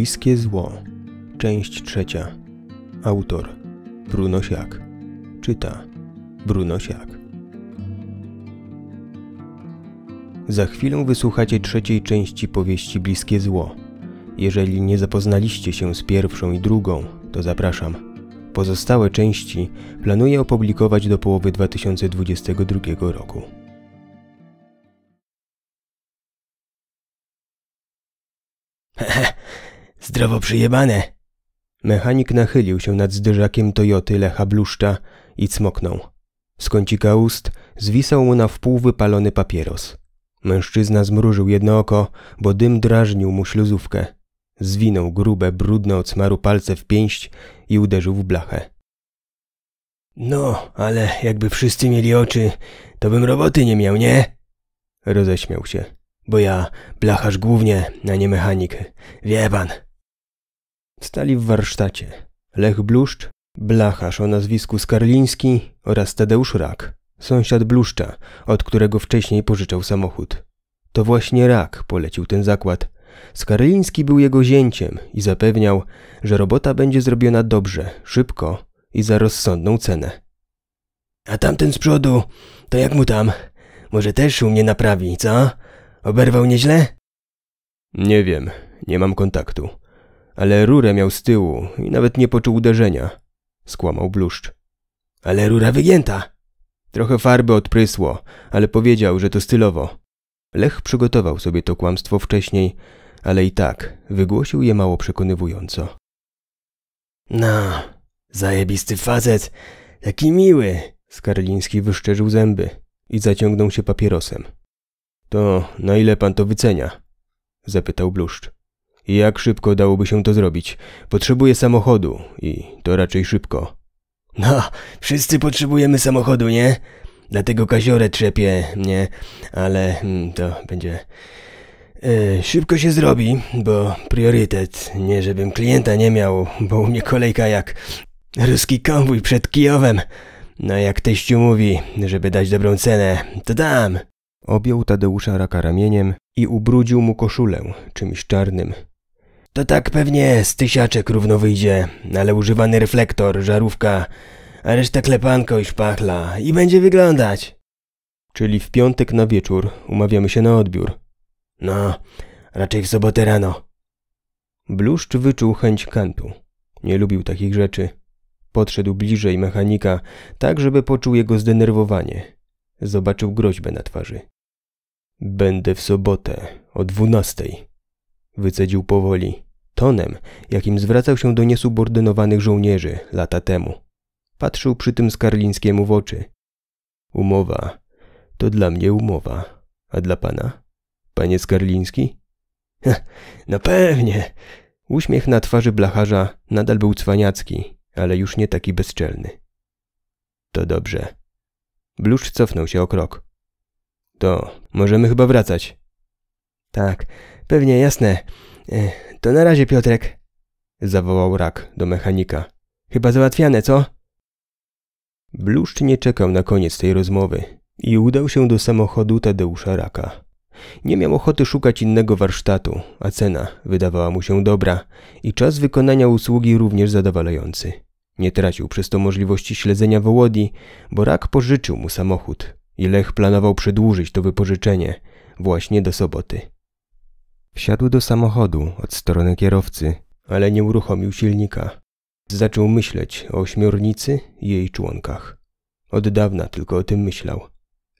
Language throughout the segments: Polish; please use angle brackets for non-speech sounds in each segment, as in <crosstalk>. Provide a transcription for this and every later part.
Bliskie zło. Część trzecia. Autor Bruno Siak. Czyta Bruno Siak. Za chwilę wysłuchacie trzeciej części powieści Bliskie zło. Jeżeli nie zapoznaliście się z pierwszą i drugą, to zapraszam. Pozostałe części planuję opublikować do połowy 2022 roku. Zdrowo przyjebane. Mechanik nachylił się nad zderzakiem Toyoty Lecha Bluszcza i cmoknął. Z kącika ust zwisał mu na wpół wypalony papieros. Mężczyzna zmrużył jedno oko, bo dym drażnił mu śluzówkę. Zwinął grube, brudne od smaru palce w pięść i uderzył w blachę. No, ale jakby wszyscy mieli oczy, to bym roboty nie miał, nie? Roześmiał się. Bo ja blacharz głównie, a nie mechanik. Wie pan. Stali w warsztacie Lech Bluszcz, blacharz o nazwisku Skarliński oraz Tadeusz Rak, sąsiad Bluszcza, od którego wcześniej pożyczał samochód. To właśnie Rak polecił ten zakład. Skarliński był jego zięciem i zapewniał, że robota będzie zrobiona dobrze, szybko i za rozsądną cenę. A tamten z przodu, to jak mu tam? Może też u mnie naprawi, co? Oberwał nieźle? Nie wiem, nie mam kontaktu. Ale rurę miał z tyłu i nawet nie poczuł uderzenia. Skłamał bluszcz. Ale rura wygięta! Trochę farby odprysło, ale powiedział, że to stylowo. Lech przygotował sobie to kłamstwo wcześniej, ale i tak wygłosił je mało przekonywująco. No, zajebisty facet, taki miły. Skarliński wyszczerzył zęby i zaciągnął się papierosem. To na ile pan to wycenia? zapytał bluszcz. Jak szybko dałoby się to zrobić? Potrzebuję samochodu i to raczej szybko. <laughs> No, wszyscy potrzebujemy samochodu, nie? Dlatego kaziorę trzepie, nie? Ale hmm, to będzie... E, szybko się zrobi, bo priorytet. Nie żebym klienta nie miał, bo u mnie kolejka jak ruski konwój przed Kijowem. No jak teściu mówi, żeby dać dobrą cenę, to dam. Objął Tadeusza raka ramieniem i ubrudził mu koszulę czymś czarnym. To tak pewnie z tysiaczek równo wyjdzie, ale używany reflektor, żarówka, a reszta klepanko i szpachla i będzie wyglądać. Czyli w piątek na wieczór umawiamy się na odbiór. No, raczej w sobotę rano. Bluszcz wyczuł chęć kantu. Nie lubił takich rzeczy. Podszedł bliżej mechanika, tak żeby poczuł jego zdenerwowanie. Zobaczył groźbę na twarzy. Będę w sobotę o dwunastej wycedził powoli, tonem, jakim zwracał się do niesubordynowanych żołnierzy lata temu. Patrzył przy tym Skarlińskiemu w oczy. Umowa. To dla mnie umowa. A dla pana? Panie Skarliński? no pewnie. Uśmiech na twarzy blacharza nadal był cwaniacki, ale już nie taki bezczelny. To dobrze. Bluszcz cofnął się o krok. To możemy chyba wracać. Tak, Pewnie, jasne. E, to na razie, Piotrek. Zawołał rak do mechanika. Chyba załatwiane, co? Bluszcz nie czekał na koniec tej rozmowy i udał się do samochodu Tadeusza Raka. Nie miał ochoty szukać innego warsztatu, a cena wydawała mu się dobra i czas wykonania usługi również zadowalający. Nie tracił przez to możliwości śledzenia Wołodi, bo Rak pożyczył mu samochód i Lech planował przedłużyć to wypożyczenie właśnie do soboty. Wsiadł do samochodu od strony kierowcy, ale nie uruchomił silnika. Zaczął myśleć o ośmiornicy i jej członkach. Od dawna tylko o tym myślał.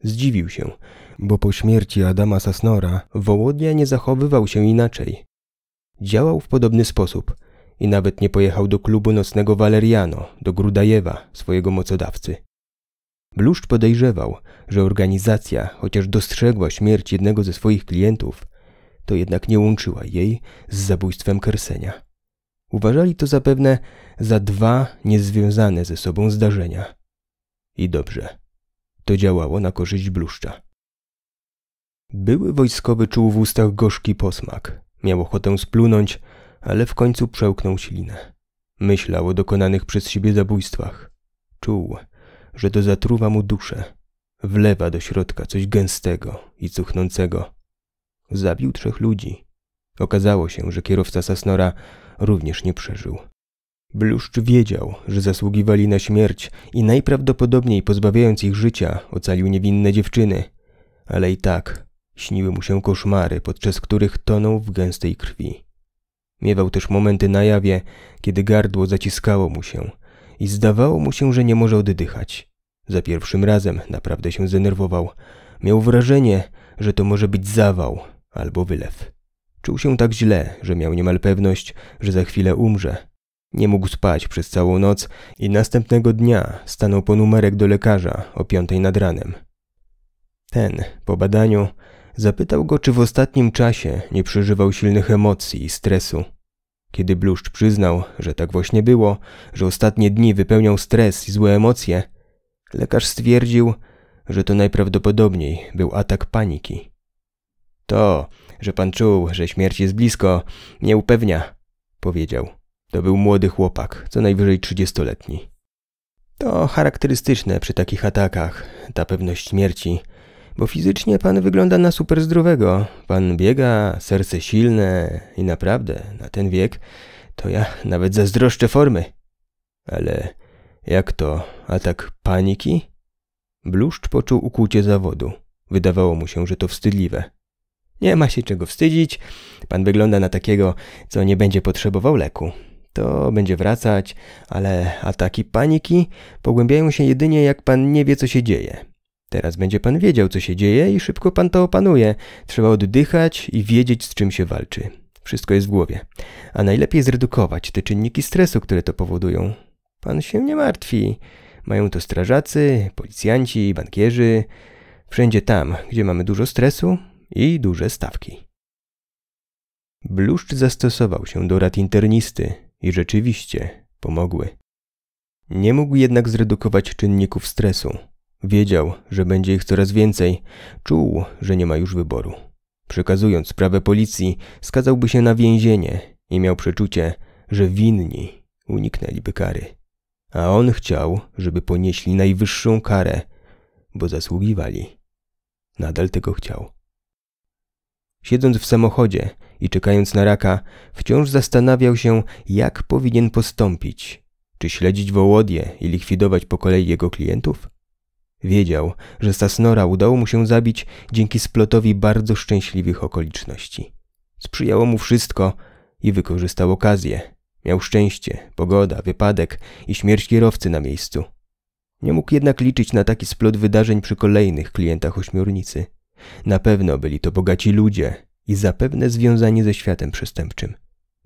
Zdziwił się, bo po śmierci Adama Sasnora Wołodnia nie zachowywał się inaczej. Działał w podobny sposób i nawet nie pojechał do klubu nocnego Valeriano, do Grudajewa, swojego mocodawcy. Bluszcz podejrzewał, że organizacja, chociaż dostrzegła śmierć jednego ze swoich klientów, to jednak nie łączyła jej z zabójstwem Kersenia. Uważali to zapewne za dwa niezwiązane ze sobą zdarzenia. I dobrze. To działało na korzyść bluszcza. Były wojskowy czuł w ustach gorzki posmak. Miał ochotę splunąć, ale w końcu przełknął ślinę. Myślał o dokonanych przez siebie zabójstwach. Czuł, że to zatruwa mu duszę. Wlewa do środka coś gęstego i cuchnącego zabił trzech ludzi. Okazało się, że kierowca Sasnora również nie przeżył. Bluszcz wiedział, że zasługiwali na śmierć i najprawdopodobniej pozbawiając ich życia ocalił niewinne dziewczyny. Ale i tak śniły mu się koszmary, podczas których tonął w gęstej krwi. Miewał też momenty na jawie, kiedy gardło zaciskało mu się i zdawało mu się, że nie może oddychać. Za pierwszym razem naprawdę się zdenerwował. Miał wrażenie, że to może być zawał, albo wylew. Czuł się tak źle, że miał niemal pewność, że za chwilę umrze. Nie mógł spać przez całą noc i następnego dnia stanął po numerek do lekarza o piątej nad ranem. Ten, po badaniu, zapytał go, czy w ostatnim czasie nie przeżywał silnych emocji i stresu. Kiedy Bluszcz przyznał, że tak właśnie było, że ostatnie dni wypełniał stres i złe emocje, lekarz stwierdził, że to najprawdopodobniej był atak paniki. To, że pan czuł, że śmierć jest blisko, nie upewnia, powiedział. To był młody chłopak, co najwyżej trzydziestoletni. To charakterystyczne przy takich atakach, ta pewność śmierci, bo fizycznie pan wygląda na zdrowego. Pan biega, serce silne i naprawdę, na ten wiek, to ja nawet zazdroszczę formy. Ale jak to, atak paniki? Bluszcz poczuł ukłucie zawodu. Wydawało mu się, że to wstydliwe. Nie ma się czego wstydzić, pan wygląda na takiego, co nie będzie potrzebował leku. To będzie wracać, ale ataki paniki pogłębiają się jedynie jak pan nie wie co się dzieje. Teraz będzie pan wiedział co się dzieje i szybko pan to opanuje. Trzeba oddychać i wiedzieć z czym się walczy. Wszystko jest w głowie. A najlepiej zredukować te czynniki stresu, które to powodują. Pan się nie martwi. Mają to strażacy, policjanci, bankierzy. Wszędzie tam, gdzie mamy dużo stresu, i duże stawki. Bluszcz zastosował się do rad internisty i rzeczywiście pomogły. Nie mógł jednak zredukować czynników stresu. Wiedział, że będzie ich coraz więcej, czuł, że nie ma już wyboru. Przekazując sprawę policji, skazałby się na więzienie i miał przeczucie, że winni uniknęliby kary. A on chciał, żeby ponieśli najwyższą karę, bo zasługiwali. Nadal tego chciał. Siedząc w samochodzie i czekając na raka, wciąż zastanawiał się, jak powinien postąpić. Czy śledzić Wołodię i likwidować po kolei jego klientów? Wiedział, że Sasnora udało mu się zabić dzięki splotowi bardzo szczęśliwych okoliczności. Sprzyjało mu wszystko i wykorzystał okazję. Miał szczęście, pogoda, wypadek i śmierć kierowcy na miejscu. Nie mógł jednak liczyć na taki splot wydarzeń przy kolejnych klientach ośmiornicy. Na pewno byli to bogaci ludzie i zapewne związani ze światem przestępczym.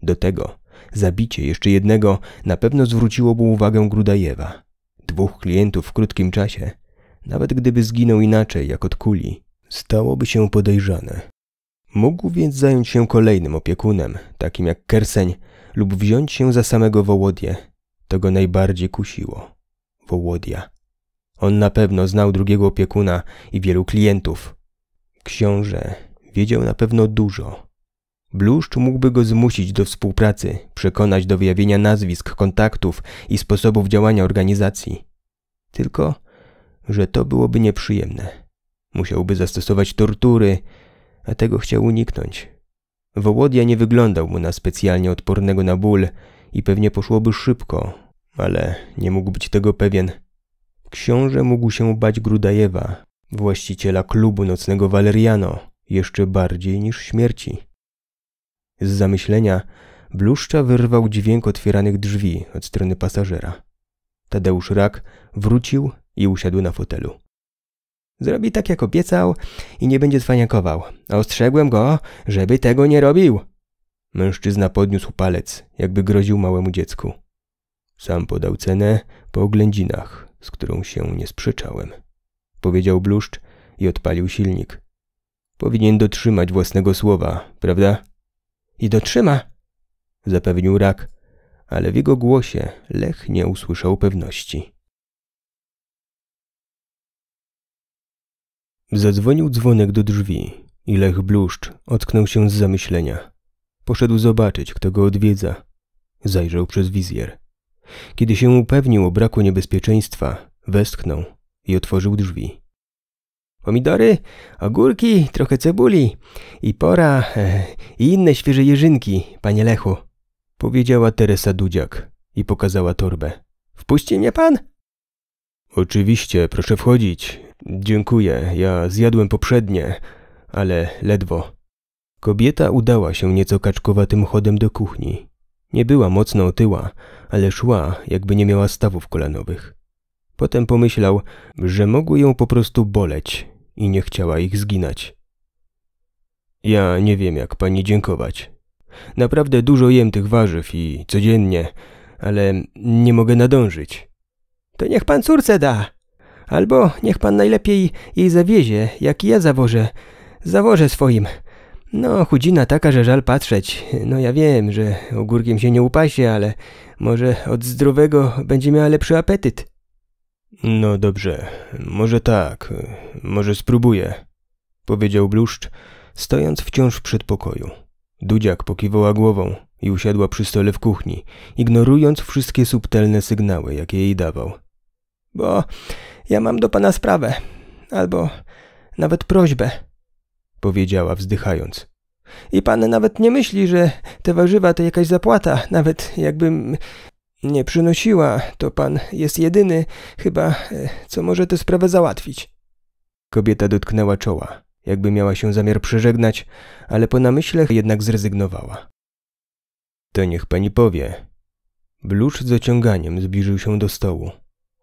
Do tego zabicie jeszcze jednego na pewno zwróciło uwagę Grudajewa. Dwóch klientów w krótkim czasie, nawet gdyby zginął inaczej jak od kuli, stałoby się podejrzane. Mógł więc zająć się kolejnym opiekunem, takim jak Kerseń, lub wziąć się za samego Wołodię. To go najbardziej kusiło. Wołodia. On na pewno znał drugiego opiekuna i wielu klientów, Książę wiedział na pewno dużo. Bluszcz mógłby go zmusić do współpracy, przekonać do wyjawienia nazwisk, kontaktów i sposobów działania organizacji. Tylko, że to byłoby nieprzyjemne. Musiałby zastosować tortury, a tego chciał uniknąć. Wołodia nie wyglądał mu na specjalnie odpornego na ból i pewnie poszłoby szybko, ale nie mógł być tego pewien. Książę mógł się bać Grudajewa, właściciela klubu nocnego Valeriano, jeszcze bardziej niż śmierci. Z zamyślenia bluszcza wyrwał dźwięk otwieranych drzwi od strony pasażera. Tadeusz Rak wrócił i usiadł na fotelu. Zrobi tak, jak obiecał i nie będzie cwaniakował. Ostrzegłem go, żeby tego nie robił. Mężczyzna podniósł palec, jakby groził małemu dziecku. Sam podał cenę po oględzinach, z którą się nie sprzeczałem powiedział bluszcz i odpalił silnik. Powinien dotrzymać własnego słowa, prawda? I dotrzyma, zapewnił rak, ale w jego głosie Lech nie usłyszał pewności. Zadzwonił dzwonek do drzwi i Lech Bluszcz ocknął się z zamyślenia. Poszedł zobaczyć, kto go odwiedza. Zajrzał przez wizjer. Kiedy się upewnił o braku niebezpieczeństwa, westchnął i otworzył drzwi. Pomidory, ogórki, trochę cebuli i pora e, i inne świeże jeżynki, panie Lechu, powiedziała Teresa Dudziak i pokazała torbę. Wpuści mnie pan? Oczywiście, proszę wchodzić. Dziękuję, ja zjadłem poprzednie, ale ledwo. Kobieta udała się nieco kaczkowatym chodem do kuchni. Nie była mocno otyła, ale szła, jakby nie miała stawów kolanowych. Potem pomyślał, że mogły ją po prostu boleć i nie chciała ich zginać. Ja nie wiem, jak pani dziękować. Naprawdę dużo jem tych warzyw i codziennie, ale nie mogę nadążyć. To niech pan córce da. Albo niech pan najlepiej jej zawiezie, jak i ja zawożę. Zawożę swoim. No, chudzina taka, że żal patrzeć. No ja wiem, że ogórkiem się nie upasie, ale może od zdrowego będzie miała lepszy apetyt. No dobrze, może tak, może spróbuję, powiedział bluszcz, stojąc wciąż w przedpokoju. Dudziak pokiwała głową i usiadła przy stole w kuchni, ignorując wszystkie subtelne sygnały, jakie jej dawał. Bo ja mam do pana sprawę, albo nawet prośbę, powiedziała wzdychając. I pan nawet nie myśli, że te warzywa to jakaś zapłata, nawet jakbym nie przynosiła, to pan jest jedyny, chyba, e, co może tę sprawę załatwić. Kobieta dotknęła czoła, jakby miała się zamiar przeżegnać, ale po namyśle jednak zrezygnowała. To niech pani powie. Blusz z ociąganiem zbliżył się do stołu.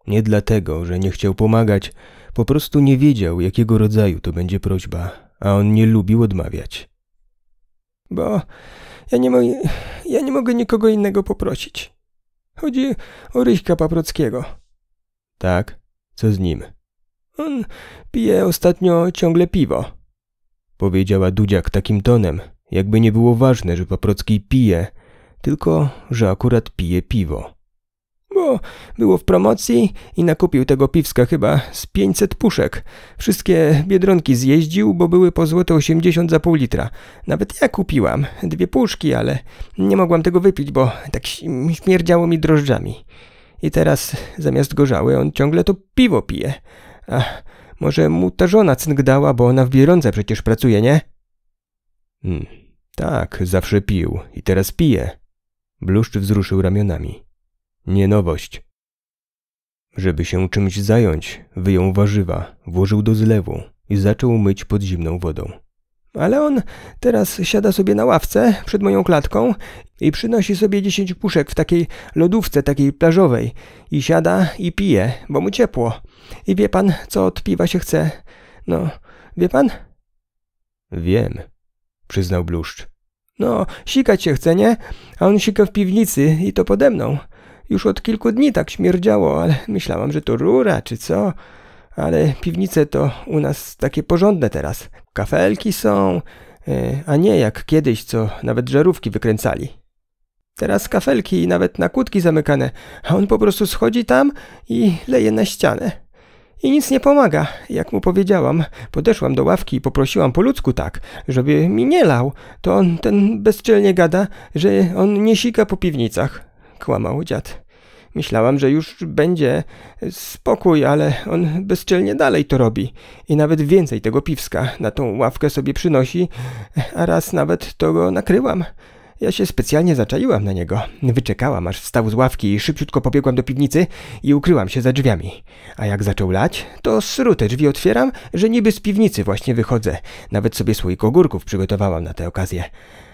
Nie dlatego, że nie chciał pomagać, po prostu nie wiedział, jakiego rodzaju to będzie prośba, a on nie lubił odmawiać. Bo ja nie, ja nie mogę nikogo innego poprosić. Chodzi o Ryśka Paprockiego. Tak? Co z nim? On pije ostatnio ciągle piwo. Powiedziała Dudziak takim tonem, jakby nie było ważne, że Paprocki pije, tylko że akurat pije piwo było, było w promocji i nakupił tego piwska chyba z 500 puszek. Wszystkie biedronki zjeździł, bo były po złote 80 za pół litra. Nawet ja kupiłam dwie puszki, ale nie mogłam tego wypić, bo tak śmierdziało mi drożdżami. I teraz zamiast gorzały on ciągle to piwo pije. A może mu ta żona cynk dała, bo ona w Biedronce przecież pracuje, nie? Hmm, tak, zawsze pił i teraz pije. Bluszcz wzruszył ramionami nie nowość. Żeby się czymś zająć, wyjął warzywa, włożył do zlewu i zaczął myć pod zimną wodą. Ale on teraz siada sobie na ławce przed moją klatką i przynosi sobie dziesięć puszek w takiej lodówce, takiej plażowej. I siada i pije, bo mu ciepło. I wie pan, co od piwa się chce. No, wie pan? Wiem, przyznał bluszcz. No, sikać się chce, nie? A on sika w piwnicy i to pode mną. Już od kilku dni tak śmierdziało, ale <laughs> myślałam, że to rura czy co. Ale piwnice to u nas takie porządne teraz. Kafelki są, e, a nie jak kiedyś, co nawet żarówki wykręcali. Teraz kafelki i nawet na kłódki zamykane, a on po prostu schodzi tam i leje na ścianę. I nic nie pomaga. Jak mu powiedziałam, podeszłam do ławki i poprosiłam po ludzku tak, żeby mi nie lał. To on ten bezczelnie gada, że on nie sika po piwnicach. Kłamał dziad. Myślałam, że już będzie spokój, ale on bezczelnie dalej to robi. I nawet więcej tego piwska na tą ławkę sobie przynosi, a raz nawet to go nakryłam. Ja się specjalnie zaczaiłam na niego. Wyczekałam, aż wstał z ławki i szybciutko pobiegłam do piwnicy i ukryłam się za drzwiami. A jak zaczął lać, to srute drzwi otwieram, że niby z piwnicy właśnie wychodzę. Nawet sobie słoik ogórków przygotowałam na tę okazję.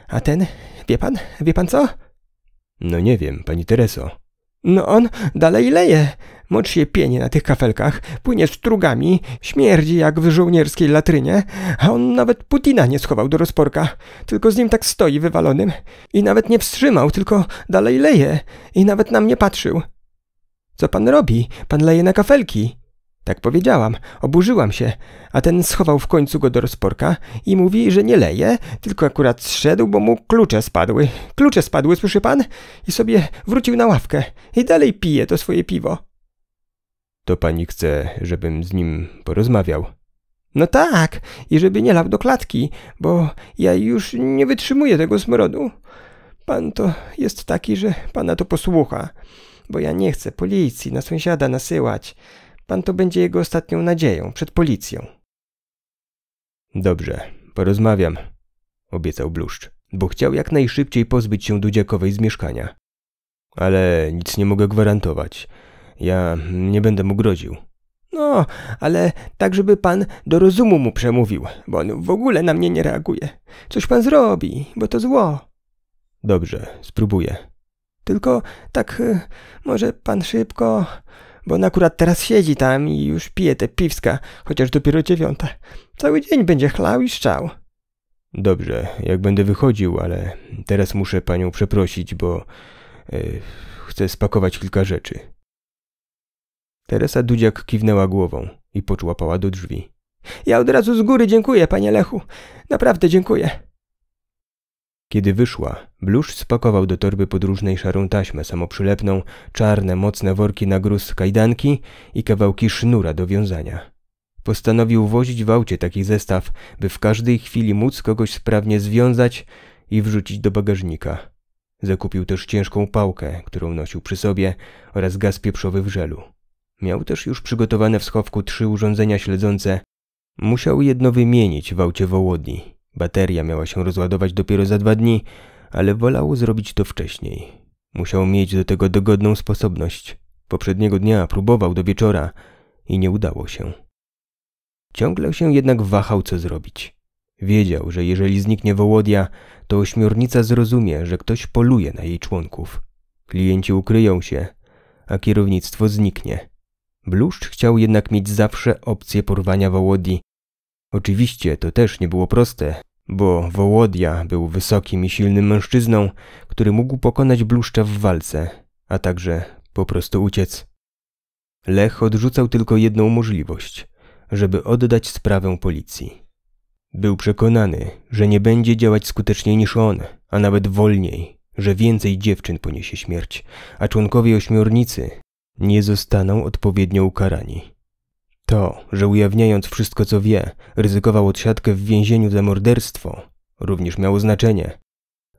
A ten, wie pan, wie pan co? No nie wiem, pani Tereso. No on dalej leje. Mocz się pienie na tych kafelkach, płynie strugami, śmierdzi jak w żołnierskiej latrynie, a on nawet Putina nie schował do rozporka, tylko z nim tak stoi wywalonym i nawet nie wstrzymał, tylko dalej leje i nawet na mnie patrzył. Co pan robi? Pan leje na kafelki. Tak powiedziałam, oburzyłam się, a ten schował w końcu go do rozporka i mówi, że nie leje, tylko akurat zszedł, bo mu klucze spadły. Klucze spadły, słyszy pan? I sobie wrócił na ławkę i dalej pije to swoje piwo. To pani chce, żebym z nim porozmawiał. No tak, i żeby nie lał do klatki, bo ja już nie wytrzymuję tego smrodu. Pan to jest taki, że pana to posłucha, bo ja nie chcę policji na sąsiada nasyłać. Pan to będzie jego ostatnią nadzieją przed policją. Dobrze, porozmawiam, obiecał Bluszcz, bo chciał jak najszybciej pozbyć się Dudziakowej z mieszkania. Ale nic nie mogę gwarantować. Ja nie będę mu groził. No, ale tak, żeby pan do rozumu mu przemówił, bo on w ogóle na mnie nie reaguje. Coś pan zrobi, bo to zło. Dobrze, spróbuję. Tylko tak, y, może pan szybko bo on akurat teraz siedzi tam i już pije te piwska, chociaż dopiero dziewiąta. Cały dzień będzie chlał i szczał. Dobrze, jak będę wychodził, ale teraz muszę panią przeprosić, bo yy, chcę spakować kilka rzeczy. Teresa Dudziak kiwnęła głową i poczłapała do drzwi. Ja od razu z góry dziękuję, panie Lechu. Naprawdę dziękuję. Kiedy wyszła, Blusz spakował do torby podróżnej szarą taśmę samoprzylepną, czarne, mocne worki na gruz kajdanki i kawałki sznura do wiązania. Postanowił wozić w aucie taki zestaw, by w każdej chwili móc kogoś sprawnie związać i wrzucić do bagażnika. Zakupił też ciężką pałkę, którą nosił przy sobie oraz gaz pieprzowy w żelu. Miał też już przygotowane w schowku trzy urządzenia śledzące. Musiał jedno wymienić w aucie Wołodni Bateria miała się rozładować dopiero za dwa dni, ale wolało zrobić to wcześniej. Musiał mieć do tego dogodną sposobność. Poprzedniego dnia próbował do wieczora i nie udało się. Ciągle się jednak wahał, co zrobić. Wiedział, że jeżeli zniknie Wołodia, to ośmiornica zrozumie, że ktoś poluje na jej członków. Klienci ukryją się, a kierownictwo zniknie. Bluszcz chciał jednak mieć zawsze opcję porwania Wołodii Oczywiście to też nie było proste, bo Wołodia był wysokim i silnym mężczyzną, który mógł pokonać bluszcza w walce, a także po prostu uciec. Lech odrzucał tylko jedną możliwość, żeby oddać sprawę policji. Był przekonany, że nie będzie działać skuteczniej niż on, a nawet wolniej, że więcej dziewczyn poniesie śmierć, a członkowie ośmiornicy nie zostaną odpowiednio ukarani. To, że ujawniając wszystko co wie, ryzykował odsiadkę w więzieniu za morderstwo, również miało znaczenie,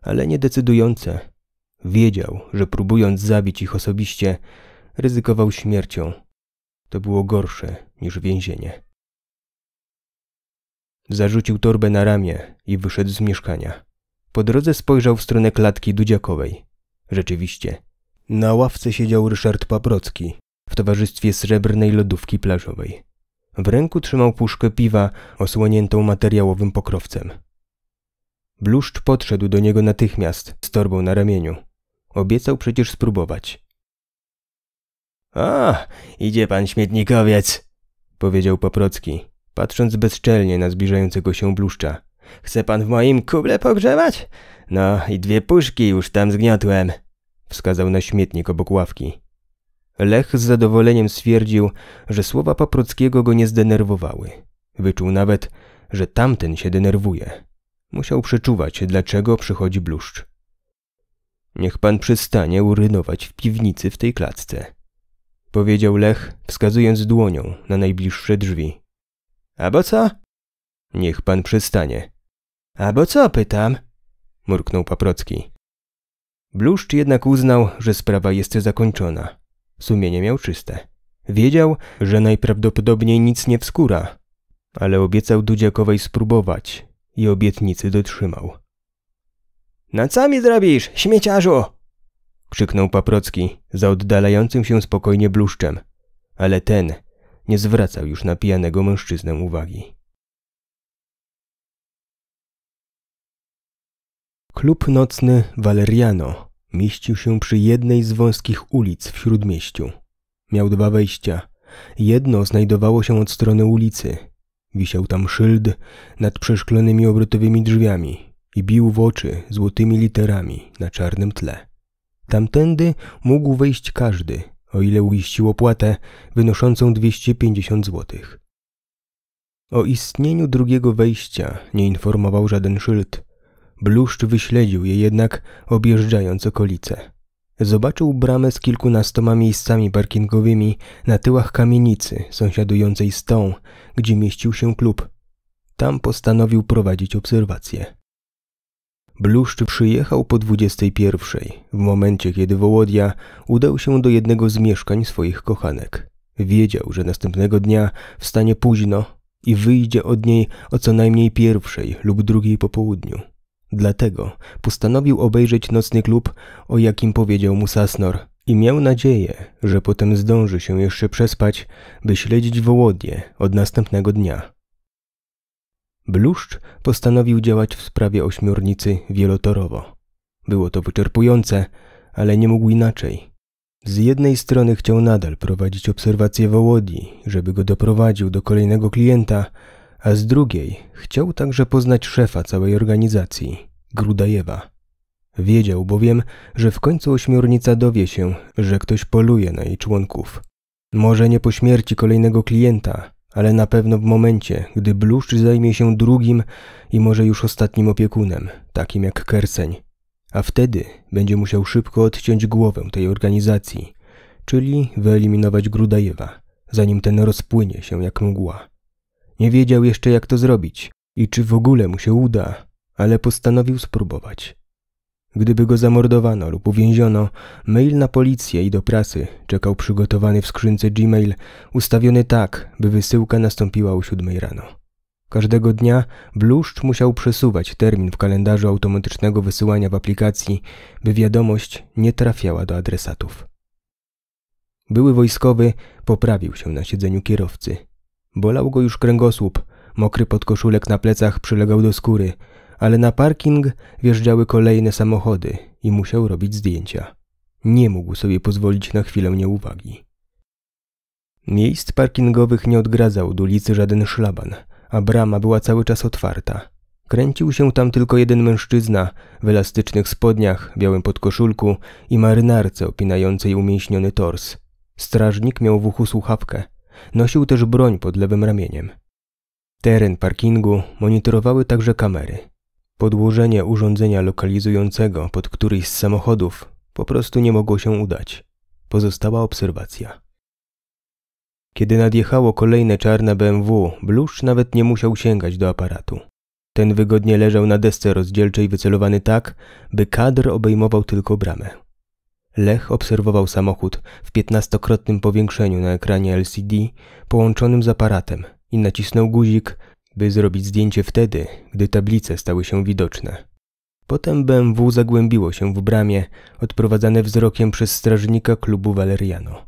ale niedecydujące. Wiedział, że próbując zabić ich osobiście, ryzykował śmiercią. To było gorsze niż więzienie. Zarzucił torbę na ramię i wyszedł z mieszkania. Po drodze spojrzał w stronę klatki Dudziakowej. Rzeczywiście, na ławce siedział Ryszard Paprocki, w towarzystwie srebrnej lodówki plażowej. W ręku trzymał puszkę piwa osłoniętą materiałowym pokrowcem. Bluszcz podszedł do niego natychmiast z torbą na ramieniu. Obiecał przecież spróbować. O, idzie pan śmietnikowiec, powiedział Poprocki, patrząc bezczelnie na zbliżającego się bluszcza. Chce pan w moim kuble pogrzewać? No i dwie puszki już tam zgniotłem, wskazał na śmietnik obok ławki. Lech z zadowoleniem stwierdził, że słowa Paprockiego go nie zdenerwowały. Wyczuł nawet, że tamten się denerwuje. Musiał przeczuwać, dlaczego przychodzi bluszcz. Niech pan przestanie urynować w piwnicy w tej klatce. Powiedział Lech, wskazując dłonią na najbliższe drzwi. A bo co? Niech pan przestanie. A bo co, pytam? Murknął Paprocki. Bluszcz jednak uznał, że sprawa jest zakończona Sumienie miał czyste. Wiedział, że najprawdopodobniej nic nie wskóra, ale obiecał Dudziakowej spróbować i obietnicy dotrzymał. Na co mi zrobisz, śmieciarzu? krzyknął Paprocki za oddalającym się spokojnie bluszczem, ale ten nie zwracał już na pijanego mężczyznę uwagi. Klub nocny Valeriano Mieścił się przy jednej z wąskich ulic w śródmieściu. Miał dwa wejścia. Jedno znajdowało się od strony ulicy. Wisiał tam szyld nad przeszklonymi obrotowymi drzwiami i bił w oczy złotymi literami na czarnym tle. Tamtędy mógł wejść każdy, o ile uiścił opłatę wynoszącą 250 zł. O istnieniu drugiego wejścia nie informował żaden szyld. Bluszcz wyśledził je jednak, objeżdżając okolice. Zobaczył bramę z kilkunastoma miejscami parkingowymi na tyłach kamienicy sąsiadującej z tą, gdzie mieścił się klub. Tam postanowił prowadzić obserwacje. Bluszcz przyjechał po 21, w momencie kiedy Wołodia udał się do jednego z mieszkań swoich kochanek. Wiedział, że następnego dnia wstanie późno i wyjdzie od niej o co najmniej pierwszej lub drugiej po południu. Dlatego postanowił obejrzeć nocny klub, o jakim powiedział mu Sasnor i miał nadzieję, że potem zdąży się jeszcze przespać, by śledzić Wołodię od następnego dnia. Bluszcz postanowił działać w sprawie ośmiornicy wielotorowo. Było to wyczerpujące, ale nie mógł inaczej. Z jednej strony chciał nadal prowadzić obserwacje Wołodii, żeby go doprowadził do kolejnego klienta – a z drugiej chciał także poznać szefa całej organizacji, Grudajewa. Wiedział bowiem, że w końcu ośmiornica dowie się, że ktoś poluje na jej członków. Może nie po śmierci kolejnego klienta, ale na pewno w momencie, gdy bluszcz zajmie się drugim i może już ostatnim opiekunem, takim jak Kerseń. A wtedy będzie musiał szybko odciąć głowę tej organizacji, czyli wyeliminować Grudajewa, zanim ten rozpłynie się jak mgła. Nie wiedział jeszcze, jak to zrobić i czy w ogóle mu się uda, ale postanowił spróbować. Gdyby go zamordowano lub uwięziono, mail na policję i do prasy czekał przygotowany w skrzynce Gmail, ustawiony tak, by wysyłka nastąpiła o siódmej rano. Każdego dnia bluszcz musiał przesuwać termin w kalendarzu automatycznego wysyłania w aplikacji, by wiadomość nie trafiała do adresatów. Były wojskowy poprawił się na siedzeniu kierowcy – Bolał go już kręgosłup, mokry podkoszulek na plecach przylegał do skóry, ale na parking wjeżdżały kolejne samochody i musiał robić zdjęcia. Nie mógł sobie pozwolić na chwilę nieuwagi. Miejsc parkingowych nie odgradzał od ulicy żaden szlaban, a brama była cały czas otwarta. Kręcił się tam tylko jeden mężczyzna w elastycznych spodniach, białym podkoszulku i marynarce opinającej umięśniony tors. Strażnik miał w uchu słuchawkę – Nosił też broń pod lewym ramieniem. Teren parkingu monitorowały także kamery. Podłożenie urządzenia lokalizującego pod któryś z samochodów po prostu nie mogło się udać. Pozostała obserwacja. Kiedy nadjechało kolejne czarne BMW, Blusz nawet nie musiał sięgać do aparatu. Ten wygodnie leżał na desce rozdzielczej wycelowany tak, by kadr obejmował tylko bramę. Lech obserwował samochód w piętnastokrotnym powiększeniu na ekranie LCD połączonym z aparatem i nacisnął guzik, by zrobić zdjęcie wtedy, gdy tablice stały się widoczne. Potem BMW zagłębiło się w bramie, odprowadzane wzrokiem przez strażnika klubu Valeriano.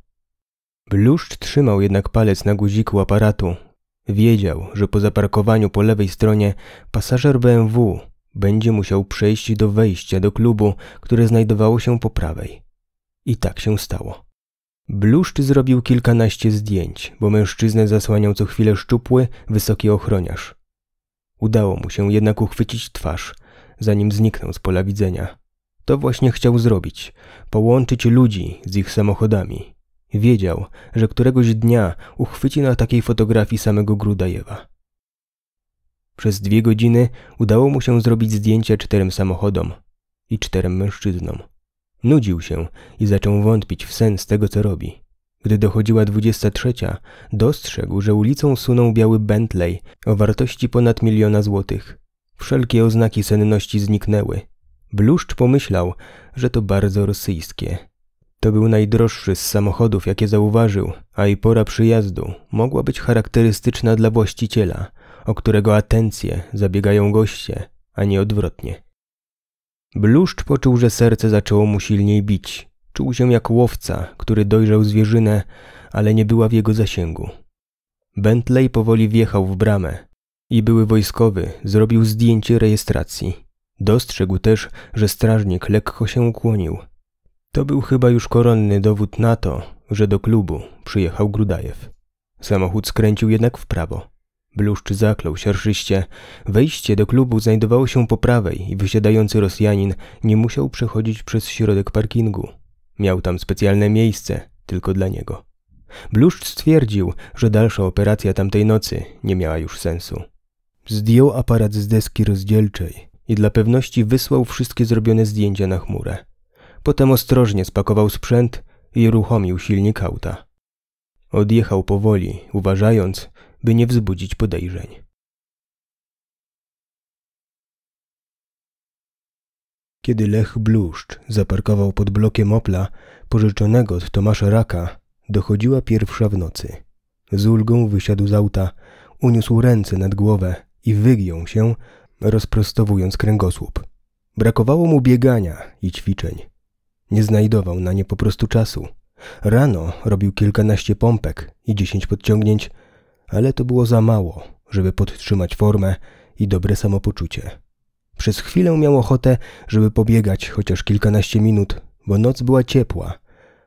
Bluszcz trzymał jednak palec na guziku aparatu. Wiedział, że po zaparkowaniu po lewej stronie pasażer BMW będzie musiał przejść do wejścia do klubu, które znajdowało się po prawej. I tak się stało. Bluszcz zrobił kilkanaście zdjęć, bo mężczyznę zasłaniał co chwilę szczupły, wysoki ochroniarz. Udało mu się jednak uchwycić twarz, zanim zniknął z pola widzenia. To właśnie chciał zrobić połączyć ludzi z ich samochodami. Wiedział, że któregoś dnia uchwyci na takiej fotografii samego Grudajewa. Przez dwie godziny udało mu się zrobić zdjęcia czterem samochodom i czterem mężczyznom. Nudził się i zaczął wątpić w sens tego, co robi. Gdy dochodziła dwudziesta trzecia, dostrzegł, że ulicą sunął biały Bentley o wartości ponad miliona złotych. Wszelkie oznaki senności zniknęły. Bluszcz pomyślał, że to bardzo rosyjskie. To był najdroższy z samochodów, jakie zauważył, a i pora przyjazdu mogła być charakterystyczna dla właściciela, o którego atencje zabiegają goście, a nie odwrotnie. Bluszcz poczuł, że serce zaczęło mu silniej bić. Czuł się jak łowca, który dojrzał zwierzynę, ale nie była w jego zasięgu. Bentley powoli wjechał w bramę i były wojskowy zrobił zdjęcie rejestracji. Dostrzegł też, że strażnik lekko się ukłonił. To był chyba już koronny dowód na to, że do klubu przyjechał Grudajew. Samochód skręcił jednak w prawo. Bluszcz zaklął siarszyście. Wejście do klubu znajdowało się po prawej i wysiadający Rosjanin nie musiał przechodzić przez środek parkingu. Miał tam specjalne miejsce tylko dla niego. Bluszcz stwierdził, że dalsza operacja tamtej nocy nie miała już sensu. Zdjął aparat z deski rozdzielczej i dla pewności wysłał wszystkie zrobione zdjęcia na chmurę. Potem ostrożnie spakował sprzęt i uruchomił silnik auta. Odjechał powoli, uważając, by nie wzbudzić podejrzeń. Kiedy Lech Bluszcz zaparkował pod blokiem Opla, pożyczonego od Tomasza Raka, dochodziła pierwsza w nocy. Z ulgą wysiadł z auta, uniósł ręce nad głowę i wygiął się, rozprostowując kręgosłup. Brakowało mu biegania i ćwiczeń. Nie znajdował na nie po prostu czasu. Rano robił kilkanaście pompek i dziesięć podciągnięć, ale to było za mało, żeby podtrzymać formę i dobre samopoczucie. Przez chwilę miał ochotę, żeby pobiegać chociaż kilkanaście minut, bo noc była ciepła,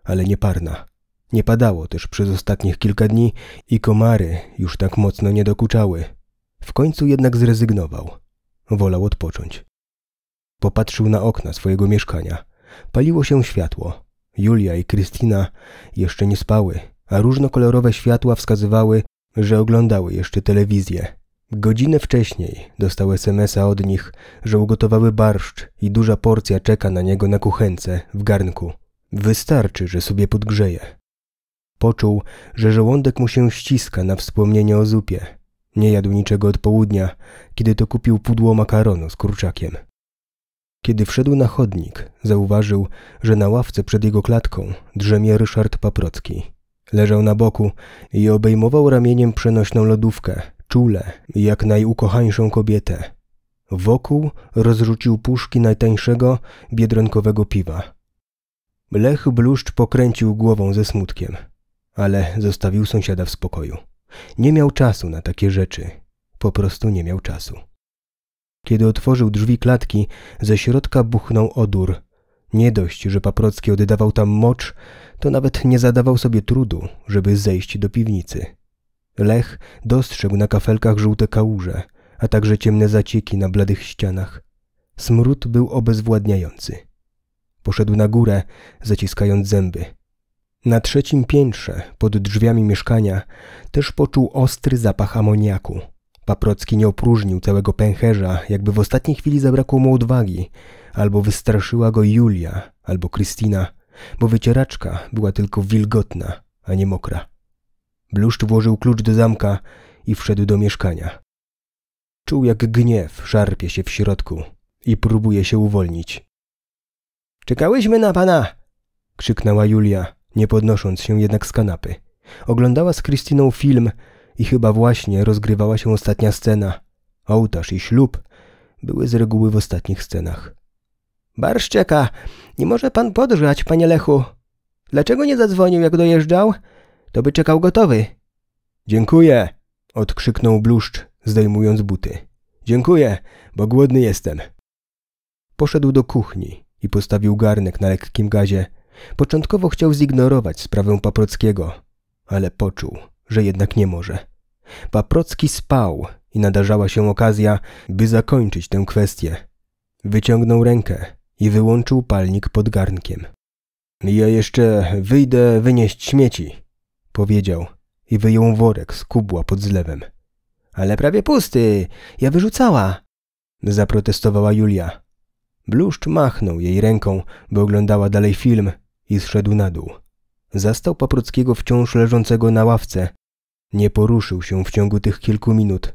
ale nie parna. Nie padało też przez ostatnich kilka dni i komary już tak mocno nie dokuczały. W końcu jednak zrezygnował. Wolał odpocząć. Popatrzył na okna swojego mieszkania. Paliło się światło. Julia i Krystyna jeszcze nie spały, a różnokolorowe światła wskazywały, że oglądały jeszcze telewizję. Godzinę wcześniej dostał SMS-a od nich, że ugotowały barszcz i duża porcja czeka na niego na kuchence w garnku. Wystarczy, że sobie podgrzeje. Poczuł, że żołądek mu się ściska na wspomnienie o zupie. Nie jadł niczego od południa, kiedy to kupił pudło makaronu z kurczakiem. Kiedy wszedł na chodnik, zauważył, że na ławce przed jego klatką drzemie Ryszard Paprocki. Leżał na boku i obejmował ramieniem przenośną lodówkę, czule, jak najukochańszą kobietę. Wokół rozrzucił puszki najtańszego, biedronkowego piwa. Lech Bluszcz pokręcił głową ze smutkiem, ale zostawił sąsiada w spokoju. Nie miał czasu na takie rzeczy. Po prostu nie miał czasu. Kiedy otworzył drzwi klatki, ze środka buchnął odór. Nie dość, że Paprocki oddawał tam mocz, to nawet nie zadawał sobie trudu, żeby zejść do piwnicy. Lech dostrzegł na kafelkach żółte kałuże, a także ciemne zacieki na bladych ścianach. Smród był obezwładniający. Poszedł na górę, zaciskając zęby. Na trzecim piętrze, pod drzwiami mieszkania, też poczuł ostry zapach amoniaku. Paprocki nie opróżnił całego pęcherza, jakby w ostatniej chwili zabrakło mu odwagi, albo wystraszyła go Julia, albo Krystyna, bo wycieraczka była tylko wilgotna, a nie mokra. Bluszcz włożył klucz do zamka i wszedł do mieszkania. Czuł, jak gniew szarpie się w środku i próbuje się uwolnić. Czekałyśmy na pana! krzyknęła Julia, nie podnosząc się jednak z kanapy. Oglądała z Krystyną film i chyba właśnie rozgrywała się ostatnia scena. Ołtarz i ślub były z reguły w ostatnich scenach. Barszczeka, nie może pan podgrzać, panie Lechu. Dlaczego nie zadzwonił, jak dojeżdżał? To by czekał gotowy. Dziękuję, odkrzyknął bluszcz, zdejmując buty. Dziękuję, bo głodny jestem. Poszedł do kuchni i postawił garnek na lekkim gazie. Początkowo chciał zignorować sprawę Paprockiego, ale poczuł, że jednak nie może. Paprocki spał i nadarzała się okazja, by zakończyć tę kwestię. Wyciągnął rękę i wyłączył palnik pod garnkiem. Ja jeszcze wyjdę wynieść śmieci, powiedział i wyjął worek z kubła pod zlewem. Ale prawie pusty, ja wyrzucała, zaprotestowała Julia. Bluszcz machnął jej ręką, by oglądała dalej film i zszedł na dół. Zastał Paprockiego wciąż leżącego na ławce. Nie poruszył się w ciągu tych kilku minut.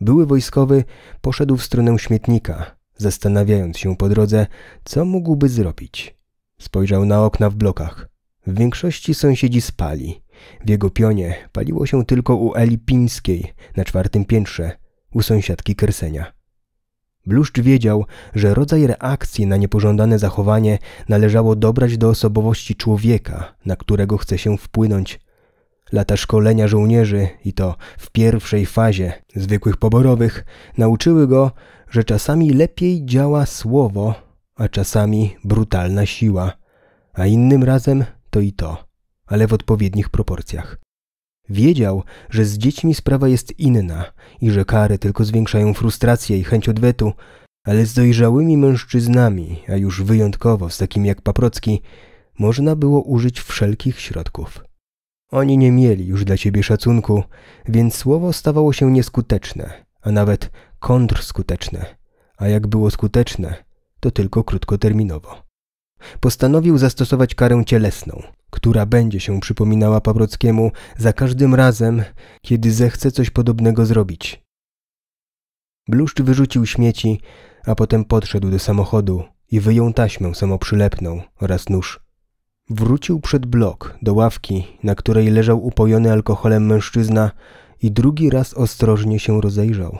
Były wojskowy poszedł w stronę śmietnika, zastanawiając się po drodze, co mógłby zrobić. Spojrzał na okna w blokach. W większości sąsiedzi spali. W jego pionie paliło się tylko u Eli Pińskiej na czwartym piętrze, u sąsiadki Kersenia. Bluszcz wiedział, że rodzaj reakcji na niepożądane zachowanie należało dobrać do osobowości człowieka, na którego chce się wpłynąć. Lata szkolenia żołnierzy, i to w pierwszej fazie zwykłych poborowych, nauczyły go, że czasami lepiej działa słowo, a czasami brutalna siła, a innym razem to i to, ale w odpowiednich proporcjach. Wiedział, że z dziećmi sprawa jest inna i że kary tylko zwiększają frustrację i chęć odwetu, ale z dojrzałymi mężczyznami, a już wyjątkowo z takim jak Paprocki, można było użyć wszelkich środków. Oni nie mieli już dla ciebie szacunku, więc słowo stawało się nieskuteczne, a nawet kontrskuteczne, a jak było skuteczne, to tylko krótkoterminowo. Postanowił zastosować karę cielesną, która będzie się przypominała Pawrockiemu za każdym razem, kiedy zechce coś podobnego zrobić. Bluszcz wyrzucił śmieci, a potem podszedł do samochodu i wyjął taśmę samoprzylepną oraz nóż. Wrócił przed blok do ławki, na której leżał upojony alkoholem mężczyzna i drugi raz ostrożnie się rozejrzał.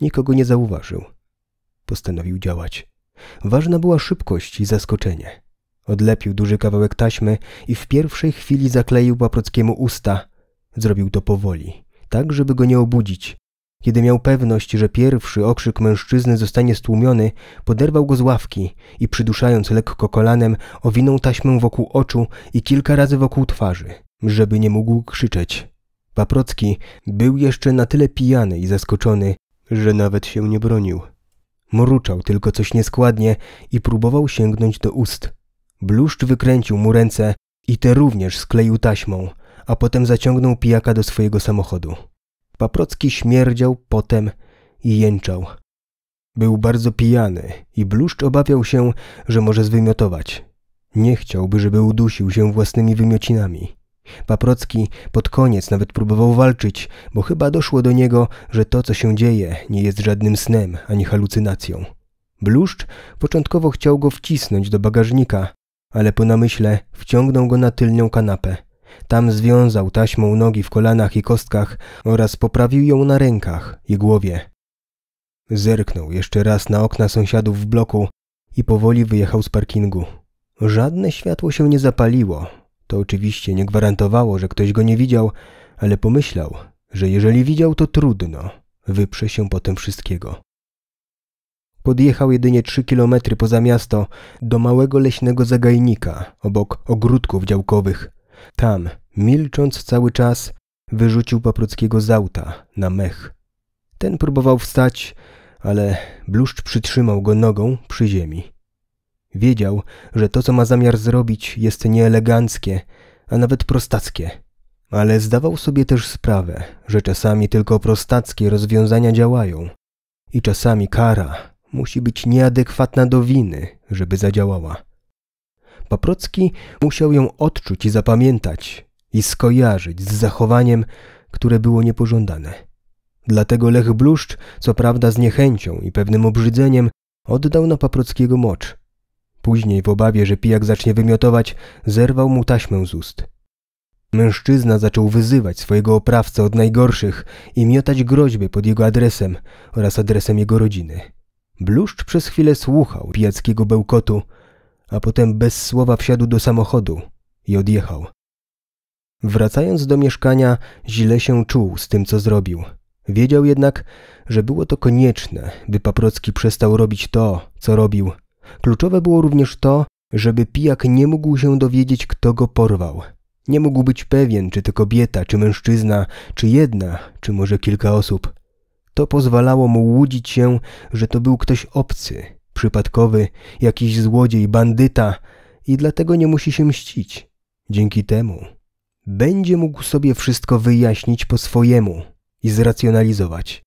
Nikogo nie zauważył. Postanowił działać. Ważna była szybkość i zaskoczenie. Odlepił duży kawałek taśmy i w pierwszej chwili zakleił Paprockiemu usta. Zrobił to powoli, tak żeby go nie obudzić. Kiedy miał pewność, że pierwszy okrzyk mężczyzny zostanie stłumiony, poderwał go z ławki i przyduszając lekko kolanem, owinął taśmę wokół oczu i kilka razy wokół twarzy, żeby nie mógł krzyczeć. Paprocki był jeszcze na tyle pijany i zaskoczony, że nawet się nie bronił. Mruczał tylko coś nieskładnie i próbował sięgnąć do ust. Bluszcz wykręcił mu ręce i te również skleił taśmą, a potem zaciągnął pijaka do swojego samochodu. Paprocki śmierdział potem i jęczał. Był bardzo pijany i bluszcz obawiał się, że może zwymiotować. Nie chciałby, żeby udusił się własnymi wymiocinami. Paprocki pod koniec nawet próbował walczyć, bo chyba doszło do niego, że to, co się dzieje, nie jest żadnym snem ani halucynacją. Bluszcz początkowo chciał go wcisnąć do bagażnika, ale po namyśle wciągnął go na tylnią kanapę. Tam związał taśmą nogi w kolanach i kostkach oraz poprawił ją na rękach i głowie. Zerknął jeszcze raz na okna sąsiadów w bloku i powoli wyjechał z parkingu. Żadne światło się nie zapaliło, to oczywiście nie gwarantowało, że ktoś go nie widział, ale pomyślał, że jeżeli widział, to trudno, wyprze się potem wszystkiego. Podjechał jedynie trzy kilometry poza miasto, do małego leśnego zagajnika, obok ogródków działkowych. Tam, milcząc cały czas, wyrzucił Paprockiego z auta, na mech. Ten próbował wstać, ale bluszcz przytrzymał go nogą przy ziemi. Wiedział, że to, co ma zamiar zrobić, jest nieeleganckie, a nawet prostackie. Ale zdawał sobie też sprawę, że czasami tylko prostackie rozwiązania działają i czasami kara musi być nieadekwatna do winy, żeby zadziałała. Paprocki musiał ją odczuć i zapamiętać i skojarzyć z zachowaniem, które było niepożądane. Dlatego Lech Bluszcz, co prawda z niechęcią i pewnym obrzydzeniem, oddał na Paprockiego mocz, Później, w obawie, że pijak zacznie wymiotować, zerwał mu taśmę z ust. Mężczyzna zaczął wyzywać swojego oprawcę od najgorszych i miotać groźby pod jego adresem oraz adresem jego rodziny. Bluszcz przez chwilę słuchał pijackiego bełkotu, a potem bez słowa wsiadł do samochodu i odjechał. Wracając do mieszkania, źle się czuł z tym, co zrobił. Wiedział jednak, że było to konieczne, by Paprocki przestał robić to, co robił – Kluczowe było również to, żeby pijak nie mógł się dowiedzieć, kto go porwał. Nie mógł być pewien, czy to kobieta, czy mężczyzna, czy jedna, czy może kilka osób. To pozwalało mu łudzić się, że to był ktoś obcy, przypadkowy, jakiś złodziej, bandyta i dlatego nie musi się mścić. Dzięki temu będzie mógł sobie wszystko wyjaśnić po swojemu i zracjonalizować.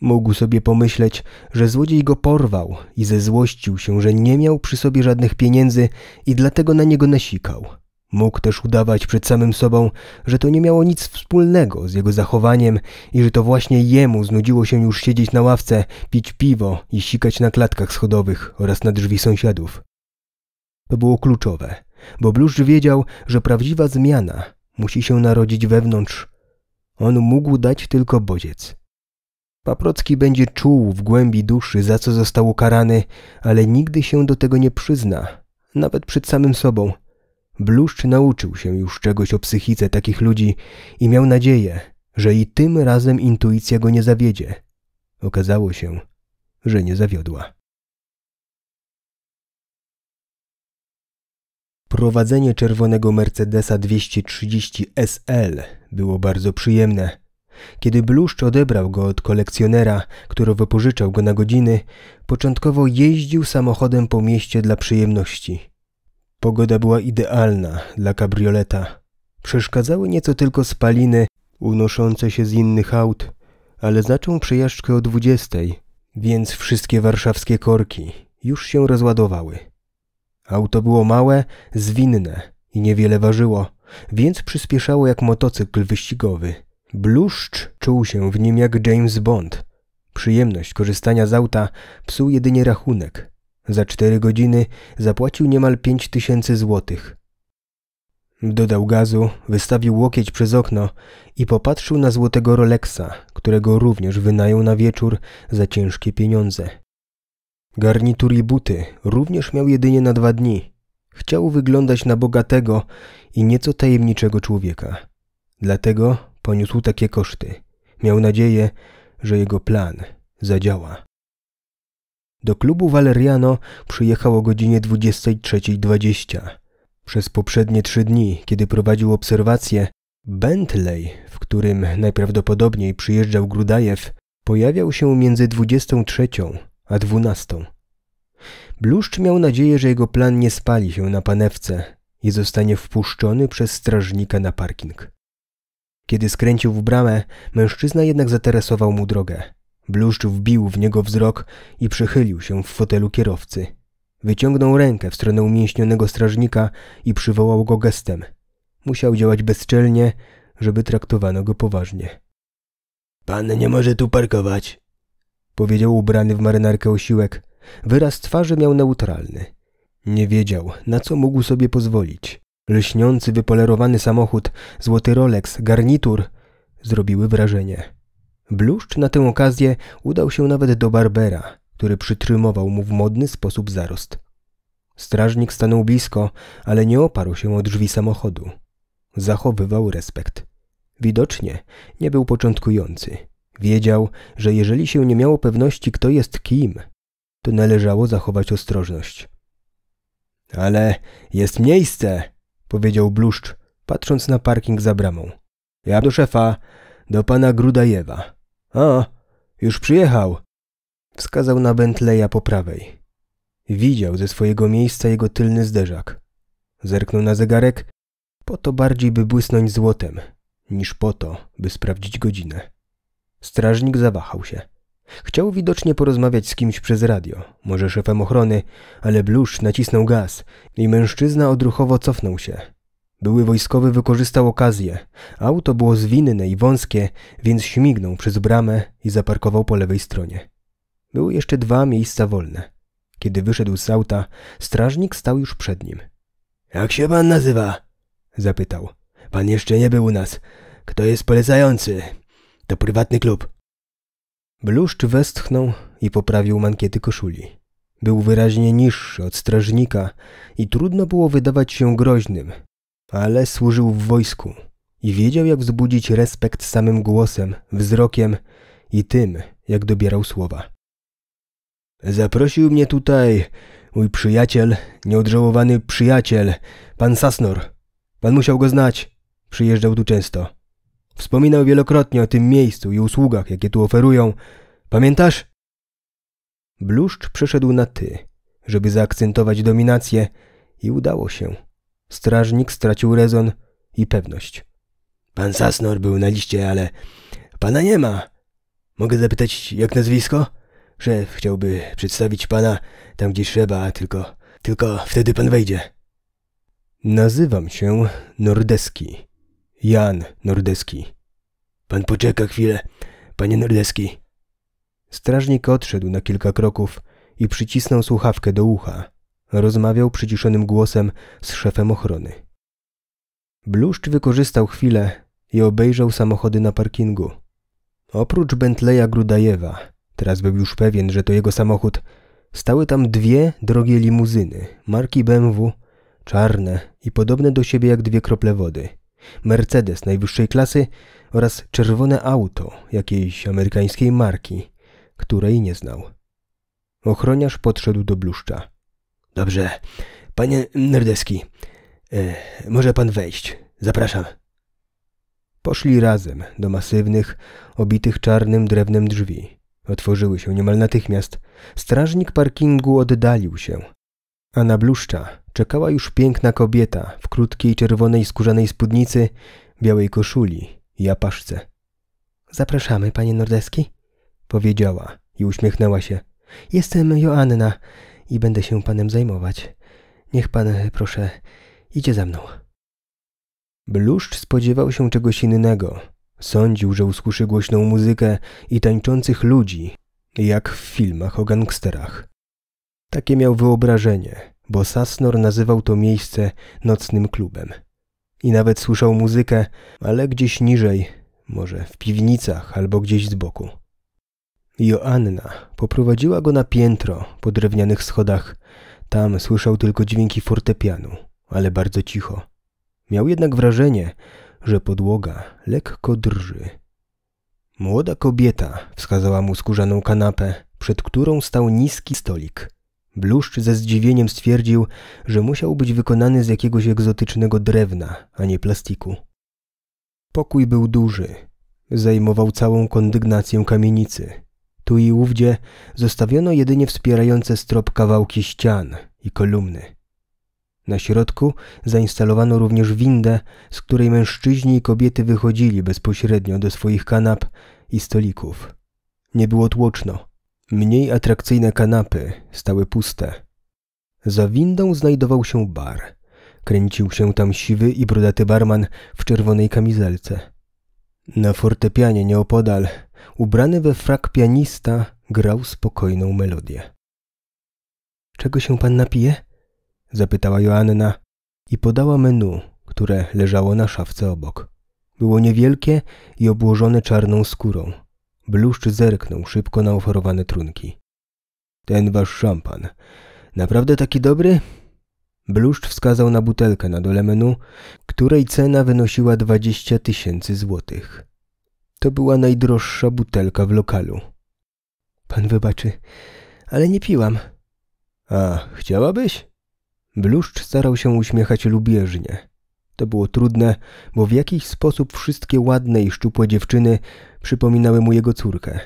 Mógł sobie pomyśleć, że złodziej go porwał i ze zezłościł się, że nie miał przy sobie żadnych pieniędzy i dlatego na niego nasikał. Mógł też udawać przed samym sobą, że to nie miało nic wspólnego z jego zachowaniem i że to właśnie jemu znudziło się już siedzieć na ławce, pić piwo i sikać na klatkach schodowych oraz na drzwi sąsiadów. To było kluczowe, bo Bluszcz wiedział, że prawdziwa zmiana musi się narodzić wewnątrz. On mógł dać tylko bodziec – Paprocki będzie czuł w głębi duszy, za co został ukarany, ale nigdy się do tego nie przyzna, nawet przed samym sobą. Bluszcz nauczył się już czegoś o psychice takich ludzi i miał nadzieję, że i tym razem intuicja go nie zawiedzie. Okazało się, że nie zawiodła. Prowadzenie czerwonego Mercedesa 230 SL było bardzo przyjemne. Kiedy bluszcz odebrał go od kolekcjonera, który wypożyczał go na godziny, początkowo jeździł samochodem po mieście dla przyjemności. Pogoda była idealna dla kabrioleta. Przeszkadzały nieco tylko spaliny unoszące się z innych aut, ale zaczął przejażdżkę o dwudziestej, więc wszystkie warszawskie korki już się rozładowały. Auto było małe, zwinne i niewiele ważyło, więc przyspieszało jak motocykl wyścigowy. Bluszcz czuł się w nim jak James Bond. Przyjemność korzystania z auta psuł jedynie rachunek. Za cztery godziny zapłacił niemal pięć tysięcy złotych. Dodał gazu, wystawił łokieć przez okno i popatrzył na złotego Rolexa, którego również wynajął na wieczór za ciężkie pieniądze. Garnitur i buty również miał jedynie na dwa dni. Chciał wyglądać na bogatego i nieco tajemniczego człowieka. Dlatego poniósł takie koszty. Miał nadzieję, że jego plan zadziała. Do klubu Valeriano przyjechał o godzinie 23.20. Przez poprzednie trzy dni, kiedy prowadził obserwacje, Bentley, w którym najprawdopodobniej przyjeżdżał Grudajew, pojawiał się między 23 a 12. Bluszcz miał nadzieję, że jego plan nie spali się na panewce i zostanie wpuszczony przez strażnika na parking. Kiedy skręcił w bramę, mężczyzna jednak zateresował mu drogę. Bluszcz wbił w niego wzrok i przychylił się w fotelu kierowcy. Wyciągnął rękę w stronę umięśnionego strażnika i przywołał go gestem. Musiał działać bezczelnie, żeby traktowano go poważnie. Pan nie może tu parkować, powiedział ubrany w marynarkę osiłek. Wyraz twarzy miał neutralny. Nie wiedział, na co mógł sobie pozwolić. Lśniący, wypolerowany samochód, złoty Rolex, garnitur zrobiły wrażenie. Bluszcz na tę okazję udał się nawet do Barbera, który przytrymował mu w modny sposób zarost. Strażnik stanął blisko, ale nie oparł się o drzwi samochodu. Zachowywał respekt. Widocznie nie był początkujący. Wiedział, że jeżeli się nie miało pewności, kto jest kim, to należało zachować ostrożność. Ale jest miejsce, powiedział bluszcz, patrząc na parking za bramą. Ja do szefa, do pana Grudajewa. O, już przyjechał. Wskazał na Bentleya po prawej. Widział ze swojego miejsca jego tylny zderzak. Zerknął na zegarek, po to bardziej by błysnąć złotem, niż po to, by sprawdzić godzinę. Strażnik zawahał się. Chciał widocznie porozmawiać z kimś przez radio, może szefem ochrony, ale Blusz nacisnął gaz i mężczyzna odruchowo cofnął się. Były wojskowy wykorzystał okazję. Auto było zwinne i wąskie, więc śmignął przez bramę i zaparkował po lewej stronie. Były jeszcze dwa miejsca wolne. Kiedy wyszedł z auta, strażnik stał już przed nim. Jak się pan nazywa? zapytał. Pan jeszcze nie był u nas. Kto jest polecający? To prywatny klub. Bluszcz westchnął i poprawił mankiety koszuli. Był wyraźnie niższy od strażnika i trudno było wydawać się groźnym, ale służył w wojsku i wiedział jak wzbudzić respekt samym głosem, wzrokiem i tym, jak dobierał słowa. Zaprosił mnie tutaj mój przyjaciel, nieodżałowany przyjaciel, pan Sasnor. Pan musiał go znać. Przyjeżdżał tu często. Wspominał wielokrotnie o tym miejscu i usługach, jakie tu oferują. Pamiętasz? Bluszcz przeszedł na ty, żeby zaakcentować dominację i udało się. Strażnik stracił rezon i pewność. Pan Sasnor był na liście, ale pana nie ma. Mogę zapytać, jak nazwisko? Szef chciałby przedstawić pana tam, gdzie trzeba, tylko, tylko wtedy pan wejdzie. Nazywam się Nordeski. Jan Nordeski. Pan poczeka chwilę, panie Nordeski. Strażnik odszedł na kilka kroków i przycisnął słuchawkę do ucha. Rozmawiał przyciszonym głosem z szefem ochrony. Bluszcz wykorzystał chwilę i obejrzał samochody na parkingu. Oprócz Bentleya Grudajewa, teraz był już pewien, że to jego samochód, stały tam dwie drogie limuzyny, marki BMW, czarne i podobne do siebie jak dwie krople wody. Mercedes najwyższej klasy oraz czerwone auto jakiejś amerykańskiej marki, której nie znał. Ochroniarz podszedł do bluszcza. Dobrze, panie Nerdeski, e, może pan wejść. Zapraszam. Poszli razem do masywnych, obitych czarnym drewnem drzwi. Otworzyły się niemal natychmiast. Strażnik parkingu oddalił się, a na bluszcza czekała już piękna kobieta w krótkiej czerwonej skórzanej spódnicy, białej koszuli i apaszce. Zapraszamy, panie Nordeski, powiedziała i uśmiechnęła się. Jestem Joanna i będę się panem zajmować. Niech pan, proszę, idzie za mną. Bluszcz spodziewał się czegoś innego. Sądził, że usłyszy głośną muzykę i tańczących ludzi, jak w filmach o gangsterach. Takie miał wyobrażenie, bo Sasnor nazywał to miejsce nocnym klubem. I nawet słyszał muzykę, ale gdzieś niżej, może w piwnicach albo gdzieś z boku. Joanna poprowadziła go na piętro po drewnianych schodach. Tam słyszał tylko dźwięki fortepianu, ale bardzo cicho. Miał jednak wrażenie, że podłoga lekko drży. Młoda kobieta wskazała mu skórzaną kanapę, przed którą stał niski stolik. Bluszcz ze zdziwieniem stwierdził, że musiał być wykonany z jakiegoś egzotycznego drewna, a nie plastiku. Pokój był duży. Zajmował całą kondygnację kamienicy. Tu i ówdzie zostawiono jedynie wspierające strop kawałki ścian i kolumny. Na środku zainstalowano również windę, z której mężczyźni i kobiety wychodzili bezpośrednio do swoich kanap i stolików. Nie było tłoczno. Mniej atrakcyjne kanapy stały puste. Za windą znajdował się bar. Kręcił się tam siwy i brudaty barman w czerwonej kamizelce. Na fortepianie nieopodal, ubrany we frak pianista, grał spokojną melodię. Czego się pan napije? zapytała Joanna i podała menu, które leżało na szafce obok. Było niewielkie i obłożone czarną skórą. Bluszcz zerknął szybko na oferowane trunki. Ten wasz szampan. Naprawdę taki dobry? Bluszcz wskazał na butelkę na dole menu, której cena wynosiła 20 tysięcy złotych. To była najdroższa butelka w lokalu. Pan wybaczy, ale nie piłam. A, chciałabyś? Bluszcz starał się uśmiechać lubieżnie. To było trudne, bo w jakiś sposób wszystkie ładne i szczupłe dziewczyny przypominały mu jego córkę.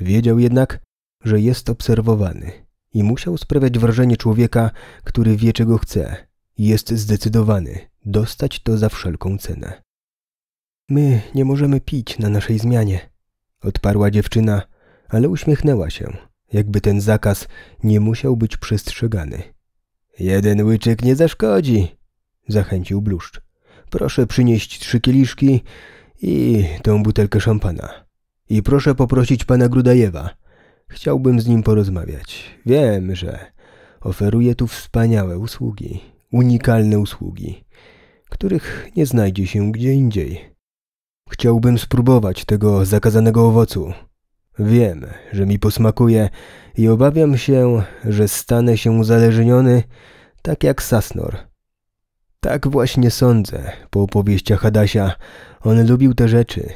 Wiedział jednak, że jest obserwowany i musiał sprawiać wrażenie człowieka, który wie czego chce. Jest zdecydowany dostać to za wszelką cenę. My nie możemy pić na naszej zmianie, odparła dziewczyna, ale uśmiechnęła się, jakby ten zakaz nie musiał być przestrzegany. Jeden łyczek nie zaszkodzi, zachęcił bluszcz. Proszę przynieść trzy kieliszki i tą butelkę szampana. I proszę poprosić pana Grudajewa. Chciałbym z nim porozmawiać. Wiem, że oferuje tu wspaniałe usługi, unikalne usługi, których nie znajdzie się gdzie indziej. Chciałbym spróbować tego zakazanego owocu. Wiem, że mi posmakuje i obawiam się, że stanę się uzależniony tak jak Sasnor – tak właśnie sądzę, po opowieściach Adasia. On lubił te rzeczy.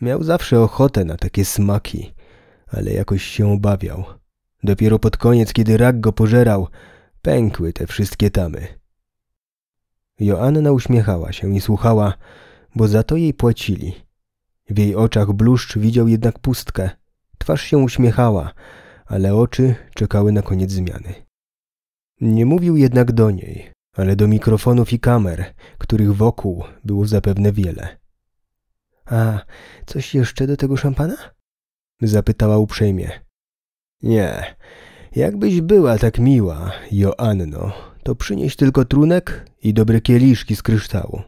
Miał zawsze ochotę na takie smaki, ale jakoś się obawiał. Dopiero pod koniec, kiedy rak go pożerał, pękły te wszystkie tamy. Joanna uśmiechała się i słuchała, bo za to jej płacili. W jej oczach bluszcz widział jednak pustkę. Twarz się uśmiechała, ale oczy czekały na koniec zmiany. Nie mówił jednak do niej, ale do mikrofonów i kamer, których wokół było zapewne wiele. A coś jeszcze do tego szampana? Zapytała uprzejmie. Nie, jakbyś była tak miła, Joanno, to przynieś tylko trunek i dobre kieliszki z kryształu.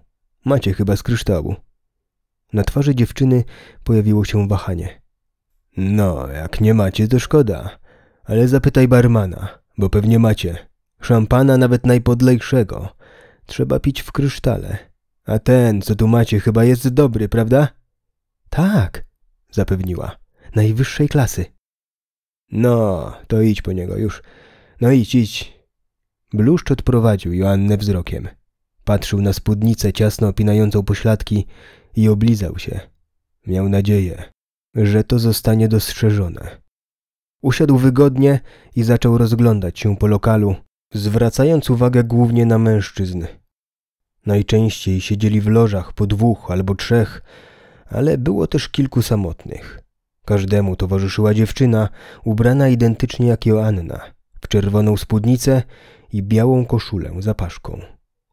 Macie chyba z kryształu. Na twarzy dziewczyny pojawiło się wahanie. No, jak nie macie, to szkoda. Ale zapytaj barmana, bo pewnie macie. Szampana nawet najpodlejszego. Trzeba pić w krysztale. A ten, co tu macie, chyba jest dobry, prawda? Tak, zapewniła. Najwyższej klasy. No, to idź po niego już. No idź, idź. Bluszcz odprowadził Joannę wzrokiem. Patrzył na spódnicę ciasno opinającą pośladki i oblizał się. Miał nadzieję, że to zostanie dostrzeżone. Usiadł wygodnie i zaczął rozglądać się po lokalu, zwracając uwagę głównie na mężczyzn. Najczęściej siedzieli w lożach po dwóch albo trzech, ale było też kilku samotnych. Każdemu towarzyszyła dziewczyna ubrana identycznie jak Joanna, w czerwoną spódnicę i białą koszulę za paszką.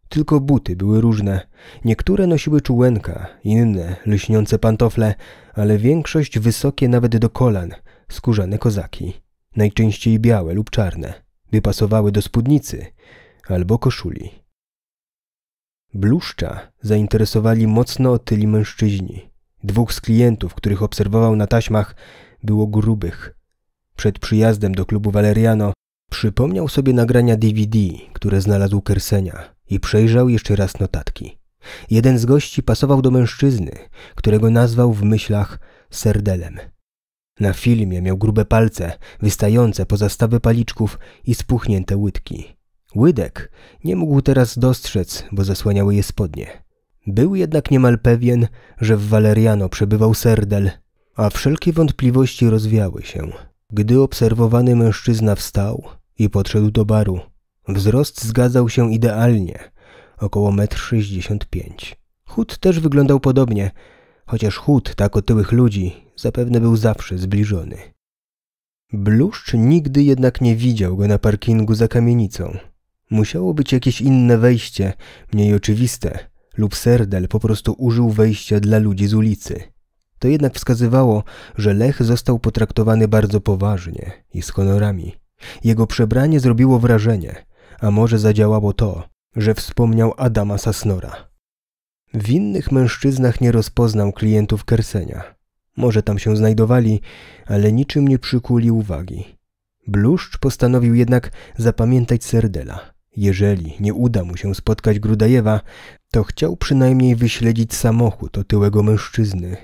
Tylko buty były różne. Niektóre nosiły czułenka, inne lśniące pantofle, ale większość wysokie nawet do kolan, skórzane kozaki, najczęściej białe lub czarne by pasowały do spódnicy albo koszuli. Bluszcza zainteresowali mocno otyli mężczyźni. Dwóch z klientów, których obserwował na taśmach, było grubych. Przed przyjazdem do klubu Valeriano przypomniał sobie nagrania DVD, które znalazł Kersenia i przejrzał jeszcze raz notatki. Jeden z gości pasował do mężczyzny, którego nazwał w myślach serdelem. Na filmie miał grube palce, wystające poza stawy paliczków i spuchnięte łydki. Łydek nie mógł teraz dostrzec, bo zasłaniały je spodnie. Był jednak niemal pewien, że w Valeriano przebywał serdel, a wszelkie wątpliwości rozwiały się. Gdy obserwowany mężczyzna wstał i podszedł do baru, wzrost zgadzał się idealnie, około 1,65 m. Chód też wyglądał podobnie, chociaż chód tak otyłych ludzi zapewne był zawsze zbliżony. Bluszcz nigdy jednak nie widział go na parkingu za kamienicą. Musiało być jakieś inne wejście, mniej oczywiste, lub Serdel po prostu użył wejścia dla ludzi z ulicy. To jednak wskazywało, że Lech został potraktowany bardzo poważnie i z honorami. Jego przebranie zrobiło wrażenie, a może zadziałało to, że wspomniał Adama Sasnora. W innych mężczyznach nie rozpoznał klientów Kersenia. Może tam się znajdowali, ale niczym nie przykuli uwagi. Bluszcz postanowił jednak zapamiętać Serdela. Jeżeli nie uda mu się spotkać Grudajewa, to chciał przynajmniej wyśledzić samochód otyłego mężczyzny.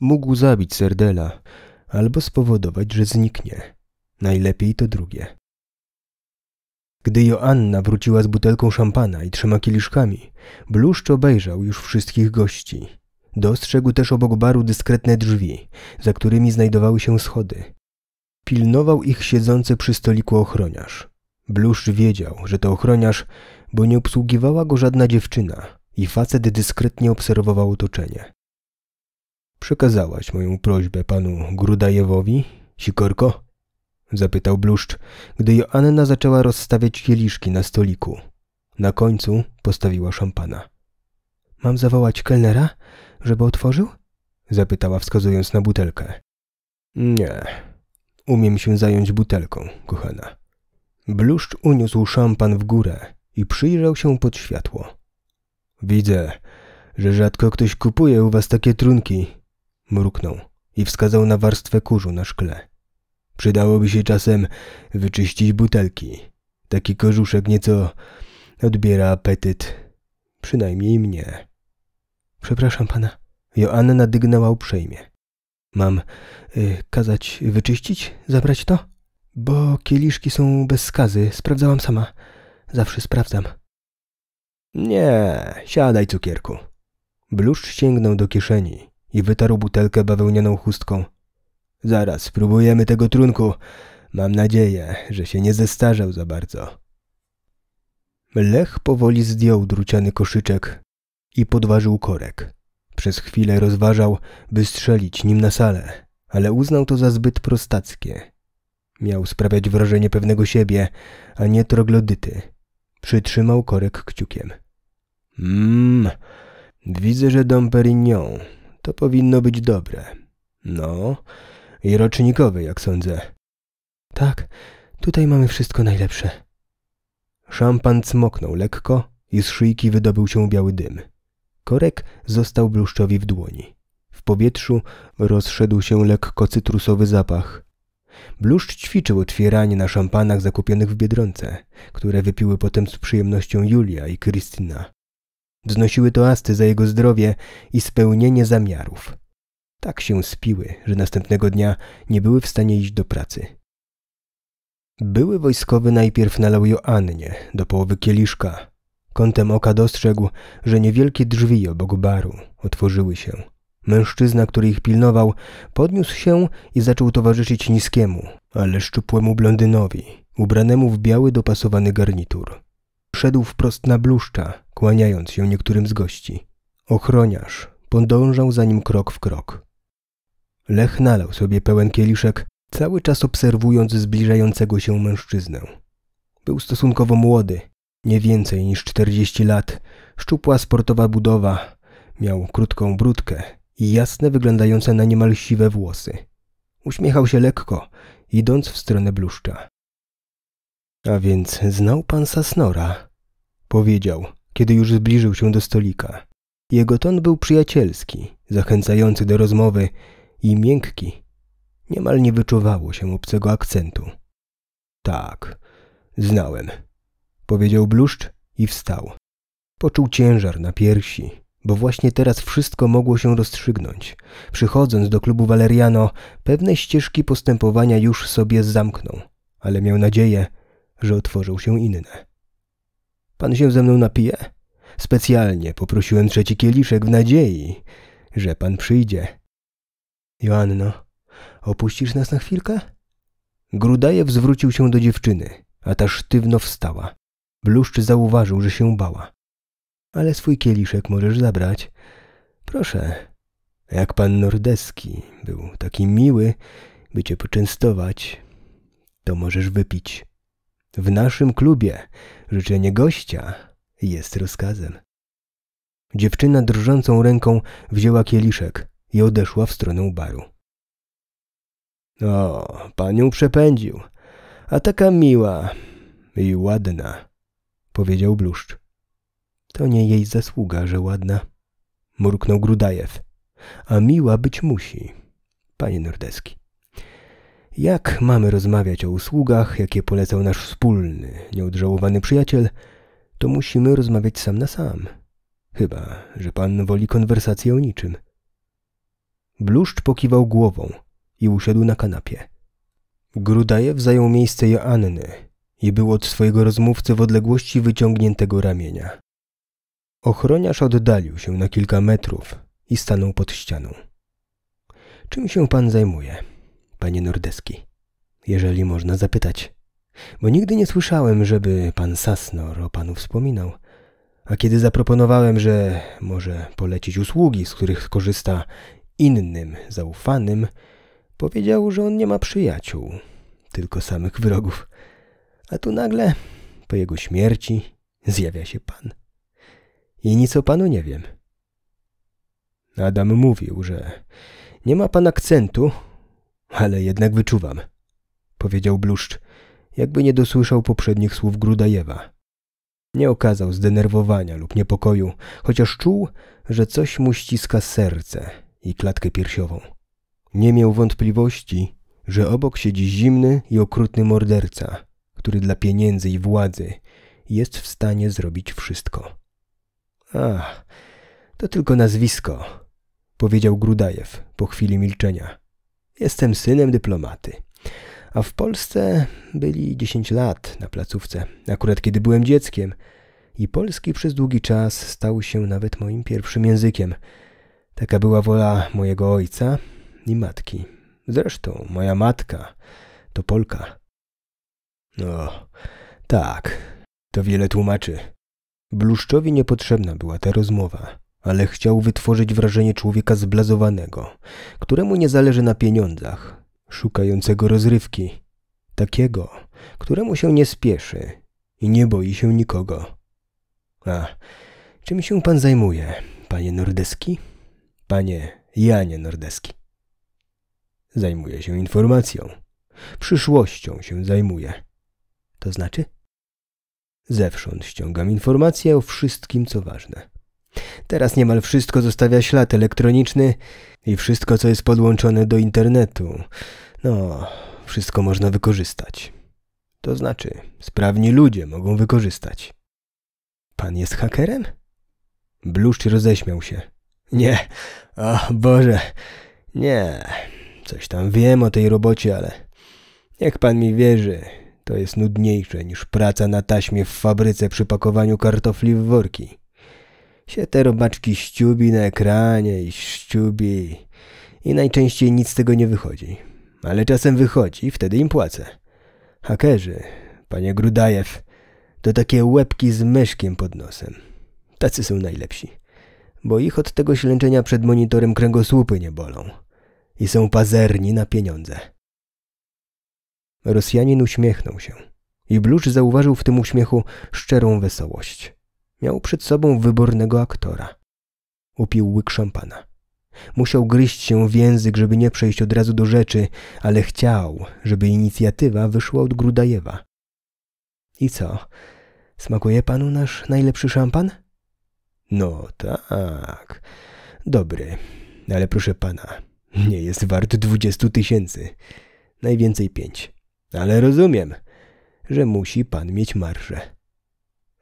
Mógł zabić Serdela albo spowodować, że zniknie. Najlepiej to drugie. Gdy Joanna wróciła z butelką szampana i trzema kieliszkami, bluszcz obejrzał już wszystkich gości. Dostrzegł też obok baru dyskretne drzwi, za którymi znajdowały się schody. Pilnował ich siedzący przy stoliku ochroniarz. Bluszcz wiedział, że to ochroniarz, bo nie obsługiwała go żadna dziewczyna i facet dyskretnie obserwował otoczenie. Przekazałaś moją prośbę panu Grudajewowi, Sikorko? Zapytał Bluszcz, gdy Joanna zaczęła rozstawiać kieliszki na stoliku. Na końcu postawiła szampana. Mam zawołać kelnera? żeby otworzył? Zapytała wskazując na butelkę. Nie. Umiem się zająć butelką, kochana. Bluszcz uniósł szampan w górę i przyjrzał się pod światło. Widzę, że rzadko ktoś kupuje u was takie trunki. Mruknął i wskazał na warstwę kurzu na szkle. Przydałoby się czasem wyczyścić butelki. Taki korzuszek nieco odbiera apetyt. Przynajmniej mnie. Przepraszam pana. Joanna dygnęła uprzejmie. Mam y, kazać wyczyścić? Zabrać to? Bo kieliszki są bez skazy. Sprawdzałam sama. Zawsze sprawdzam. Nie, siadaj cukierku. Bluszcz sięgnął do kieszeni i wytarł butelkę bawełnianą chustką. Zaraz spróbujemy tego trunku. Mam nadzieję, że się nie zestarzał za bardzo. Lech powoli zdjął druciany koszyczek i podważył korek. Przez chwilę rozważał, by strzelić nim na salę, ale uznał to za zbyt prostackie. Miał sprawiać wrażenie pewnego siebie, a nie troglodyty. Przytrzymał korek kciukiem. Mmm, widzę, że dom Perignon. To powinno być dobre. No, i rocznikowy, jak sądzę. Tak, tutaj mamy wszystko najlepsze. Szampan cmoknął lekko i z szyjki wydobył się biały dym. Korek został bluszczowi w dłoni. W powietrzu rozszedł się lekko cytrusowy zapach. Bluszcz ćwiczył otwieranie na szampanach zakupionych w Biedronce, które wypiły potem z przyjemnością Julia i Krystyna. Wznosiły toasty za jego zdrowie i spełnienie zamiarów. Tak się spiły, że następnego dnia nie były w stanie iść do pracy. Były wojskowy najpierw nalał Joannie do połowy kieliszka, Kątem oka dostrzegł, że niewielkie drzwi obok baru otworzyły się. Mężczyzna, który ich pilnował, podniósł się i zaczął towarzyszyć niskiemu, ale szczupłemu blondynowi, ubranemu w biały dopasowany garnitur. Szedł wprost na bluszcza, kłaniając się niektórym z gości. Ochroniarz podążał za nim krok w krok. Lech nalał sobie pełen kieliszek, cały czas obserwując zbliżającego się mężczyznę. Był stosunkowo młody, nie więcej niż 40 lat, szczupła sportowa budowa, miał krótką brudkę i jasne wyglądające na niemal siwe włosy. Uśmiechał się lekko, idąc w stronę bluszcza. A więc znał pan Sasnora? Powiedział, kiedy już zbliżył się do stolika. Jego ton był przyjacielski, zachęcający do rozmowy i miękki. Niemal nie wyczuwało się obcego akcentu. Tak, znałem powiedział bluszcz i wstał. Poczuł ciężar na piersi, bo właśnie teraz wszystko mogło się rozstrzygnąć. Przychodząc do klubu Valeriano, pewne ścieżki postępowania już sobie zamknął, ale miał nadzieję, że otworzą się inne. Pan się ze mną napije? Specjalnie poprosiłem trzeci kieliszek w nadziei, że pan przyjdzie. Joanno, opuścisz nas na chwilkę? Grudajew zwrócił się do dziewczyny, a ta sztywno wstała. Bluszcz zauważył, że się bała. Ale swój kieliszek możesz zabrać. Proszę, jak pan Nordeski był taki miły, by cię poczęstować, to możesz wypić. W naszym klubie życzenie gościa jest rozkazem. Dziewczyna drżącą ręką wzięła kieliszek i odeszła w stronę baru. O, panią przepędził, a taka miła i ładna powiedział bluszcz. To nie jej zasługa, że ładna, mruknął Grudajew. A miła być musi, panie Nordeski. Jak mamy rozmawiać o usługach, jakie polecał nasz wspólny, nieodżałowany przyjaciel, to musimy rozmawiać sam na sam. Chyba, że pan woli konwersację o niczym. Bluszcz pokiwał głową i usiadł na kanapie. Grudajew zajął miejsce Joanny, i był od swojego rozmówcy w odległości wyciągniętego ramienia. Ochroniarz oddalił się na kilka metrów i stanął pod ścianą. Czym się pan zajmuje, panie Nordeski? Jeżeli można zapytać. Bo nigdy nie słyszałem, żeby pan Sasnor o panu wspominał. A kiedy zaproponowałem, że może polecić usługi, z których skorzysta innym, zaufanym, powiedział, że on nie ma przyjaciół, tylko samych wrogów. A tu nagle, po jego śmierci, zjawia się pan. I nic o panu nie wiem. Adam mówił, że nie ma pan akcentu, ale jednak wyczuwam, powiedział bluszcz, jakby nie dosłyszał poprzednich słów Grudajewa. Nie okazał zdenerwowania lub niepokoju, chociaż czuł, że coś mu ściska serce i klatkę piersiową. Nie miał wątpliwości, że obok siedzi zimny i okrutny morderca, który dla pieniędzy i władzy jest w stanie zrobić wszystko. to tylko nazwisko, powiedział Grudajew po chwili milczenia. Jestem synem dyplomaty. A w Polsce byli dziesięć lat na placówce, akurat kiedy byłem dzieckiem, i polski przez długi czas stał się nawet moim pierwszym językiem. Taka była wola mojego ojca i matki. Zresztą moja matka to Polka. No, tak, to wiele tłumaczy. Bluszczowi niepotrzebna była ta rozmowa, ale chciał wytworzyć wrażenie człowieka zblazowanego, któremu nie zależy na pieniądzach, szukającego rozrywki, takiego, któremu się nie spieszy i nie boi się nikogo. A czym się pan zajmuje, panie Nordeski? Panie Janie Nordeski. Zajmuję się informacją. Przyszłością się zajmuję to znaczy? Zewsząd ściągam informacje o wszystkim, co ważne. Teraz niemal wszystko zostawia ślad elektroniczny i wszystko, co jest podłączone do internetu. No, wszystko można wykorzystać. To znaczy, sprawni ludzie mogą wykorzystać. Pan jest hakerem? Bluszcz roześmiał się. Nie, o Boże, nie. Coś tam wiem o tej robocie, ale jak pan mi wierzy, to jest nudniejsze niż praca na taśmie w fabryce przy pakowaniu kartofli w worki. Się te robaczki ściubi na ekranie i ściubi i najczęściej nic z tego nie wychodzi. Ale czasem wychodzi i wtedy im płacę. Hakerzy, panie Grudajew, to takie łebki z myszkiem pod nosem. Tacy są najlepsi, bo ich od tego ślęczenia przed monitorem kręgosłupy nie bolą i są pazerni na pieniądze. Rosjanin uśmiechnął się i Blusz zauważył w tym uśmiechu szczerą wesołość. Miał przed sobą wybornego aktora. Upił łyk szampana. Musiał gryźć się w język, żeby nie przejść od razu do rzeczy, ale chciał, żeby inicjatywa wyszła od Grudajewa. I co? Smakuje panu nasz najlepszy szampan? No tak. Dobry. Ale proszę pana, nie jest wart dwudziestu tysięcy. Najwięcej pięć. Ale rozumiem, że musi pan mieć marże.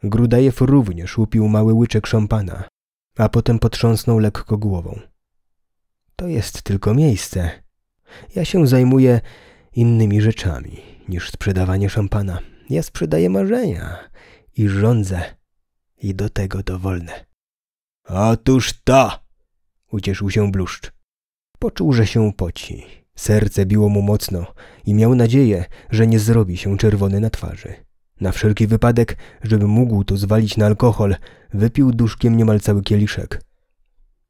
Grudajew również upił mały łyczek szampana, a potem potrząsnął lekko głową. To jest tylko miejsce. Ja się zajmuję innymi rzeczami niż sprzedawanie szampana. Ja sprzedaję marzenia i rządzę. I do tego dowolne. Otóż to! Ucieszył się bluszcz. Poczuł, że się poci Serce biło mu mocno i miał nadzieję, że nie zrobi się czerwony na twarzy. Na wszelki wypadek, żeby mógł to zwalić na alkohol, wypił duszkiem niemal cały kieliszek.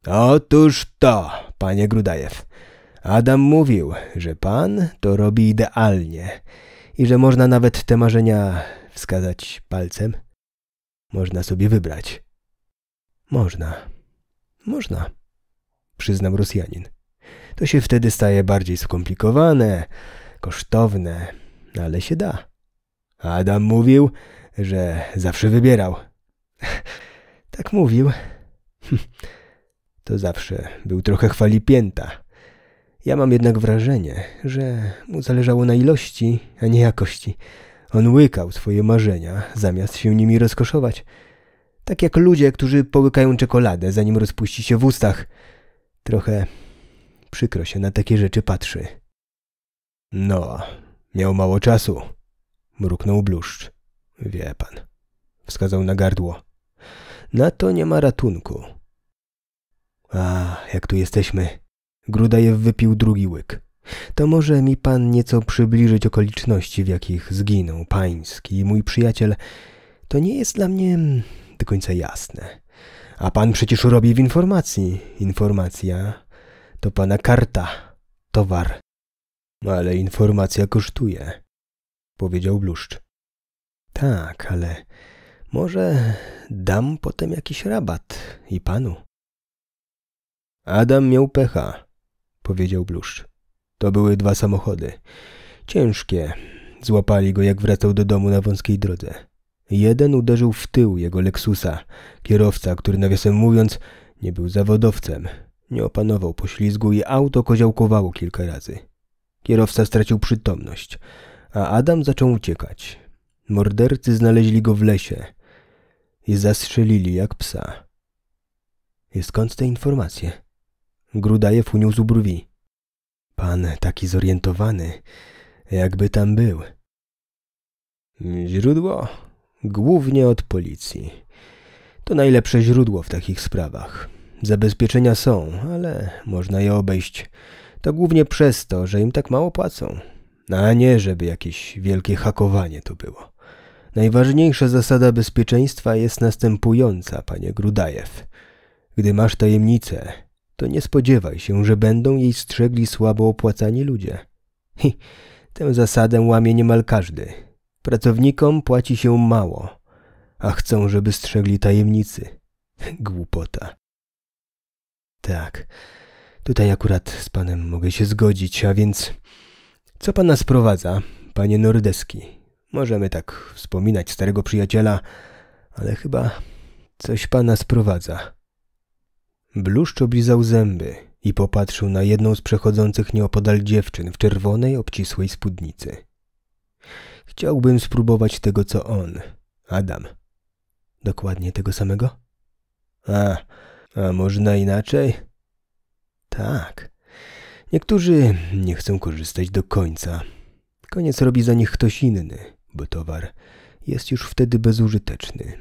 Otóż to, panie Grudajew. Adam mówił, że pan to robi idealnie i że można nawet te marzenia wskazać palcem. Można sobie wybrać. Można. Można, przyznał Rosjanin. To się wtedy staje bardziej skomplikowane, kosztowne, no ale się da. Adam mówił, że zawsze wybierał. <laughs> tak mówił. <laughs> to zawsze był trochę chwalipięta. Ja mam jednak wrażenie, że mu zależało na ilości, a nie jakości. On łykał swoje marzenia, zamiast się nimi rozkoszować. Tak jak ludzie, którzy połykają czekoladę, zanim rozpuści się w ustach. Trochę przykro się na takie rzeczy patrzy. No, miał mało czasu. Mruknął bluszcz. Wie pan. Wskazał na gardło. Na to nie ma ratunku. A, jak tu jesteśmy. Grudajew wypił drugi łyk. To może mi pan nieco przybliżyć okoliczności, w jakich zginął pański i mój przyjaciel. To nie jest dla mnie do końca jasne. A pan przecież robi w informacji. Informacja to pana karta, towar. No, ale informacja kosztuje, powiedział bluszcz. Tak, ale może dam potem jakiś rabat i panu. Adam miał pecha, powiedział bluszcz. To były dwa samochody. Ciężkie. Złapali go, jak wracał do domu na wąskiej drodze. Jeden uderzył w tył jego Lexusa, kierowca, który nawiasem mówiąc nie był zawodowcem, nie opanował poślizgu i auto koziołkowało kilka razy. Kierowca stracił przytomność, a Adam zaczął uciekać. Mordercy znaleźli go w lesie i zastrzelili jak psa. I skąd te informacje? Grudajew uniósł brwi. Pan taki zorientowany, jakby tam był. Źródło? Głównie od policji. To najlepsze źródło w takich sprawach. Zabezpieczenia są, ale można je obejść. To głównie przez to, że im tak mało płacą. A nie, żeby jakieś wielkie hakowanie to było. Najważniejsza zasada bezpieczeństwa jest następująca, panie Grudajew. Gdy masz tajemnicę, to nie spodziewaj się, że będą jej strzegli słabo opłacani ludzie. Hi, tę zasadę łamie niemal każdy. Pracownikom płaci się mało, a chcą, żeby strzegli tajemnicy. <laughs> Głupota. Tak, tutaj akurat z panem mogę się zgodzić, a więc co pana sprowadza, panie Nordeski? Możemy tak wspominać starego przyjaciela, ale chyba coś pana sprowadza. Bluszcz oblizał zęby i popatrzył na jedną z przechodzących nieopodal dziewczyn w czerwonej, obcisłej spódnicy. Chciałbym spróbować tego, co on, Adam. Dokładnie tego samego? A, a można inaczej? Tak. Niektórzy nie chcą korzystać do końca. Koniec robi za nich ktoś inny, bo towar jest już wtedy bezużyteczny,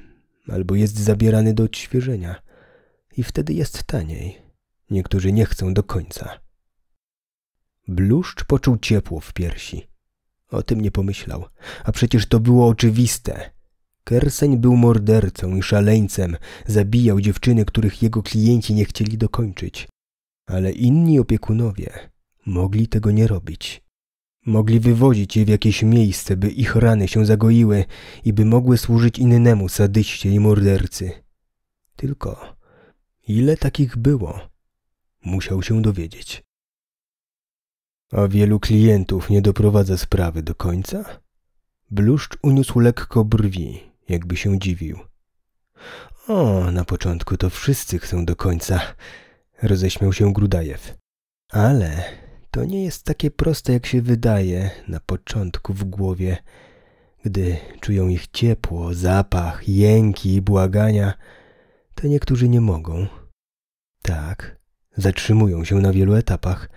albo jest zabierany do odświeżenia i wtedy jest taniej. Niektórzy nie chcą do końca. Bluszcz poczuł ciepło w piersi. O tym nie pomyślał, a przecież to było oczywiste. Kerseń był mordercą i szaleńcem, zabijał dziewczyny, których jego klienci nie chcieli dokończyć. Ale inni opiekunowie mogli tego nie robić. Mogli wywozić je w jakieś miejsce, by ich rany się zagoiły i by mogły służyć innemu sadyście i mordercy. Tylko ile takich było? Musiał się dowiedzieć. A wielu klientów nie doprowadza sprawy do końca? Bluszcz uniósł lekko brwi, jakby się dziwił. O, na początku to wszyscy chcą do końca, roześmiał się Grudajew. Ale to nie jest takie proste, jak się wydaje na początku w głowie, gdy czują ich ciepło, zapach, jęki i błagania, to niektórzy nie mogą. Tak, zatrzymują się na wielu etapach.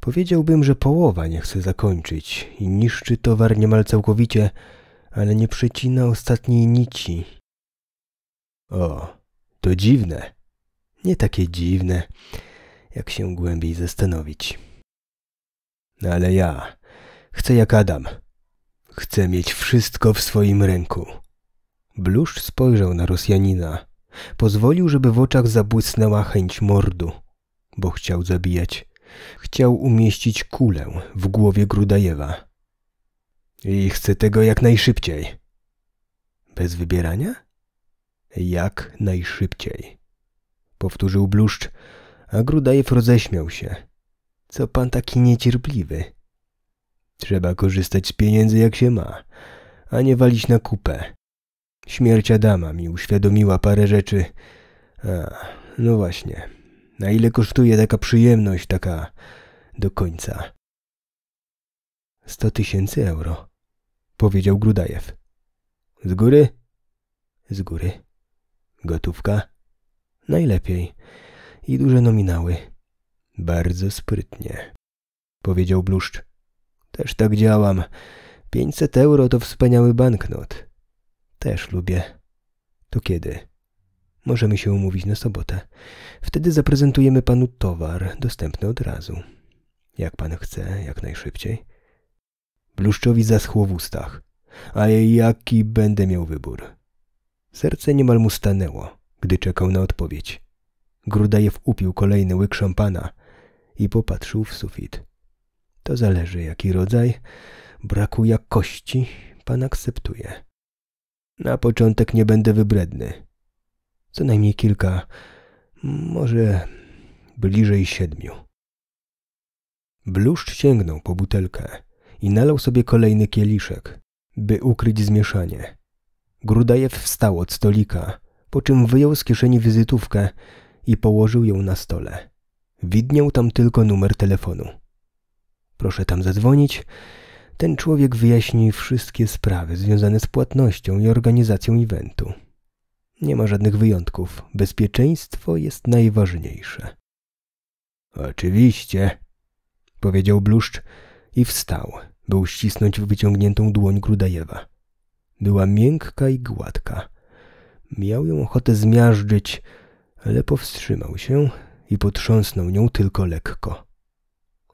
Powiedziałbym, że połowa nie chce zakończyć i niszczy towar niemal całkowicie, ale nie przecina ostatniej nici. O, to dziwne. Nie takie dziwne, jak się głębiej zastanowić. No ale ja chcę jak Adam. Chcę mieć wszystko w swoim ręku. Blusz spojrzał na Rosjanina. Pozwolił, żeby w oczach zabłysnęła chęć mordu, bo chciał zabijać. Chciał umieścić kulę w głowie Grudajewa. I chcę tego jak najszybciej. Bez wybierania? Jak najszybciej. Powtórzył bluszcz, a Grudajew roześmiał się. Co pan taki niecierpliwy? Trzeba korzystać z pieniędzy jak się ma, a nie walić na kupę. Śmierć Adama mi uświadomiła parę rzeczy. A, no właśnie. Na ile kosztuje taka przyjemność, taka do końca? Sto tysięcy euro, powiedział Grudajew. Z góry? Z góry. Gotówka? Najlepiej. I duże nominały. Bardzo sprytnie, powiedział Bluszcz. Też tak działam. 500 euro to wspaniały banknot. Też lubię. To kiedy? Możemy się umówić na sobotę. Wtedy zaprezentujemy panu towar dostępny od razu. Jak pan chce, jak najszybciej. Bluszczowi zaschło w ustach. A jaki będę miał wybór? Serce niemal mu stanęło, gdy czekał na odpowiedź. Grudajew upił kolejny łyk szampana i popatrzył w sufit. To zależy jaki rodzaj. Braku jakości pan akceptuje. Na początek nie będę wybredny. Co najmniej kilka, może bliżej siedmiu. Bluszcz sięgnął po butelkę i nalał sobie kolejny kieliszek, by ukryć zmieszanie. Grudajew wstał od stolika, po czym wyjął z kieszeni wizytówkę i położył ją na stole. Widniał tam tylko numer telefonu. Proszę tam zadzwonić. Ten człowiek wyjaśni wszystkie sprawy związane z płatnością i organizacją eventu. Nie ma żadnych wyjątków. Bezpieczeństwo jest najważniejsze. Oczywiście, powiedział bluszcz i wstał, by uścisnąć wyciągniętą dłoń Grudajewa. Była miękka i gładka. Miał ją ochotę zmiażdżyć, ale powstrzymał się i potrząsnął nią tylko lekko.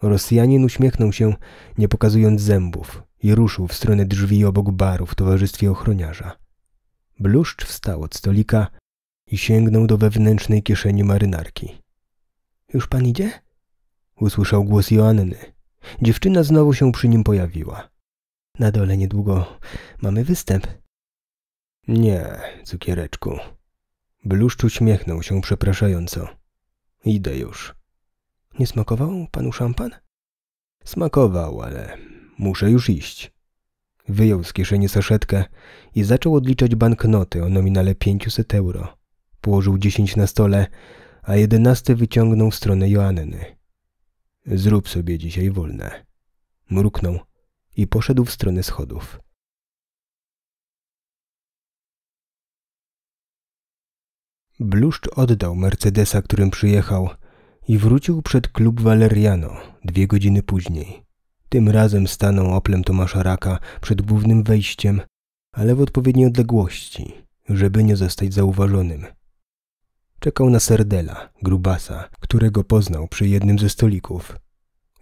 Rosjanin uśmiechnął się, nie pokazując zębów, i ruszył w stronę drzwi obok baru w towarzystwie ochroniarza. Bluszcz wstał od stolika i sięgnął do wewnętrznej kieszeni marynarki. Już pan idzie? usłyszał głos Joanny, Dziewczyna znowu się przy nim pojawiła. Na dole niedługo mamy występ. Nie, cukiereczku. Bluszcz uśmiechnął się przepraszająco. Idę już. Nie smakował panu szampan? Smakował, ale muszę już iść. Wyjął z kieszeni saszetkę i zaczął odliczać banknoty o nominale 500 euro. Położył dziesięć na stole, a jedenasty wyciągnął w stronę Joanny. Zrób sobie dzisiaj wolne. Mruknął i poszedł w stronę schodów. Bluszcz oddał Mercedesa, którym przyjechał i wrócił przed klub Valeriano dwie godziny później. Tym razem stanął oplem Tomasza Raka przed głównym wejściem, ale w odpowiedniej odległości, żeby nie zostać zauważonym. Czekał na Serdela, grubasa, którego poznał przy jednym ze stolików.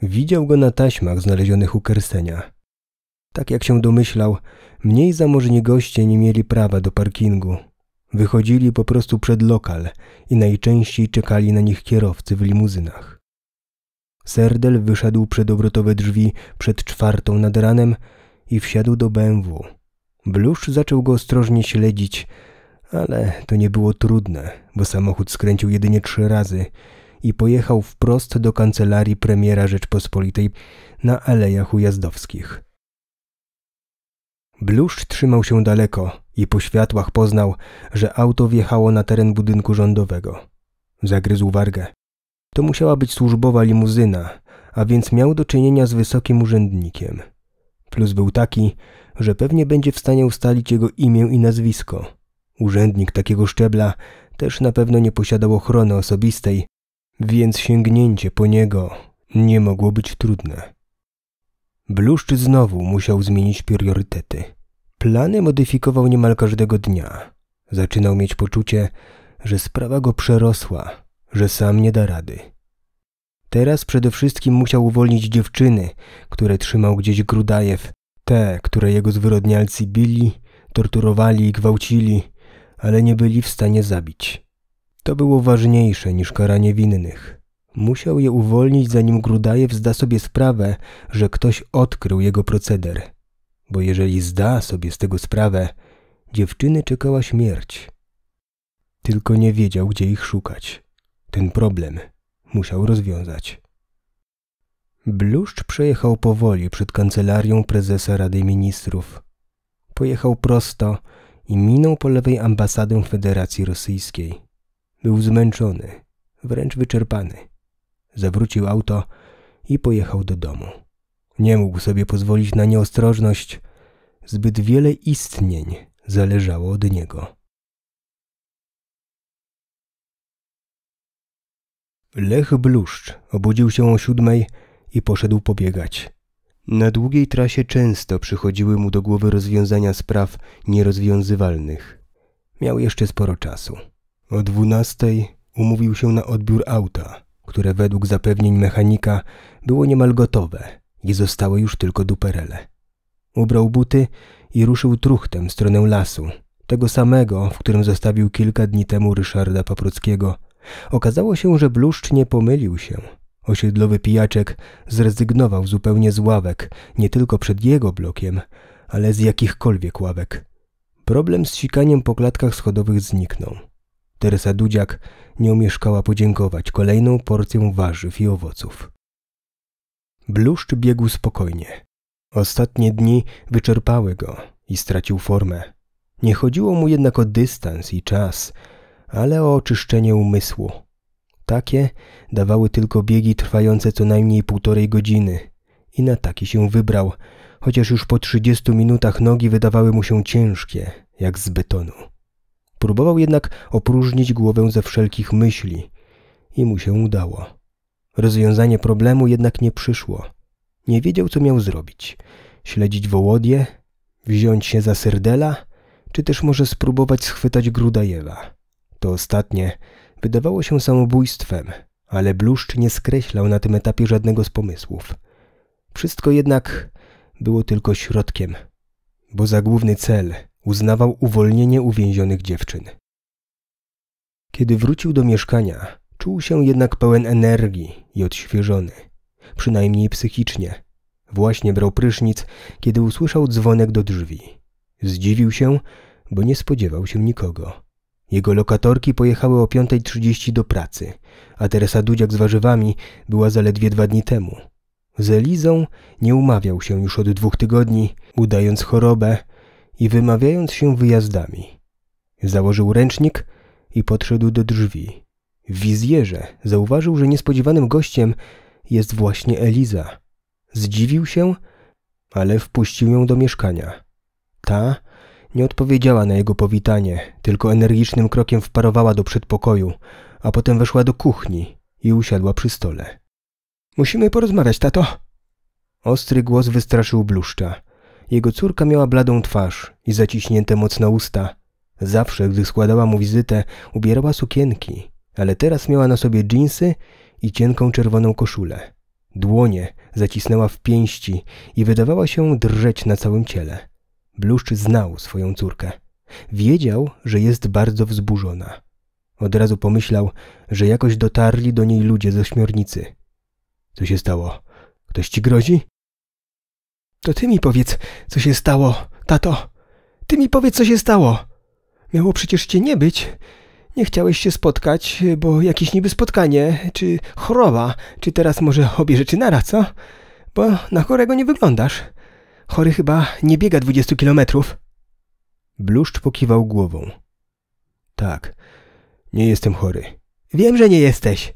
Widział go na taśmach znalezionych u Kersenia. Tak jak się domyślał, mniej zamożni goście nie mieli prawa do parkingu. Wychodzili po prostu przed lokal i najczęściej czekali na nich kierowcy w limuzynach. Serdel wyszedł przed obrotowe drzwi przed czwartą nad ranem i wsiadł do BMW. Blusz zaczął go ostrożnie śledzić, ale to nie było trudne, bo samochód skręcił jedynie trzy razy i pojechał wprost do kancelarii premiera Rzeczpospolitej na Alejach Ujazdowskich. Bluszcz trzymał się daleko i po światłach poznał, że auto wjechało na teren budynku rządowego. Zagryzł wargę. To musiała być służbowa limuzyna, a więc miał do czynienia z wysokim urzędnikiem. Plus był taki, że pewnie będzie w stanie ustalić jego imię i nazwisko – Urzędnik takiego szczebla też na pewno nie posiadał ochrony osobistej, więc sięgnięcie po niego nie mogło być trudne. Bluszcz znowu musiał zmienić priorytety. Plany modyfikował niemal każdego dnia. Zaczynał mieć poczucie, że sprawa go przerosła, że sam nie da rady. Teraz przede wszystkim musiał uwolnić dziewczyny, które trzymał gdzieś Grudajew, te, które jego zwyrodnialcy bili, torturowali i gwałcili, ale nie byli w stanie zabić. To było ważniejsze niż karanie winnych. Musiał je uwolnić, zanim Grudajew zda sobie sprawę, że ktoś odkrył jego proceder. Bo jeżeli zda sobie z tego sprawę, dziewczyny czekała śmierć. Tylko nie wiedział, gdzie ich szukać. Ten problem musiał rozwiązać. Bluszcz przejechał powoli przed kancelarią prezesa Rady Ministrów. Pojechał prosto, i minął po lewej ambasadę Federacji Rosyjskiej. Był zmęczony, wręcz wyczerpany. Zawrócił auto i pojechał do domu. Nie mógł sobie pozwolić na nieostrożność. Zbyt wiele istnień zależało od niego. Lech Bluszcz obudził się o siódmej i poszedł pobiegać. Na długiej trasie często przychodziły mu do głowy rozwiązania spraw nierozwiązywalnych. Miał jeszcze sporo czasu. O dwunastej umówił się na odbiór auta, które według zapewnień mechanika było niemal gotowe i zostały już tylko duperele. Ubrał buty i ruszył truchtem w stronę lasu, tego samego, w którym zostawił kilka dni temu Ryszarda Paprockiego. Okazało się, że bluszcz nie pomylił się – Osiedlowy pijaczek zrezygnował zupełnie z ławek, nie tylko przed jego blokiem, ale z jakichkolwiek ławek. Problem z sikaniem po klatkach schodowych zniknął. Teresa Dudziak nie omieszkała podziękować kolejną porcją warzyw i owoców. Bluszcz biegł spokojnie. Ostatnie dni wyczerpały go i stracił formę. Nie chodziło mu jednak o dystans i czas, ale o oczyszczenie umysłu, takie dawały tylko biegi trwające co najmniej półtorej godziny. I na taki się wybrał, chociaż już po trzydziestu minutach nogi wydawały mu się ciężkie, jak z betonu. Próbował jednak opróżnić głowę ze wszelkich myśli i mu się udało. Rozwiązanie problemu jednak nie przyszło. Nie wiedział, co miał zrobić. Śledzić Wołodie, wziąć się za Serdela, czy też może spróbować schwytać Grudajewa. To ostatnie wydawało się samobójstwem, ale bluszcz nie skreślał na tym etapie żadnego z pomysłów. Wszystko jednak było tylko środkiem, bo za główny cel uznawał uwolnienie uwięzionych dziewczyn. Kiedy wrócił do mieszkania, czuł się jednak pełen energii i odświeżony, przynajmniej psychicznie. Właśnie brał prysznic, kiedy usłyszał dzwonek do drzwi. Zdziwił się, bo nie spodziewał się nikogo. Jego lokatorki pojechały o 5.30 do pracy, a Teresa Dudziak z warzywami była zaledwie dwa dni temu. Z Elizą nie umawiał się już od dwóch tygodni, udając chorobę i wymawiając się wyjazdami. Założył ręcznik i podszedł do drzwi. W wizjerze zauważył, że niespodziewanym gościem jest właśnie Eliza. Zdziwił się, ale wpuścił ją do mieszkania. Ta nie odpowiedziała na jego powitanie, tylko energicznym krokiem wparowała do przedpokoju, a potem weszła do kuchni i usiadła przy stole. Musimy porozmawiać, tato. Ostry głos wystraszył bluszcza. Jego córka miała bladą twarz i zaciśnięte mocno usta. Zawsze, gdy składała mu wizytę, ubierała sukienki, ale teraz miała na sobie dżinsy i cienką czerwoną koszulę. Dłonie zacisnęła w pięści i wydawała się drżeć na całym ciele. Bluszcz znał swoją córkę. Wiedział, że jest bardzo wzburzona. Od razu pomyślał, że jakoś dotarli do niej ludzie ze śmiornicy. Co się stało? Ktoś ci grozi? To ty mi powiedz, co się stało, tato. Ty mi powiedz, co się stało. Miało przecież cię nie być. Nie chciałeś się spotkać, bo jakieś niby spotkanie, czy choroba, czy teraz może obie rzeczy naraz, co? Bo na chorego nie wyglądasz. Chory chyba nie biega dwudziestu kilometrów. Bluszcz pokiwał głową. Tak, nie jestem chory. Wiem, że nie jesteś.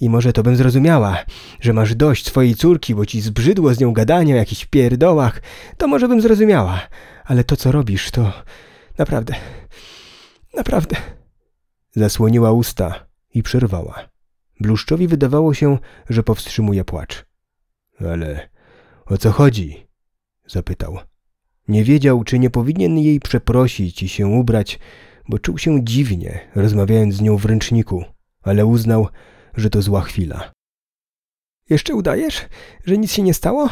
I może to bym zrozumiała, że masz dość swojej córki, bo ci zbrzydło z nią gadanie o jakichś pierdołach. To może bym zrozumiała. Ale to, co robisz, to... Naprawdę... Naprawdę... Zasłoniła usta i przerwała. Bluszczowi wydawało się, że powstrzymuje płacz. Ale o co chodzi? Zapytał. Nie wiedział, czy nie powinien jej przeprosić i się ubrać, bo czuł się dziwnie, rozmawiając z nią w ręczniku, ale uznał, że to zła chwila. Jeszcze udajesz, że nic się nie stało?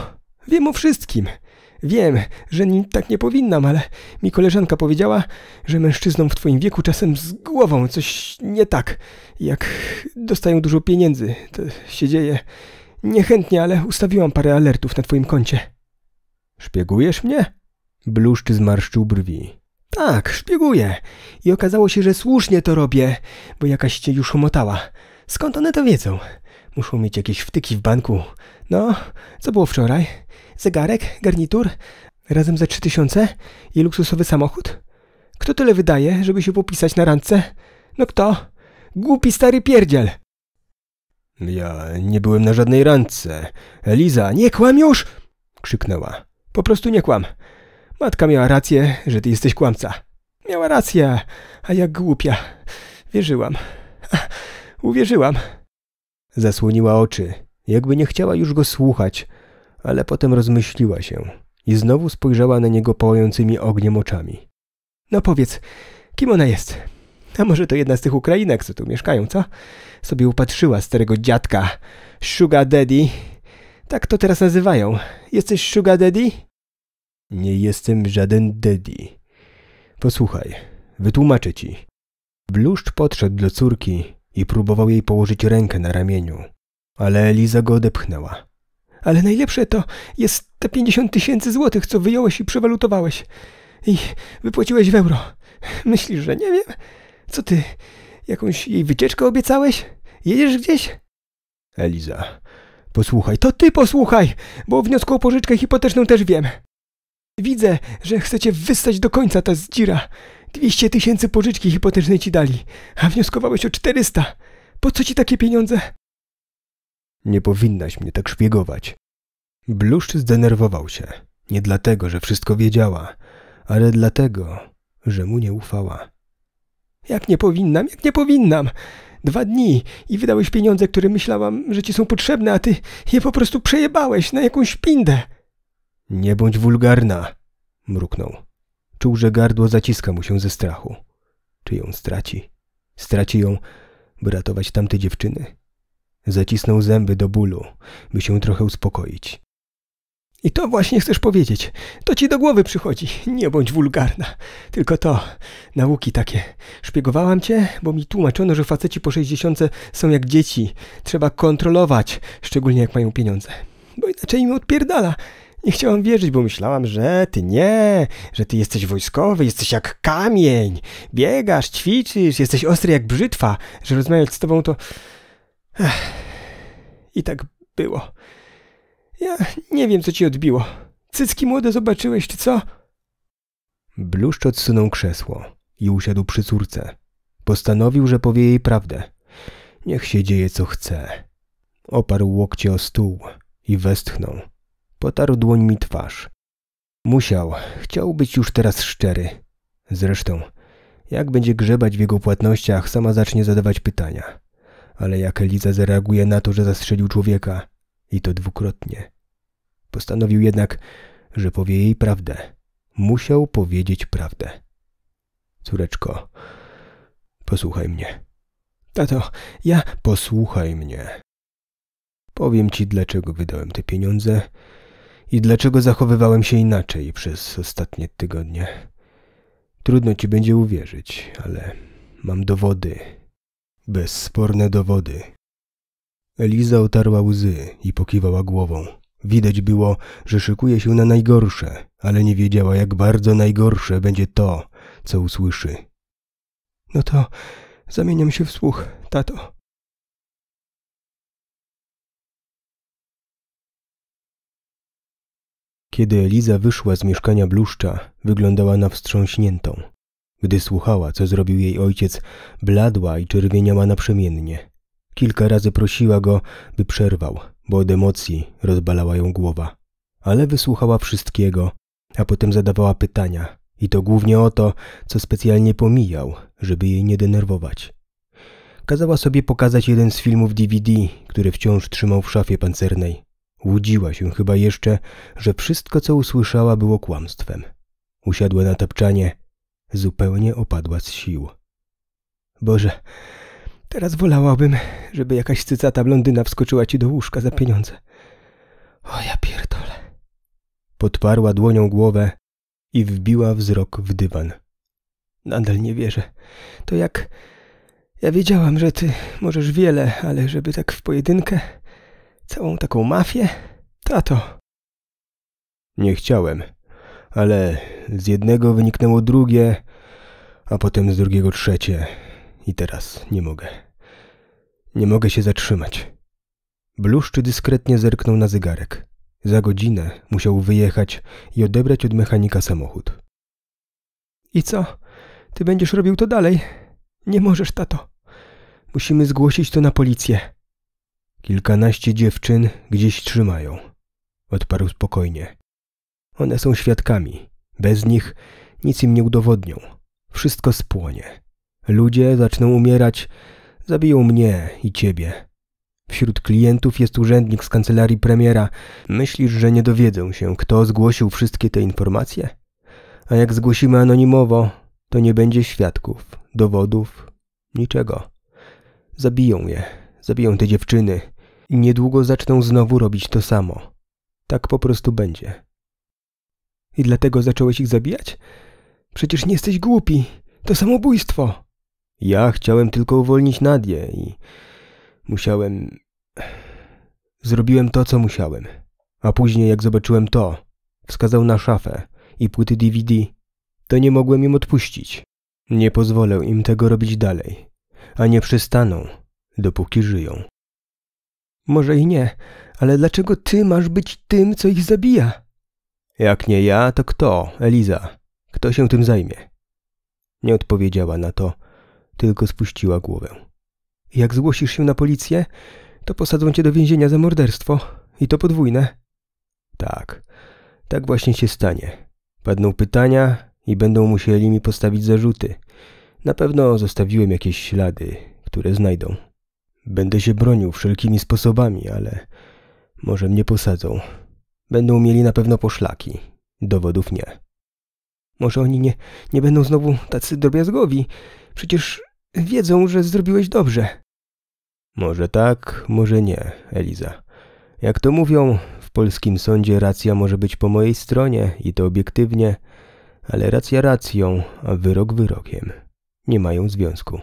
Wiem o wszystkim. Wiem, że tak nie powinnam, ale mi koleżanka powiedziała, że mężczyznom w twoim wieku czasem z głową coś nie tak. Jak dostają dużo pieniędzy, to się dzieje. Niechętnie, ale ustawiłam parę alertów na twoim koncie. Szpiegujesz mnie? Bluszcz zmarszczył brwi. Tak, szpieguję. I okazało się, że słusznie to robię, bo jakaś cię już omotała. Skąd one to wiedzą? Muszą mieć jakieś wtyki w banku. No, co było wczoraj? Zegarek, garnitur, razem za trzy tysiące i luksusowy samochód? Kto tyle wydaje, żeby się popisać na randce? No kto? Głupi stary pierdziel! Ja nie byłem na żadnej randce. Eliza, nie kłam już! krzyknęła. Po prostu nie kłam. Matka miała rację, że ty jesteś kłamca. Miała rację, a jak głupia. Wierzyłam. Uwierzyłam. Zasłoniła oczy, jakby nie chciała już go słuchać, ale potem rozmyśliła się i znowu spojrzała na niego pałającymi ogniem oczami. No powiedz, kim ona jest? A może to jedna z tych Ukrainek, co tu mieszkają, co? Sobie upatrzyła starego dziadka, sugar daddy tak to teraz nazywają. Jesteś sugar daddy? Nie jestem żaden daddy. Posłuchaj, wytłumaczę ci. Bluszcz podszedł do córki i próbował jej położyć rękę na ramieniu, ale Eliza go odepchnęła. Ale najlepsze to jest te pięćdziesiąt tysięcy złotych, co wyjąłeś i przewalutowałeś. I wypłaciłeś w euro. Myślisz, że nie wiem? Co ty, jakąś jej wycieczkę obiecałeś? Jedziesz gdzieś? Eliza, Posłuchaj, to ty posłuchaj, bo o wniosku o pożyczkę hipoteczną też wiem. Widzę, że chcecie wystać do końca ta zdzira. 200 tysięcy pożyczki hipotecznej ci dali, a wnioskowałeś o 400. Po co ci takie pieniądze? Nie powinnaś mnie tak szpiegować. Bluszcz zdenerwował się. Nie dlatego, że wszystko wiedziała, ale dlatego, że mu nie ufała. Jak nie powinnam, jak nie powinnam. Dwa dni i wydałeś pieniądze, które myślałam, że ci są potrzebne, a ty je po prostu przejebałeś na jakąś pindę. Nie bądź wulgarna, mruknął. Czuł, że gardło zaciska mu się ze strachu. Czy ją straci? Straci ją, by ratować tamte dziewczyny? Zacisnął zęby do bólu, by się trochę uspokoić. I to właśnie chcesz powiedzieć. To ci do głowy przychodzi. Nie bądź wulgarna. Tylko to. Nauki takie. Szpiegowałam cię, bo mi tłumaczono, że faceci po sześćdziesiątce są jak dzieci. Trzeba kontrolować, szczególnie jak mają pieniądze. Bo inaczej mi odpierdala. Nie chciałam wierzyć, bo myślałam, że ty nie, że ty jesteś wojskowy, jesteś jak kamień. Biegasz, ćwiczysz, jesteś ostry jak brzytwa, że rozmawiać z tobą to... Ech. I tak było. Ja nie wiem, co ci odbiło. Cycki młode zobaczyłeś, czy co? Bluszcz odsunął krzesło i usiadł przy córce. Postanowił, że powie jej prawdę. Niech się dzieje, co chce. Oparł łokcie o stół i westchnął. Potarł dłoń mi twarz. Musiał, chciał być już teraz szczery. Zresztą, jak będzie grzebać w jego płatnościach, sama zacznie zadawać pytania. Ale jak Eliza zareaguje na to, że zastrzelił człowieka, i to dwukrotnie, Postanowił jednak, że powie jej prawdę. Musiał powiedzieć prawdę. Córeczko, posłuchaj mnie. Tato, ja posłuchaj mnie. Powiem ci, dlaczego wydałem te pieniądze i dlaczego zachowywałem się inaczej przez ostatnie tygodnie. Trudno ci będzie uwierzyć, ale mam dowody. Bezsporne dowody. Eliza otarła łzy i pokiwała głową. Widać było, że szykuje się na najgorsze, ale nie wiedziała, jak bardzo najgorsze będzie to, co usłyszy. No to zamieniam się w słuch, tato. Kiedy Eliza wyszła z mieszkania bluszcza, wyglądała na wstrząśniętą. Gdy słuchała, co zrobił jej ojciec, bladła i czerwieniała naprzemiennie. Kilka razy prosiła go, by przerwał – bo od emocji rozbalała ją głowa. Ale wysłuchała wszystkiego, a potem zadawała pytania. I to głównie o to, co specjalnie pomijał, żeby jej nie denerwować. Kazała sobie pokazać jeden z filmów DVD, który wciąż trzymał w szafie pancernej. Łudziła się chyba jeszcze, że wszystko, co usłyszała, było kłamstwem. Usiadła na tapczanie, zupełnie opadła z sił. Boże, Teraz wolałabym, żeby jakaś cycata blondyna wskoczyła ci do łóżka za pieniądze. O ja pierdolę. Podparła dłonią głowę i wbiła wzrok w dywan. Nadal nie wierzę. To jak... Ja wiedziałam, że ty możesz wiele, ale żeby tak w pojedynkę... Całą taką mafię? Tato. Nie chciałem, ale z jednego wyniknęło drugie, a potem z drugiego trzecie i teraz nie mogę. Nie mogę się zatrzymać. Bluszczy dyskretnie zerknął na zegarek. Za godzinę musiał wyjechać i odebrać od mechanika samochód. I co? Ty będziesz robił to dalej? Nie możesz, tato. Musimy zgłosić to na policję. Kilkanaście dziewczyn gdzieś trzymają. Odparł spokojnie. One są świadkami. Bez nich nic im nie udowodnią. Wszystko spłonie. Ludzie zaczną umierać, zabiją mnie i ciebie. Wśród klientów jest urzędnik z kancelarii premiera. Myślisz, że nie dowiedzą się, kto zgłosił wszystkie te informacje? A jak zgłosimy anonimowo, to nie będzie świadków, dowodów, niczego. Zabiją je, zabiją te dziewczyny. Niedługo zaczną znowu robić to samo. Tak po prostu będzie. I dlatego zacząłeś ich zabijać? Przecież nie jesteś głupi. To samobójstwo. Ja chciałem tylko uwolnić Nadię i musiałem... Zrobiłem to, co musiałem. A później, jak zobaczyłem to, wskazał na szafę i płyty DVD, to nie mogłem im odpuścić. Nie pozwolę im tego robić dalej, a nie przystaną, dopóki żyją. Może i nie, ale dlaczego ty masz być tym, co ich zabija? Jak nie ja, to kto, Eliza? Kto się tym zajmie? Nie odpowiedziała na to tylko spuściła głowę. Jak zgłosisz się na policję, to posadzą cię do więzienia za morderstwo i to podwójne. Tak, tak właśnie się stanie. Padną pytania i będą musieli mi postawić zarzuty. Na pewno zostawiłem jakieś ślady, które znajdą. Będę się bronił wszelkimi sposobami, ale może mnie posadzą. Będą mieli na pewno poszlaki. Dowodów nie. Może oni nie, nie będą znowu tacy drobiazgowi. Przecież wiedzą, że zrobiłeś dobrze. Może tak, może nie, Eliza. Jak to mówią, w polskim sądzie racja może być po mojej stronie i to obiektywnie, ale racja racją, a wyrok wyrokiem. Nie mają związku.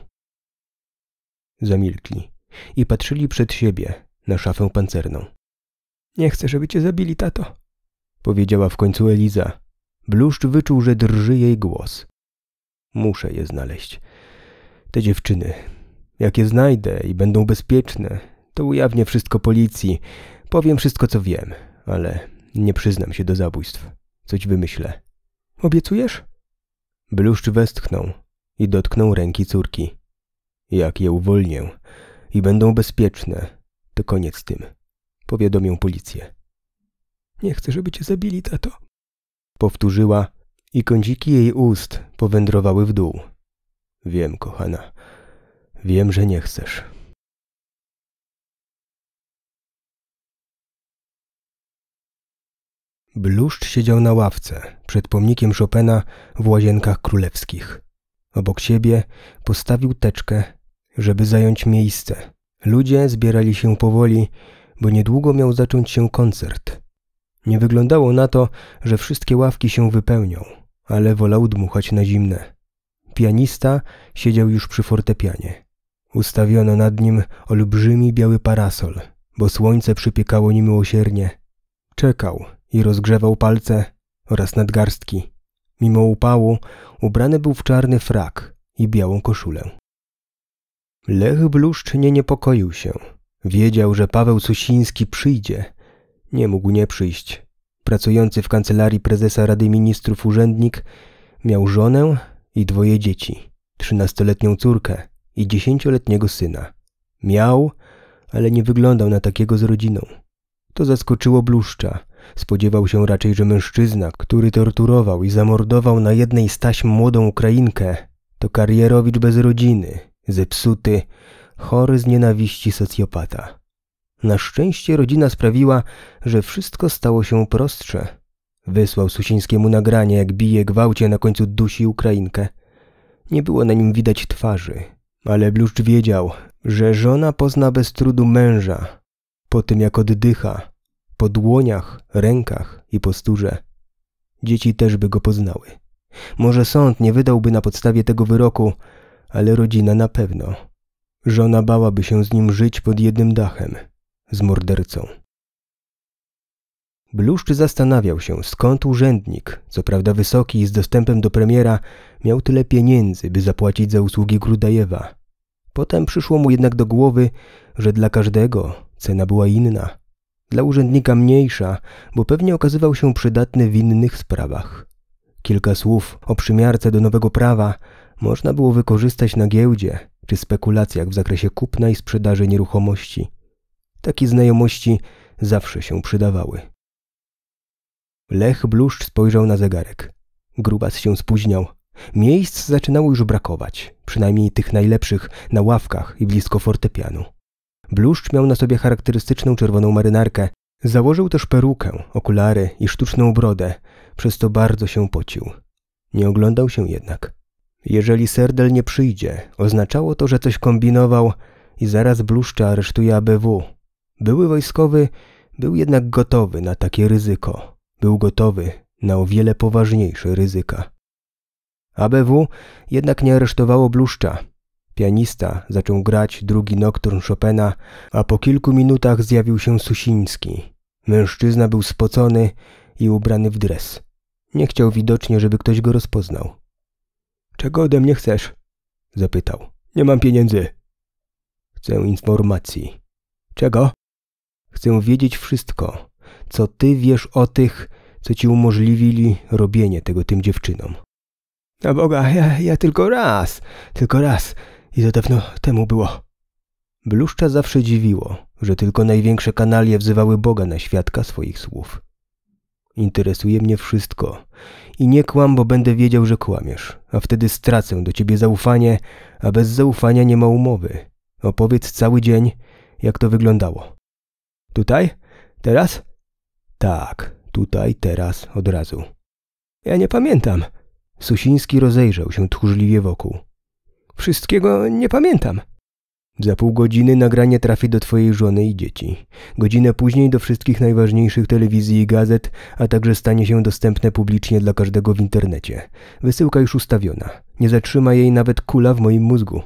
Zamilkli i patrzyli przed siebie na szafę pancerną. Nie chcę, żeby cię zabili, tato, powiedziała w końcu Eliza, Bluszcz wyczuł, że drży jej głos. Muszę je znaleźć. Te dziewczyny. Jak je znajdę i będą bezpieczne, to ujawnię wszystko policji. Powiem wszystko, co wiem, ale nie przyznam się do zabójstw. Coś wymyślę. Obiecujesz? Bluszcz westchnął i dotknął ręki córki. Jak je uwolnię i będą bezpieczne, to koniec z tym. Powiadomią policję. Nie chcę, żeby cię zabili, tato powtórzyła i kąciki jej ust powędrowały w dół. Wiem, kochana, wiem, że nie chcesz. Bluszcz siedział na ławce przed pomnikiem Chopina w łazienkach królewskich. Obok siebie postawił teczkę, żeby zająć miejsce. Ludzie zbierali się powoli, bo niedługo miał zacząć się koncert. Nie wyglądało na to, że wszystkie ławki się wypełnią, ale wolał dmuchać na zimne. Pianista siedział już przy fortepianie. Ustawiono nad nim olbrzymi biały parasol, bo słońce przypiekało niemiłosiernie. Czekał i rozgrzewał palce oraz nadgarstki. Mimo upału ubrany był w czarny frak i białą koszulę. Lech Bluszcz nie niepokoił się. Wiedział, że Paweł Cusiński przyjdzie nie mógł nie przyjść. Pracujący w kancelarii prezesa Rady Ministrów urzędnik miał żonę i dwoje dzieci, trzynastoletnią córkę i dziesięcioletniego syna. Miał, ale nie wyglądał na takiego z rodziną. To zaskoczyło bluszcza. Spodziewał się raczej, że mężczyzna, który torturował i zamordował na jednej staś młodą Ukrainkę, to karierowicz bez rodziny, zepsuty, chory z nienawiści socjopata. Na szczęście rodzina sprawiła, że wszystko stało się prostsze. Wysłał Susińskiemu nagranie, jak bije gwałcie, na końcu dusi Ukrainkę. Nie było na nim widać twarzy, ale Bluszcz wiedział, że żona pozna bez trudu męża, po tym jak oddycha, po dłoniach, rękach i posturze. Dzieci też by go poznały. Może sąd nie wydałby na podstawie tego wyroku, ale rodzina na pewno. Żona bałaby się z nim żyć pod jednym dachem z mordercą. Bluszcz zastanawiał się, skąd urzędnik, co prawda wysoki i z dostępem do premiera, miał tyle pieniędzy, by zapłacić za usługi Grudajewa. Potem przyszło mu jednak do głowy, że dla każdego cena była inna. Dla urzędnika mniejsza, bo pewnie okazywał się przydatny w innych sprawach. Kilka słów o przymiarce do nowego prawa można było wykorzystać na giełdzie czy spekulacjach w zakresie kupna i sprzedaży nieruchomości. Takie znajomości zawsze się przydawały. Lech Bluszcz spojrzał na zegarek. Grubas się spóźniał. Miejsc zaczynało już brakować, przynajmniej tych najlepszych, na ławkach i blisko fortepianu. Bluszcz miał na sobie charakterystyczną czerwoną marynarkę. Założył też perukę, okulary i sztuczną brodę, przez to bardzo się pocił. Nie oglądał się jednak. Jeżeli Serdel nie przyjdzie, oznaczało to, że coś kombinował i zaraz Bluszcza aresztuje ABW, były wojskowy był jednak gotowy na takie ryzyko. Był gotowy na o wiele poważniejsze ryzyka. ABW jednak nie aresztowało Bluszcza. Pianista zaczął grać drugi nokturn Chopina, a po kilku minutach zjawił się Susiński. Mężczyzna był spocony i ubrany w dres. Nie chciał widocznie, żeby ktoś go rozpoznał. Czego ode mnie chcesz? zapytał. Nie mam pieniędzy. Chcę informacji. Czego? Chcę wiedzieć wszystko, co ty wiesz o tych, co ci umożliwili robienie tego tym dziewczynom. Na Boga, ja, ja tylko raz, tylko raz i to dawno temu było. Bluszcza zawsze dziwiło, że tylko największe kanalie wzywały Boga na świadka swoich słów. Interesuje mnie wszystko i nie kłam, bo będę wiedział, że kłamiesz, a wtedy stracę do ciebie zaufanie, a bez zaufania nie ma umowy. Opowiedz cały dzień, jak to wyglądało. Tutaj? Teraz? Tak, tutaj, teraz, od razu. Ja nie pamiętam. Susiński rozejrzał się tchórzliwie wokół. Wszystkiego nie pamiętam. Za pół godziny nagranie trafi do twojej żony i dzieci. Godzinę później do wszystkich najważniejszych telewizji i gazet, a także stanie się dostępne publicznie dla każdego w internecie. Wysyłka już ustawiona. Nie zatrzyma jej nawet kula w moim mózgu.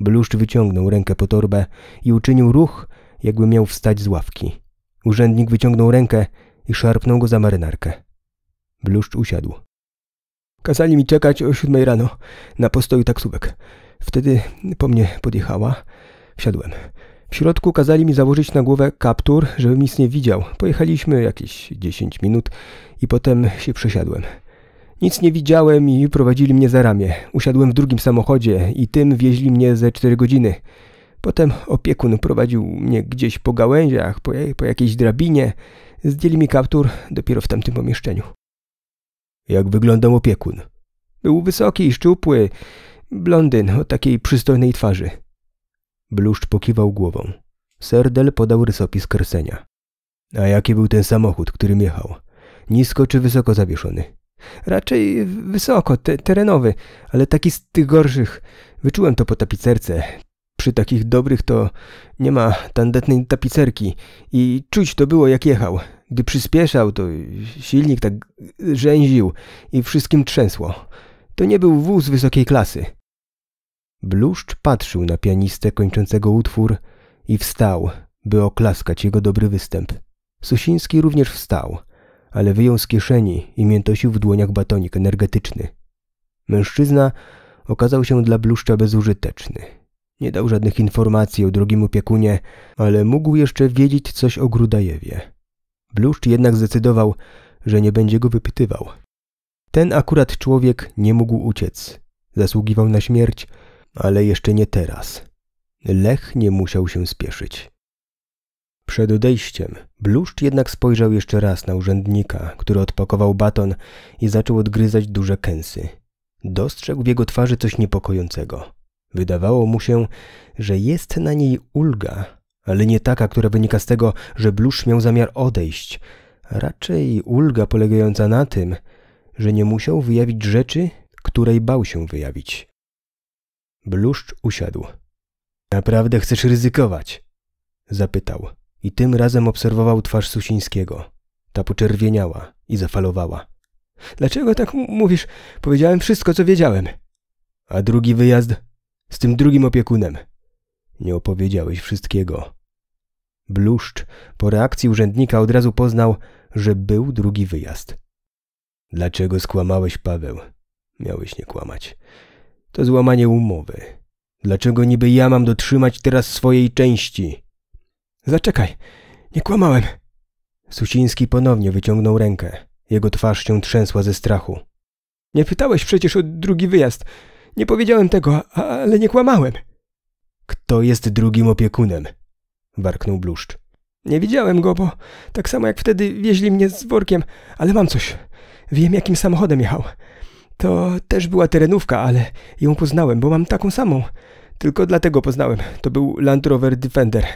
Bluszcz wyciągnął rękę po torbę i uczynił ruch, jakby miał wstać z ławki. Urzędnik wyciągnął rękę i szarpnął go za marynarkę. Bluszcz usiadł. Kazali mi czekać o siódmej rano na postoju taksówek. Wtedy po mnie podjechała. Wsiadłem. W środku kazali mi założyć na głowę kaptur, żebym nic nie widział. Pojechaliśmy jakieś dziesięć minut i potem się przesiadłem. Nic nie widziałem i prowadzili mnie za ramię. Usiadłem w drugim samochodzie i tym wieźli mnie ze cztery godziny. Potem opiekun prowadził mnie gdzieś po gałęziach, po, po jakiejś drabinie. Zdjęli mi kaptur dopiero w tamtym pomieszczeniu. Jak wyglądał opiekun? Był wysoki, szczupły, blondyn o takiej przystojnej twarzy. Bluszcz pokiwał głową. Serdel podał rysopis kresenia. A jaki był ten samochód, którym jechał? Nisko czy wysoko zawieszony? Raczej wysoko, te terenowy, ale taki z tych gorszych. Wyczułem to po tapicerce. Przy takich dobrych to nie ma tandetnej tapicerki i czuć to było jak jechał. Gdy przyspieszał, to silnik tak rzęził i wszystkim trzęsło. To nie był wóz wysokiej klasy. Bluszcz patrzył na pianistę kończącego utwór i wstał, by oklaskać jego dobry występ. Susiński również wstał, ale wyjął z kieszeni i miętosił w dłoniach batonik energetyczny. Mężczyzna okazał się dla bluszcza bezużyteczny. Nie dał żadnych informacji o drugim opiekunie, ale mógł jeszcze wiedzieć coś o Grudajewie. Bluszcz jednak zdecydował, że nie będzie go wypytywał. Ten akurat człowiek nie mógł uciec. Zasługiwał na śmierć, ale jeszcze nie teraz. Lech nie musiał się spieszyć. Przed odejściem Bluszcz jednak spojrzał jeszcze raz na urzędnika, który odpakował baton i zaczął odgryzać duże kęsy. Dostrzegł w jego twarzy coś niepokojącego. Wydawało mu się, że jest na niej ulga, ale nie taka, która wynika z tego, że Blusz miał zamiar odejść. Raczej ulga polegająca na tym, że nie musiał wyjawić rzeczy, której bał się wyjawić. Bluszcz usiadł. Naprawdę chcesz ryzykować? Zapytał i tym razem obserwował twarz Susińskiego. Ta poczerwieniała i zafalowała. Dlaczego tak mówisz? Powiedziałem wszystko, co wiedziałem. A drugi wyjazd z tym drugim opiekunem. Nie opowiedziałeś wszystkiego. Bluszcz po reakcji urzędnika od razu poznał, że był drugi wyjazd. Dlaczego skłamałeś, Paweł? Miałeś nie kłamać. To złamanie umowy. Dlaczego niby ja mam dotrzymać teraz swojej części? Zaczekaj, nie kłamałem. Susiński ponownie wyciągnął rękę. Jego twarz się trzęsła ze strachu. Nie pytałeś przecież o drugi wyjazd. Nie powiedziałem tego, ale nie kłamałem. Kto jest drugim opiekunem? Warknął bluszcz. Nie widziałem go, bo tak samo jak wtedy wieźli mnie z workiem, ale mam coś. Wiem, jakim samochodem jechał. To też była terenówka, ale ją poznałem, bo mam taką samą. Tylko dlatego poznałem. To był Land Rover Defender.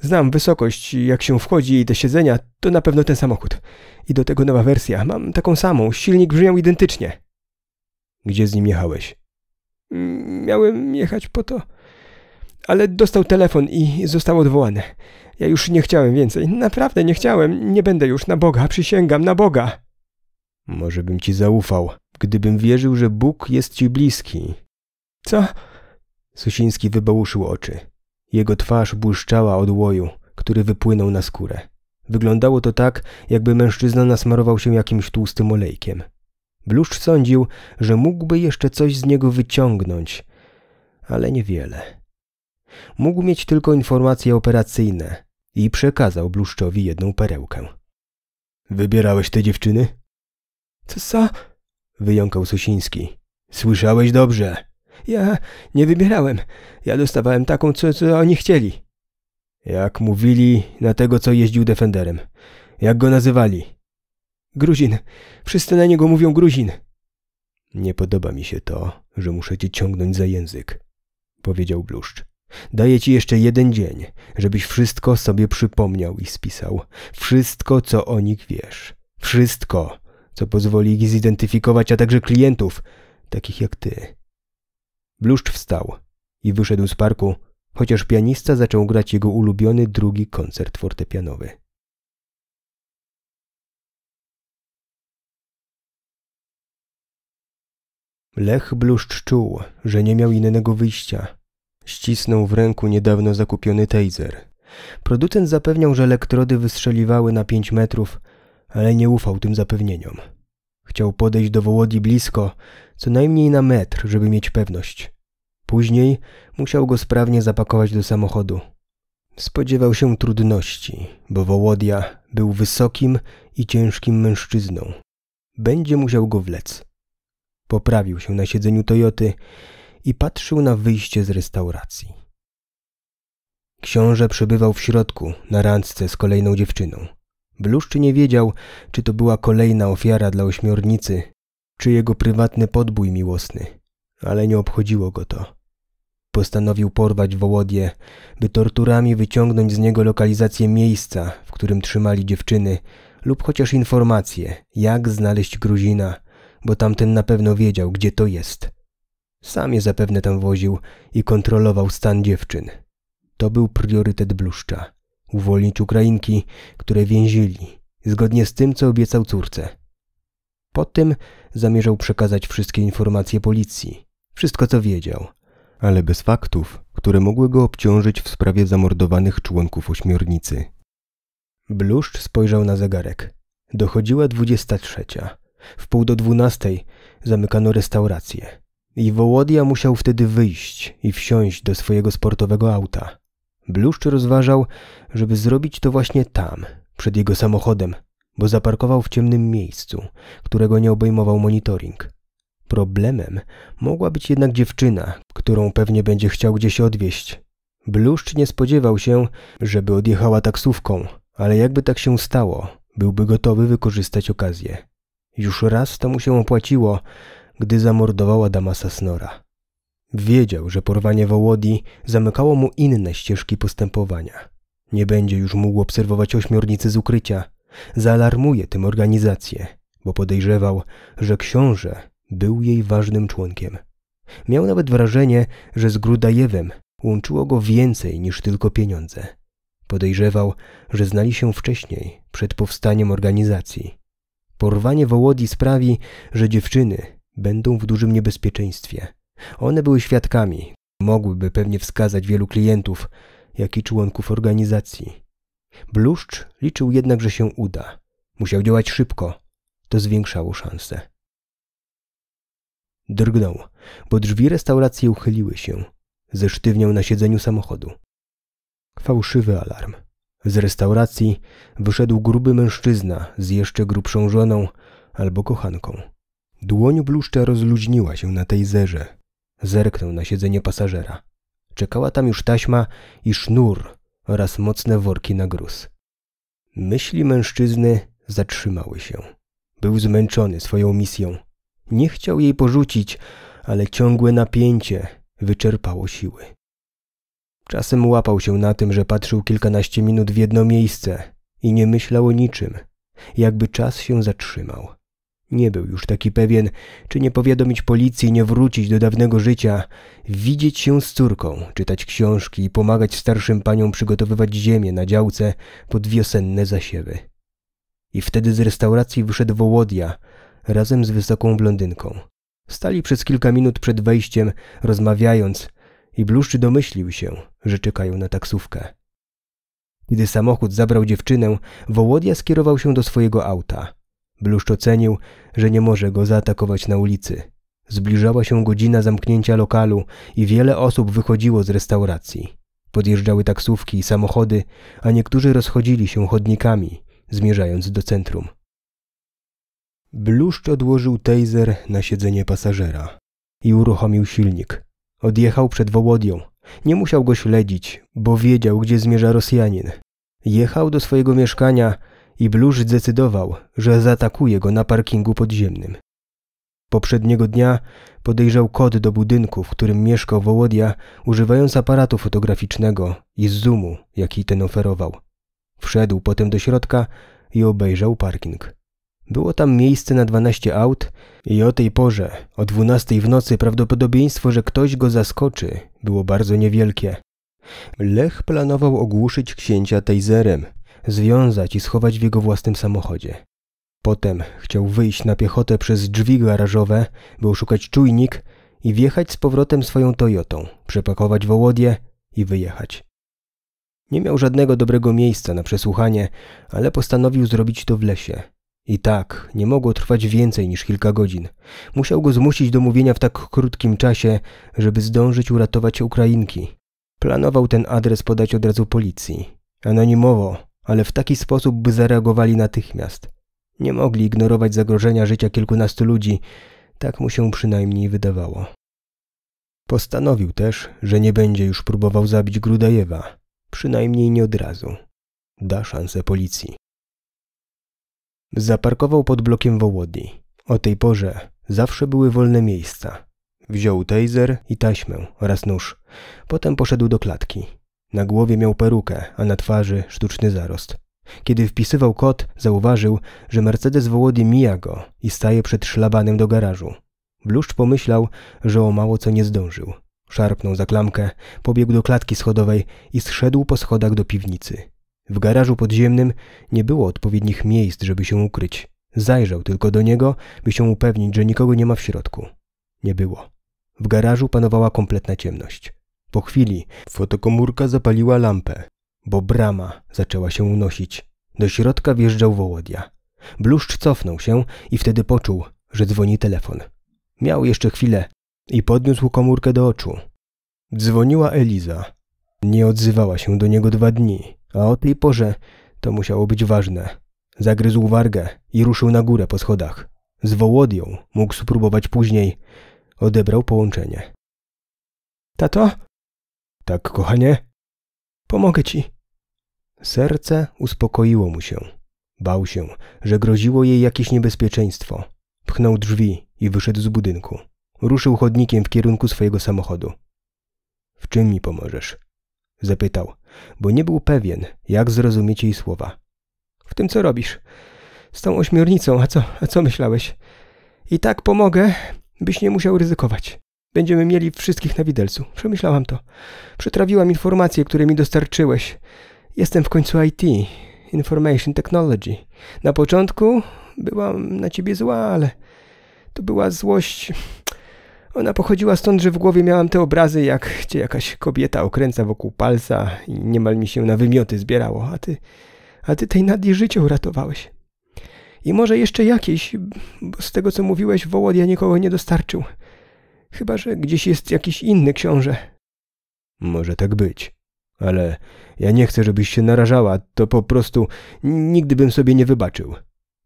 Znam wysokość, jak się wchodzi i te siedzenia, to na pewno ten samochód. I do tego nowa wersja. Mam taką samą, silnik brzmiał identycznie. Gdzie z nim jechałeś? Miałem jechać po to. Ale dostał telefon i został odwołany. Ja już nie chciałem więcej. Naprawdę nie chciałem. Nie będę już na Boga. Przysięgam na Boga. Może bym ci zaufał, gdybym wierzył, że Bóg jest ci bliski. Co? Susiński wybałuszył oczy. Jego twarz błyszczała od łoju, który wypłynął na skórę. Wyglądało to tak, jakby mężczyzna nasmarował się jakimś tłustym olejkiem. Bluszcz sądził, że mógłby jeszcze coś z niego wyciągnąć, ale niewiele. Mógł mieć tylko informacje operacyjne i przekazał Bluszczowi jedną perełkę. Wybierałeś te dziewczyny? Co? co? Wyjąkał Susiński. Słyszałeś dobrze. Ja nie wybierałem. Ja dostawałem taką, co, co oni chcieli. Jak mówili na tego, co jeździł Defenderem. Jak go nazywali? Gruzin. Wszyscy na niego mówią Gruzin. Nie podoba mi się to, że muszę cię ciągnąć za język, powiedział bluszcz. Daję ci jeszcze jeden dzień, żebyś wszystko sobie przypomniał i spisał. Wszystko, co o nich wiesz. Wszystko, co pozwoli ich zidentyfikować, a także klientów, takich jak ty. Bluszcz wstał i wyszedł z parku, chociaż pianista zaczął grać jego ulubiony drugi koncert fortepianowy. Lech Bluszcz czuł, że nie miał innego wyjścia. Ścisnął w ręku niedawno zakupiony taser. Producent zapewniał, że elektrody wystrzeliwały na 5 metrów, ale nie ufał tym zapewnieniom. Chciał podejść do Wołodi blisko, co najmniej na metr, żeby mieć pewność. Później musiał go sprawnie zapakować do samochodu. Spodziewał się trudności, bo Wołodia był wysokim i ciężkim mężczyzną. Będzie musiał go wlec. Poprawił się na siedzeniu Toyoty i patrzył na wyjście z restauracji. Książę przebywał w środku, na randce z kolejną dziewczyną. Bluszczy nie wiedział, czy to była kolejna ofiara dla ośmiornicy, czy jego prywatny podbój miłosny, ale nie obchodziło go to. Postanowił porwać Wołodię, by torturami wyciągnąć z niego lokalizację miejsca, w którym trzymali dziewczyny, lub chociaż informacje, jak znaleźć Gruzina – bo tamten na pewno wiedział, gdzie to jest. Sam je zapewne tam woził i kontrolował stan dziewczyn. To był priorytet bluszcza. Uwolnić Ukrainki, które więzili, zgodnie z tym, co obiecał córce. Po tym zamierzał przekazać wszystkie informacje policji, wszystko co wiedział, ale bez faktów, które mogły go obciążyć w sprawie zamordowanych członków ośmiornicy. Bluszcz spojrzał na zegarek. Dochodziła dwudziesta trzecia. W pół do dwunastej zamykano restaurację. I Wołodia musiał wtedy wyjść i wsiąść do swojego sportowego auta. Bluszcz rozważał, żeby zrobić to właśnie tam, przed jego samochodem, bo zaparkował w ciemnym miejscu, którego nie obejmował monitoring. Problemem mogła być jednak dziewczyna, którą pewnie będzie chciał gdzieś odwieźć. Bluszcz nie spodziewał się, żeby odjechała taksówką, ale jakby tak się stało, byłby gotowy wykorzystać okazję. Już raz to mu się opłaciło, gdy zamordowała Damasa Snora. Wiedział, że porwanie Wołodi zamykało mu inne ścieżki postępowania. Nie będzie już mógł obserwować ośmiornicy z ukrycia. Zaalarmuje tym organizację, bo podejrzewał, że książę był jej ważnym członkiem. Miał nawet wrażenie, że z Grudajewem łączyło go więcej niż tylko pieniądze. Podejrzewał, że znali się wcześniej, przed powstaniem organizacji. Porwanie Wołodi sprawi, że dziewczyny będą w dużym niebezpieczeństwie. One były świadkami, mogłyby pewnie wskazać wielu klientów, jak i członków organizacji. Bluszcz liczył jednak, że się uda. Musiał działać szybko. To zwiększało szanse. Drgnął, bo drzwi restauracji uchyliły się. Zesztywniał na siedzeniu samochodu. Fałszywy alarm. Z restauracji wyszedł gruby mężczyzna z jeszcze grubszą żoną albo kochanką. Dłoń bluszcza rozluźniła się na tej zerze. Zerknął na siedzenie pasażera. Czekała tam już taśma i sznur oraz mocne worki na gruz. Myśli mężczyzny zatrzymały się. Był zmęczony swoją misją. Nie chciał jej porzucić, ale ciągłe napięcie wyczerpało siły. Czasem łapał się na tym, że patrzył kilkanaście minut w jedno miejsce i nie myślał o niczym, jakby czas się zatrzymał. Nie był już taki pewien, czy nie powiadomić policji, nie wrócić do dawnego życia, widzieć się z córką, czytać książki i pomagać starszym paniom przygotowywać ziemię na działce pod wiosenne zasiewy. I wtedy z restauracji wyszedł Wołodia razem z wysoką blondynką. Stali przez kilka minut przed wejściem, rozmawiając, i bluszcz domyślił się, że czekają na taksówkę. Gdy samochód zabrał dziewczynę, Wołodia skierował się do swojego auta. Bluszcz ocenił, że nie może go zaatakować na ulicy. Zbliżała się godzina zamknięcia lokalu i wiele osób wychodziło z restauracji. Podjeżdżały taksówki i samochody, a niektórzy rozchodzili się chodnikami, zmierzając do centrum. Bluszcz odłożył taser na siedzenie pasażera i uruchomił silnik, Odjechał przed Wołodią. Nie musiał go śledzić, bo wiedział, gdzie zmierza Rosjanin. Jechał do swojego mieszkania i Blusz zdecydował, że zaatakuje go na parkingu podziemnym. Poprzedniego dnia podejrzał kod do budynku, w którym mieszkał Wołodia, używając aparatu fotograficznego i zoomu, jaki ten oferował. Wszedł potem do środka i obejrzał parking. Było tam miejsce na 12 aut i o tej porze, o 12 w nocy, prawdopodobieństwo, że ktoś go zaskoczy, było bardzo niewielkie. Lech planował ogłuszyć księcia Tejzerem, związać i schować w jego własnym samochodzie. Potem chciał wyjść na piechotę przez drzwi garażowe, by oszukać czujnik i wjechać z powrotem swoją Toyotą, przepakować Wołodie i wyjechać. Nie miał żadnego dobrego miejsca na przesłuchanie, ale postanowił zrobić to w lesie – i tak, nie mogło trwać więcej niż kilka godzin. Musiał go zmusić do mówienia w tak krótkim czasie, żeby zdążyć uratować Ukrainki. Planował ten adres podać od razu policji. Anonimowo, ale w taki sposób, by zareagowali natychmiast. Nie mogli ignorować zagrożenia życia kilkunastu ludzi, tak mu się przynajmniej wydawało. Postanowił też, że nie będzie już próbował zabić Grudajewa, przynajmniej nie od razu. Da szansę policji. Zaparkował pod blokiem Wołodi. O tej porze zawsze były wolne miejsca. Wziął taser i taśmę oraz nóż. Potem poszedł do klatki. Na głowie miał perukę, a na twarzy sztuczny zarost. Kiedy wpisywał kod, zauważył, że Mercedes Wołody mija go i staje przed szlabanem do garażu. Bluszcz pomyślał, że o mało co nie zdążył. Szarpnął za klamkę, pobiegł do klatki schodowej i zszedł po schodach do piwnicy. W garażu podziemnym nie było odpowiednich miejsc, żeby się ukryć. Zajrzał tylko do niego, by się upewnić, że nikogo nie ma w środku. Nie było. W garażu panowała kompletna ciemność. Po chwili fotokomórka zapaliła lampę, bo brama zaczęła się unosić. Do środka wjeżdżał Wołodia. Bluszcz cofnął się i wtedy poczuł, że dzwoni telefon. Miał jeszcze chwilę i podniósł komórkę do oczu. Dzwoniła Eliza. Nie odzywała się do niego dwa dni a o tej porze to musiało być ważne. Zagryzł wargę i ruszył na górę po schodach. Z Wołodią mógł spróbować później. Odebrał połączenie. Tato? Tak, kochanie? Pomogę ci. Serce uspokoiło mu się. Bał się, że groziło jej jakieś niebezpieczeństwo. Pchnął drzwi i wyszedł z budynku. Ruszył chodnikiem w kierunku swojego samochodu. W czym mi pomożesz? Zapytał, bo nie był pewien, jak zrozumieć jej słowa. W tym co robisz? Z tą ośmiornicą, a co, a co myślałeś? I tak pomogę, byś nie musiał ryzykować. Będziemy mieli wszystkich na widelcu. Przemyślałam to. Przetrawiłam informacje, które mi dostarczyłeś. Jestem w końcu IT, Information Technology. Na początku byłam na ciebie zła, ale to była złość ona pochodziła stąd, że w głowie miałam te obrazy, jak cię jakaś kobieta okręca wokół palca i niemal mi się na wymioty zbierało, a ty, a ty tej Nadii życie uratowałeś. I może jeszcze jakieś, bo z tego co mówiłeś, Wołodia nikogo nie dostarczył. Chyba, że gdzieś jest jakiś inny książę. Może tak być. Ale ja nie chcę, żebyś się narażała. To po prostu nigdy bym sobie nie wybaczył.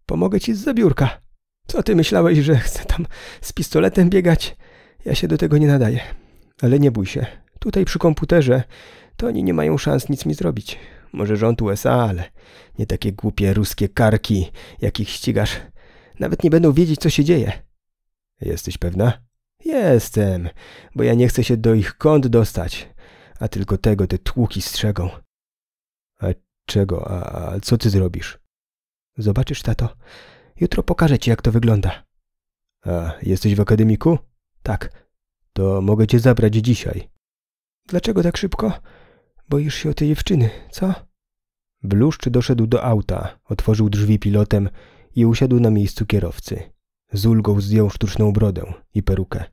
Pomogę ci z zabiórka. Co ty myślałeś, że chcę tam z pistoletem biegać? Ja się do tego nie nadaję. Ale nie bój się. Tutaj przy komputerze to oni nie mają szans nic mi zrobić. Może rząd USA, ale nie takie głupie ruskie karki, jakich ścigasz. Nawet nie będą wiedzieć, co się dzieje. Jesteś pewna? Jestem, bo ja nie chcę się do ich kąt dostać, a tylko tego te tłuki strzegą. A czego? A, a co ty zrobisz? Zobaczysz, tato. Jutro pokażę ci, jak to wygląda. A, jesteś w akademiku? Tak. To mogę cię zabrać dzisiaj. Dlaczego tak szybko? Boisz się o tej dziewczyny, co? Bluszcz doszedł do auta, otworzył drzwi pilotem i usiadł na miejscu kierowcy. Z ulgą zdjął sztuczną brodę i perukę.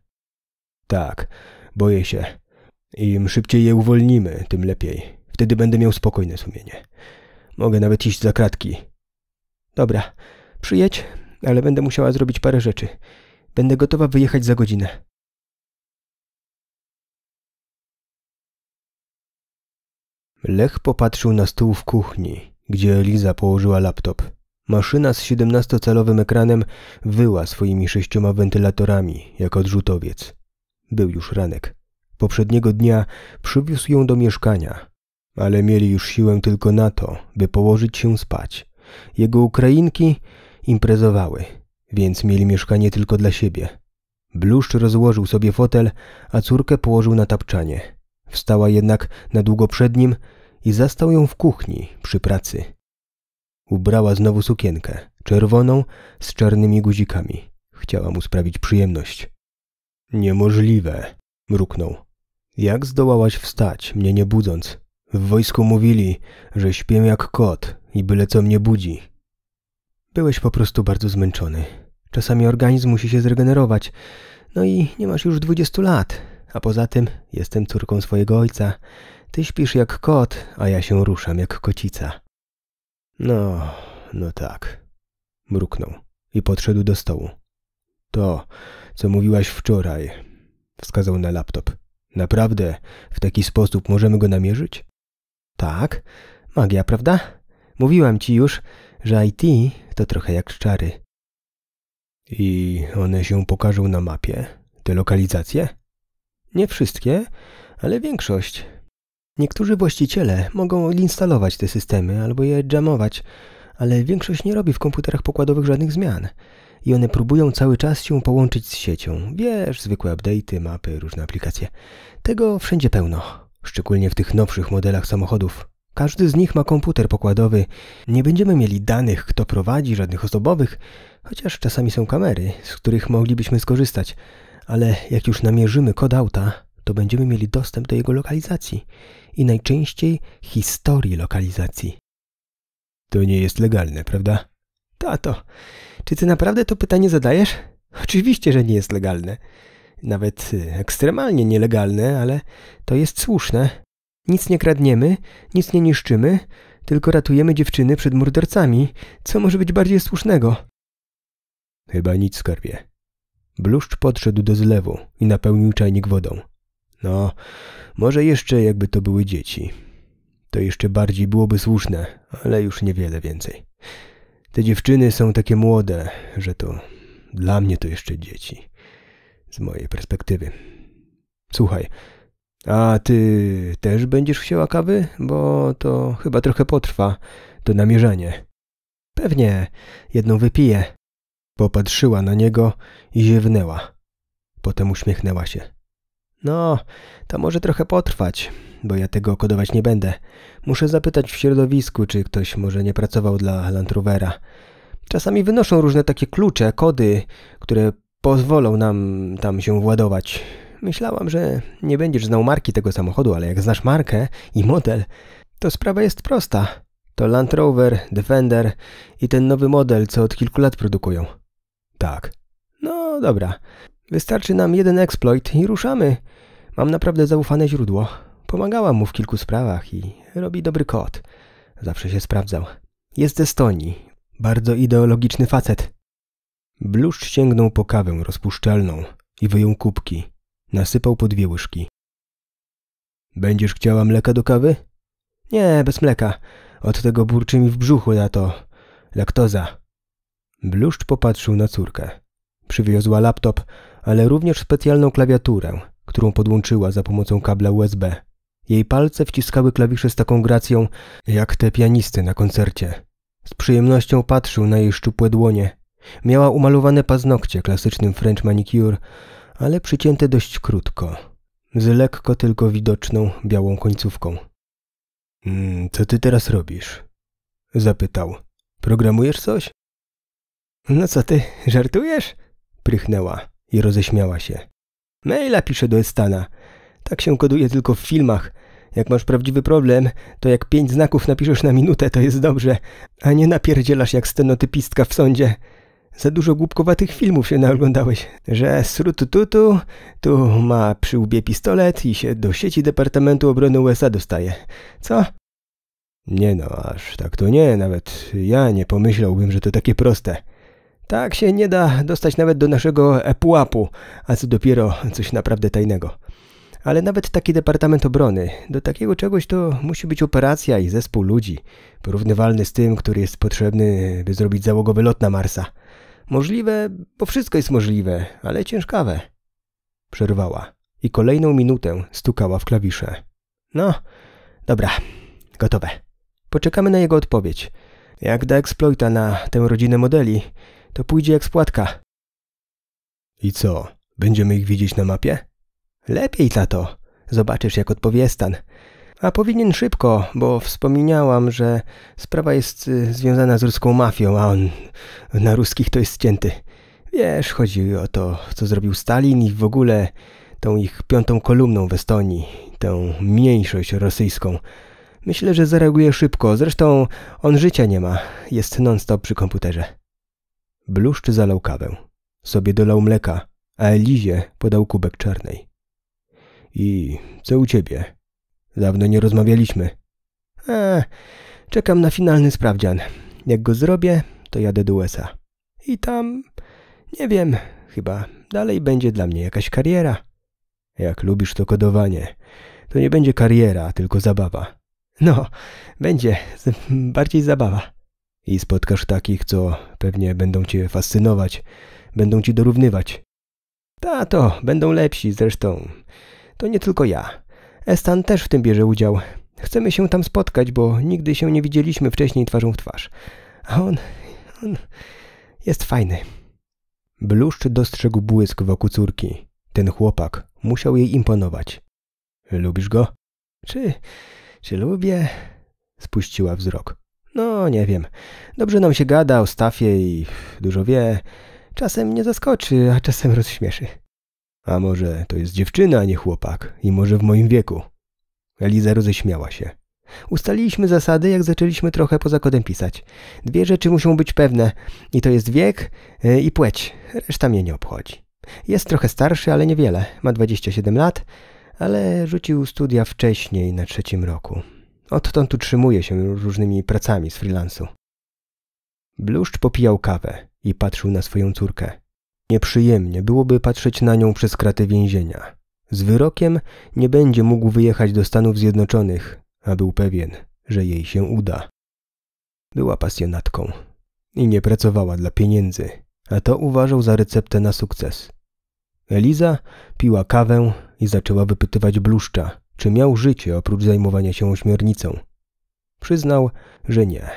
Tak, boję się. Im szybciej je uwolnimy, tym lepiej. Wtedy będę miał spokojne sumienie. Mogę nawet iść za kratki. Dobra, przyjedź, ale będę musiała zrobić parę rzeczy. Będę gotowa wyjechać za godzinę. Lech popatrzył na stół w kuchni, gdzie Eliza położyła laptop. Maszyna z 17-calowym ekranem wyła swoimi sześcioma wentylatorami, jak odrzutowiec. Był już ranek. Poprzedniego dnia przywiózł ją do mieszkania, ale mieli już siłę tylko na to, by położyć się spać. Jego Ukrainki imprezowały więc mieli mieszkanie tylko dla siebie. Bluszcz rozłożył sobie fotel, a córkę położył na tapczanie. Wstała jednak na długo przed nim i zastał ją w kuchni przy pracy. Ubrała znowu sukienkę, czerwoną z czarnymi guzikami. Chciała mu sprawić przyjemność. Niemożliwe, mruknął. Jak zdołałaś wstać, mnie nie budząc? W wojsku mówili, że śpię jak kot i byle co mnie budzi. Byłeś po prostu bardzo zmęczony. Czasami organizm musi się zregenerować. No i nie masz już dwudziestu lat. A poza tym jestem córką swojego ojca. Ty śpisz jak kot, a ja się ruszam jak kocica. No, no tak. Mruknął i podszedł do stołu. To, co mówiłaś wczoraj, wskazał na laptop. Naprawdę w taki sposób możemy go namierzyć? Tak, magia, prawda? Mówiłam ci już, że IT to trochę jak szczary. I one się pokażą na mapie, te lokalizacje? Nie wszystkie, ale większość. Niektórzy właściciele mogą odinstalować te systemy albo je jamować, ale większość nie robi w komputerach pokładowych żadnych zmian. I one próbują cały czas się połączyć z siecią. Wiesz, zwykłe update'y, mapy, różne aplikacje. Tego wszędzie pełno, szczególnie w tych nowszych modelach samochodów. Każdy z nich ma komputer pokładowy. Nie będziemy mieli danych, kto prowadzi, żadnych osobowych, chociaż czasami są kamery, z których moglibyśmy skorzystać. Ale jak już namierzymy kod auta, to będziemy mieli dostęp do jego lokalizacji i najczęściej historii lokalizacji. To nie jest legalne, prawda? Tato, czy ty naprawdę to pytanie zadajesz? Oczywiście, że nie jest legalne. Nawet y, ekstremalnie nielegalne, ale to jest słuszne, nic nie kradniemy, nic nie niszczymy, tylko ratujemy dziewczyny przed mordercami. Co może być bardziej słusznego? Chyba nic, skarbie. Bluszcz podszedł do zlewu i napełnił czajnik wodą. No, może jeszcze jakby to były dzieci. To jeszcze bardziej byłoby słuszne, ale już niewiele więcej. Te dziewczyny są takie młode, że to dla mnie to jeszcze dzieci. Z mojej perspektywy. Słuchaj, a ty też będziesz chciała kawy? Bo to chyba trochę potrwa, to namierzenie. Pewnie, jedną wypiję. Popatrzyła na niego i ziewnęła. Potem uśmiechnęła się. No, to może trochę potrwać, bo ja tego kodować nie będę. Muszę zapytać w środowisku, czy ktoś może nie pracował dla Land Rovera. Czasami wynoszą różne takie klucze, kody, które pozwolą nam tam się władować. Myślałam, że nie będziesz znał marki tego samochodu, ale jak znasz markę i model, to sprawa jest prosta. To Land Rover, Defender i ten nowy model, co od kilku lat produkują. Tak. No dobra. Wystarczy nam jeden exploit i ruszamy. Mam naprawdę zaufane źródło. Pomagałam mu w kilku sprawach i robi dobry kod. Zawsze się sprawdzał. Jest z Estonii. Bardzo ideologiczny facet. Bluszcz sięgnął po kawę rozpuszczalną i wyjął kubki. Nasypał po dwie łyżki. Będziesz chciała mleka do kawy? Nie, bez mleka. Od tego burczy mi w brzuchu, na to. Laktoza. Bluszcz popatrzył na córkę. Przywiozła laptop, ale również specjalną klawiaturę, którą podłączyła za pomocą kabla USB. Jej palce wciskały klawisze z taką gracją, jak te pianisty na koncercie. Z przyjemnością patrzył na jej szczupłe dłonie. Miała umalowane paznokcie klasycznym French manicure, ale przycięte dość krótko, z lekko tylko widoczną białą końcówką. Mm, co ty teraz robisz? Zapytał. Programujesz coś? No co ty, żartujesz? Prychnęła i roześmiała się. Maila piszę do Estana. Tak się koduje tylko w filmach. Jak masz prawdziwy problem, to jak pięć znaków napiszesz na minutę, to jest dobrze, a nie napierdzielasz jak stenotypistka w sądzie. Za dużo głupkowatych filmów się naoglądałeś, że tutu tu ma przy łbie pistolet i się do sieci Departamentu Obrony USA dostaje. Co? Nie no, aż tak to nie, nawet ja nie pomyślałbym, że to takie proste. Tak się nie da dostać nawet do naszego epułapu, a co dopiero coś naprawdę tajnego. Ale nawet taki Departament Obrony, do takiego czegoś to musi być operacja i zespół ludzi, porównywalny z tym, który jest potrzebny, by zrobić załogowy lot na Marsa. Możliwe, bo wszystko jest możliwe, ale ciężkawe. Przerwała i kolejną minutę stukała w klawisze. No, dobra, gotowe. Poczekamy na jego odpowiedź. Jak da eksploita na tę rodzinę modeli, to pójdzie jak spłatka. I co, będziemy ich widzieć na mapie? Lepiej, tato. Zobaczysz, jak odpowie Stan. A powinien szybko, bo wspominałam, że sprawa jest y, związana z ruską mafią, a on na ruskich to jest cięty. Wiesz, chodzi o to, co zrobił Stalin i w ogóle tą ich piątą kolumną w Estonii, tę mniejszość rosyjską. Myślę, że zareaguje szybko, zresztą on życia nie ma, jest non-stop przy komputerze. Bluszcz zalał kawę. Sobie dolał mleka, a Elizie podał kubek czarnej. I co u ciebie? Dawno nie rozmawialiśmy. Eee, czekam na finalny sprawdzian. Jak go zrobię, to jadę do USA. I tam, nie wiem, chyba dalej będzie dla mnie jakaś kariera. Jak lubisz to kodowanie, to nie będzie kariera, tylko zabawa. No, będzie bardziej zabawa. I spotkasz takich, co pewnie będą cię fascynować, będą ci dorównywać. Tato, będą lepsi zresztą. To nie tylko ja. Estan też w tym bierze udział. Chcemy się tam spotkać, bo nigdy się nie widzieliśmy wcześniej twarzą w twarz. A on... on... jest fajny. Bluszcz dostrzegł błysk wokół córki. Ten chłopak musiał jej imponować. Lubisz go? Czy... czy lubię? Spuściła wzrok. No, nie wiem. Dobrze nam się gada o Stafie i dużo wie. Czasem nie zaskoczy, a czasem rozśmieszy. A może to jest dziewczyna, a nie chłopak i może w moim wieku? Eliza roześmiała się. Ustaliliśmy zasady, jak zaczęliśmy trochę poza kodem pisać. Dwie rzeczy muszą być pewne i to jest wiek y, i płeć. Reszta mnie nie obchodzi. Jest trochę starszy, ale niewiele. Ma 27 lat, ale rzucił studia wcześniej, na trzecim roku. Odtąd utrzymuje się różnymi pracami z freelansu. Bluszcz popijał kawę i patrzył na swoją córkę. Nieprzyjemnie byłoby patrzeć na nią przez kraty więzienia. Z wyrokiem nie będzie mógł wyjechać do Stanów Zjednoczonych, a był pewien, że jej się uda. Była pasjonatką i nie pracowała dla pieniędzy, a to uważał za receptę na sukces. Eliza piła kawę i zaczęła wypytywać bluszcza, czy miał życie oprócz zajmowania się ośmiornicą. Przyznał, że nie.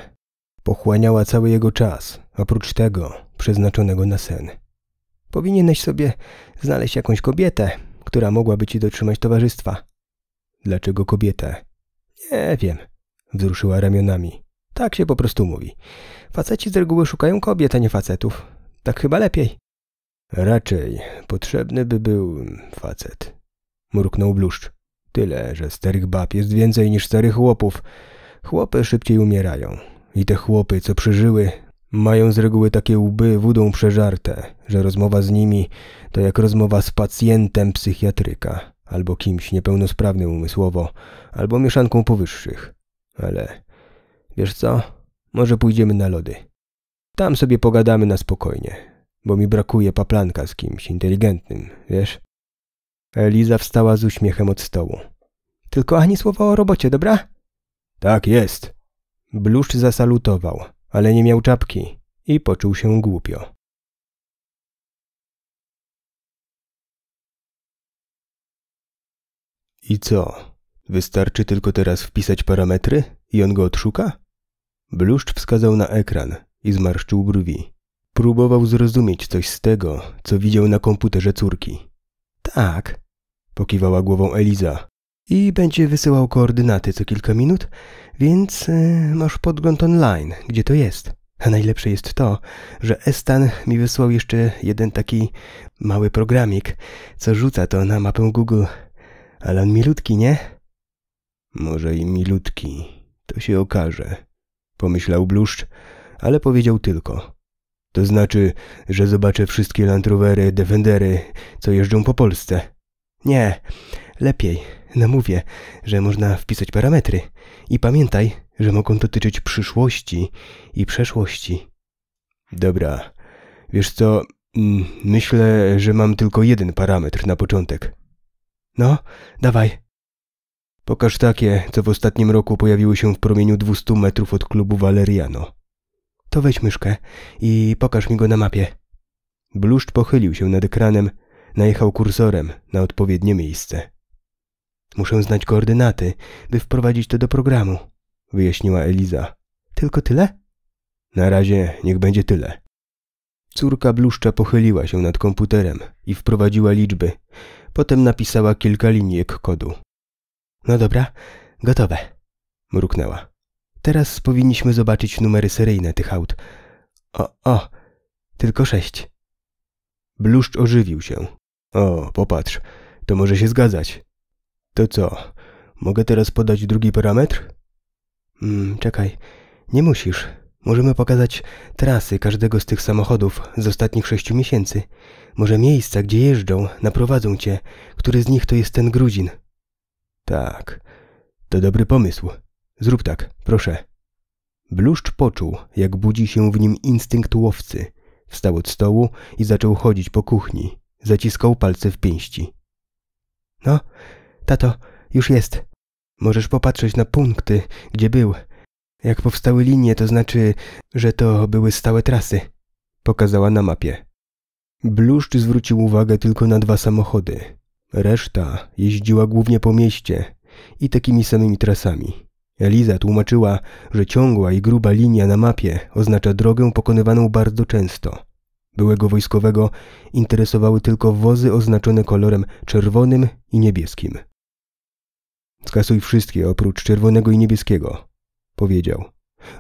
Pochłaniała cały jego czas, oprócz tego przeznaczonego na sen. Powinieneś sobie znaleźć jakąś kobietę, która mogłaby ci dotrzymać towarzystwa. Dlaczego kobietę? Nie wiem. Wzruszyła ramionami. Tak się po prostu mówi. Faceci z reguły szukają kobiet, a nie facetów. Tak chyba lepiej. Raczej potrzebny by był facet. Mruknął bluszcz. Tyle, że starych bab jest więcej niż starych chłopów. Chłopy szybciej umierają. I te chłopy, co przeżyły, mają z reguły takie łby wodą przeżarte, że rozmowa z nimi to jak rozmowa z pacjentem psychiatryka, albo kimś niepełnosprawnym umysłowo, albo mieszanką powyższych. Ale wiesz co? Może pójdziemy na lody. Tam sobie pogadamy na spokojnie, bo mi brakuje paplanka z kimś inteligentnym, wiesz? Eliza wstała z uśmiechem od stołu. Tylko ani słowa o robocie, dobra? Tak jest. Bluszcz zasalutował ale nie miał czapki i poczuł się głupio. I co? Wystarczy tylko teraz wpisać parametry i on go odszuka? Bluszcz wskazał na ekran i zmarszczył brwi. Próbował zrozumieć coś z tego, co widział na komputerze córki. Tak, pokiwała głową Eliza i będzie wysyłał koordynaty co kilka minut, więc e, masz podgląd online, gdzie to jest. A najlepsze jest to, że Estan mi wysłał jeszcze jeden taki mały programik, co rzuca to na mapę Google. Ale on milutki, nie? Może i milutki, to się okaże, pomyślał Bluszcz, ale powiedział tylko. To znaczy, że zobaczę wszystkie Land Rovery, Defendery, co jeżdżą po Polsce. Nie, lepiej namówię, że można wpisać parametry. I pamiętaj, że mogą dotyczyć przyszłości i przeszłości. Dobra. Wiesz co, mm, myślę, że mam tylko jeden parametr na początek. No, dawaj. Pokaż takie, co w ostatnim roku pojawiło się w promieniu 200 metrów od klubu Valeriano. To weź myszkę i pokaż mi go na mapie. Bluszcz pochylił się nad ekranem, najechał kursorem na odpowiednie miejsce. Muszę znać koordynaty, by wprowadzić to do programu, wyjaśniła Eliza. Tylko tyle? Na razie niech będzie tyle. Córka bluszcza pochyliła się nad komputerem i wprowadziła liczby. Potem napisała kilka linijek kodu. No dobra, gotowe, mruknęła. Teraz powinniśmy zobaczyć numery seryjne tych aut. O, o, tylko sześć. Bluszcz ożywił się. O, popatrz, to może się zgadzać. To co, mogę teraz podać drugi parametr? Mm, czekaj, nie musisz. Możemy pokazać trasy każdego z tych samochodów z ostatnich sześciu miesięcy. Może miejsca, gdzie jeżdżą, naprowadzą cię. Który z nich to jest ten Gruzin? Tak, to dobry pomysł. Zrób tak, proszę. Bluszcz poczuł, jak budzi się w nim instynkt łowcy. Wstał od stołu i zaczął chodzić po kuchni. Zaciskał palce w pięści. No, Tato, już jest. Możesz popatrzeć na punkty, gdzie był. Jak powstały linie, to znaczy, że to były stałe trasy. Pokazała na mapie. Bluszcz zwrócił uwagę tylko na dwa samochody. Reszta jeździła głównie po mieście i takimi samymi trasami. Eliza tłumaczyła, że ciągła i gruba linia na mapie oznacza drogę pokonywaną bardzo często. Byłego wojskowego interesowały tylko wozy oznaczone kolorem czerwonym i niebieskim. Skasuj wszystkie oprócz czerwonego i niebieskiego, powiedział.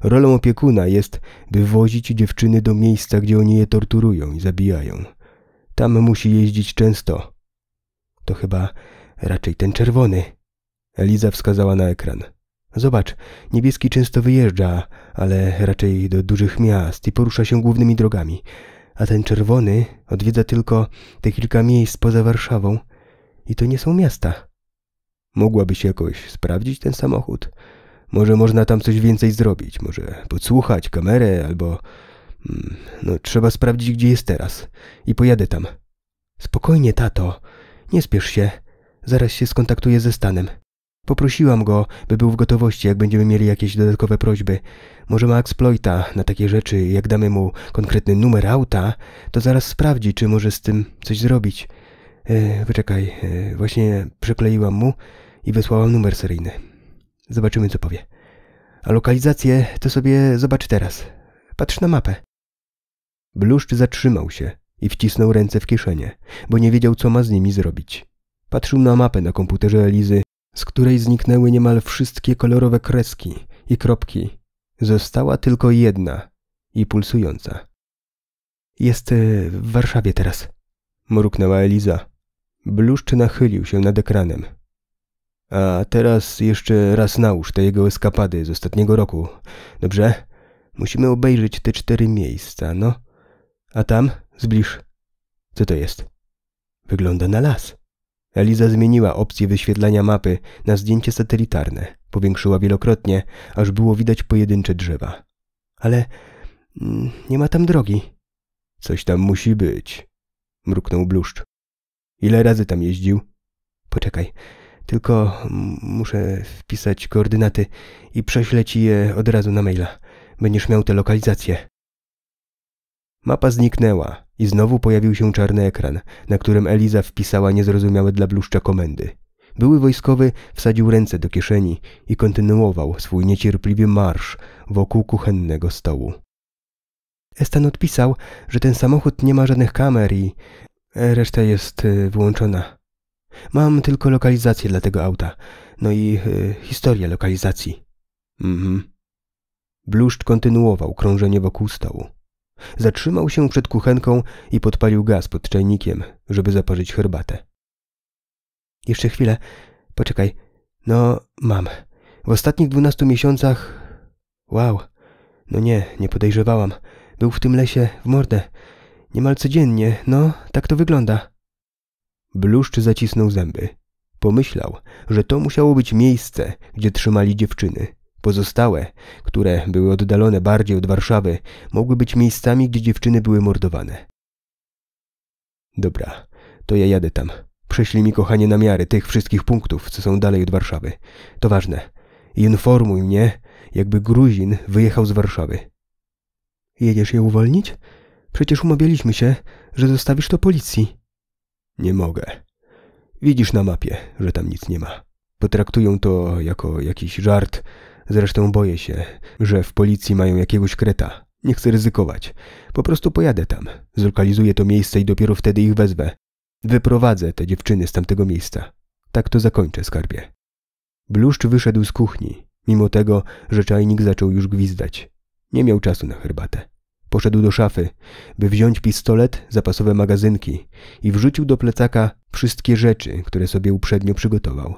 Rolą opiekuna jest wywozić dziewczyny do miejsca, gdzie oni je torturują i zabijają. Tam musi jeździć często. To chyba raczej ten czerwony. Eliza wskazała na ekran. Zobacz, niebieski często wyjeżdża, ale raczej do dużych miast i porusza się głównymi drogami, a ten czerwony odwiedza tylko te kilka miejsc poza Warszawą i to nie są miasta. Mogłabyś się jakoś sprawdzić ten samochód? Może można tam coś więcej zrobić? Może podsłuchać kamerę albo... Mm, no, trzeba sprawdzić, gdzie jest teraz. I pojadę tam. Spokojnie, tato. Nie spiesz się. Zaraz się skontaktuję ze Stanem. Poprosiłam go, by był w gotowości, jak będziemy mieli jakieś dodatkowe prośby. Może ma exploita na takie rzeczy, jak damy mu konkretny numer auta, to zaraz sprawdzi, czy może z tym coś zrobić. E, wyczekaj, e, właśnie przykleiłam mu i wysłałam numer seryjny. Zobaczymy, co powie. A lokalizację to sobie zobacz teraz. Patrz na mapę. Bluszcz zatrzymał się i wcisnął ręce w kieszenie, bo nie wiedział, co ma z nimi zrobić. Patrzył na mapę na komputerze Elizy, z której zniknęły niemal wszystkie kolorowe kreski i kropki. Została tylko jedna i pulsująca. Jest e, w Warszawie teraz, mruknęła Eliza. Bluszcz nachylił się nad ekranem. A teraz jeszcze raz nałóż te jego eskapady z ostatniego roku. Dobrze? Musimy obejrzeć te cztery miejsca, no. A tam? Zbliż. Co to jest? Wygląda na las. Eliza zmieniła opcję wyświetlania mapy na zdjęcie satelitarne. Powiększyła wielokrotnie, aż było widać pojedyncze drzewa. Ale mm, nie ma tam drogi. Coś tam musi być, mruknął bluszcz. Ile razy tam jeździł? Poczekaj, tylko muszę wpisać koordynaty i prześlę ci je od razu na maila. Będziesz miał te lokalizacje. Mapa zniknęła i znowu pojawił się czarny ekran, na którym Eliza wpisała niezrozumiałe dla bluszcza komendy. Były wojskowy wsadził ręce do kieszeni i kontynuował swój niecierpliwy marsz wokół kuchennego stołu. Estan odpisał, że ten samochód nie ma żadnych kamer i Reszta jest y, wyłączona. Mam tylko lokalizację dla tego auta. No i y, historię lokalizacji. Mhm. Bluszcz kontynuował krążenie wokół stołu. Zatrzymał się przed kuchenką i podpalił gaz pod czajnikiem, żeby zaparzyć herbatę. Jeszcze chwilę. Poczekaj. No, mam. W ostatnich dwunastu miesiącach... Wow. No nie, nie podejrzewałam. Był w tym lesie w mordę. Niemal codziennie, no, tak to wygląda. Bluszcz zacisnął zęby. Pomyślał, że to musiało być miejsce, gdzie trzymali dziewczyny. Pozostałe, które były oddalone bardziej od Warszawy, mogły być miejscami, gdzie dziewczyny były mordowane. Dobra, to ja jadę tam. Prześlij mi, kochanie, namiary tych wszystkich punktów, co są dalej od Warszawy. To ważne. Informuj mnie, jakby Gruzin wyjechał z Warszawy. Jedziesz je uwolnić? Przecież umawialiśmy się, że zostawisz to policji. Nie mogę. Widzisz na mapie, że tam nic nie ma. Potraktują to jako jakiś żart. Zresztą boję się, że w policji mają jakiegoś kreta. Nie chcę ryzykować. Po prostu pojadę tam. Zlokalizuję to miejsce i dopiero wtedy ich wezwę. Wyprowadzę te dziewczyny z tamtego miejsca. Tak to zakończę, skarbie. Bluszcz wyszedł z kuchni, mimo tego, że czajnik zaczął już gwizdać. Nie miał czasu na herbatę. Poszedł do szafy, by wziąć pistolet, zapasowe magazynki i wrzucił do plecaka wszystkie rzeczy, które sobie uprzednio przygotował.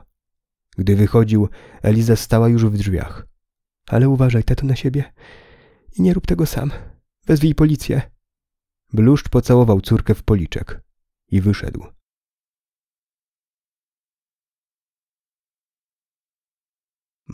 Gdy wychodził, Eliza stała już w drzwiach. Ale uważaj, tato, na siebie. I nie rób tego sam. Wezwij policję. Bluszcz pocałował córkę w policzek i wyszedł.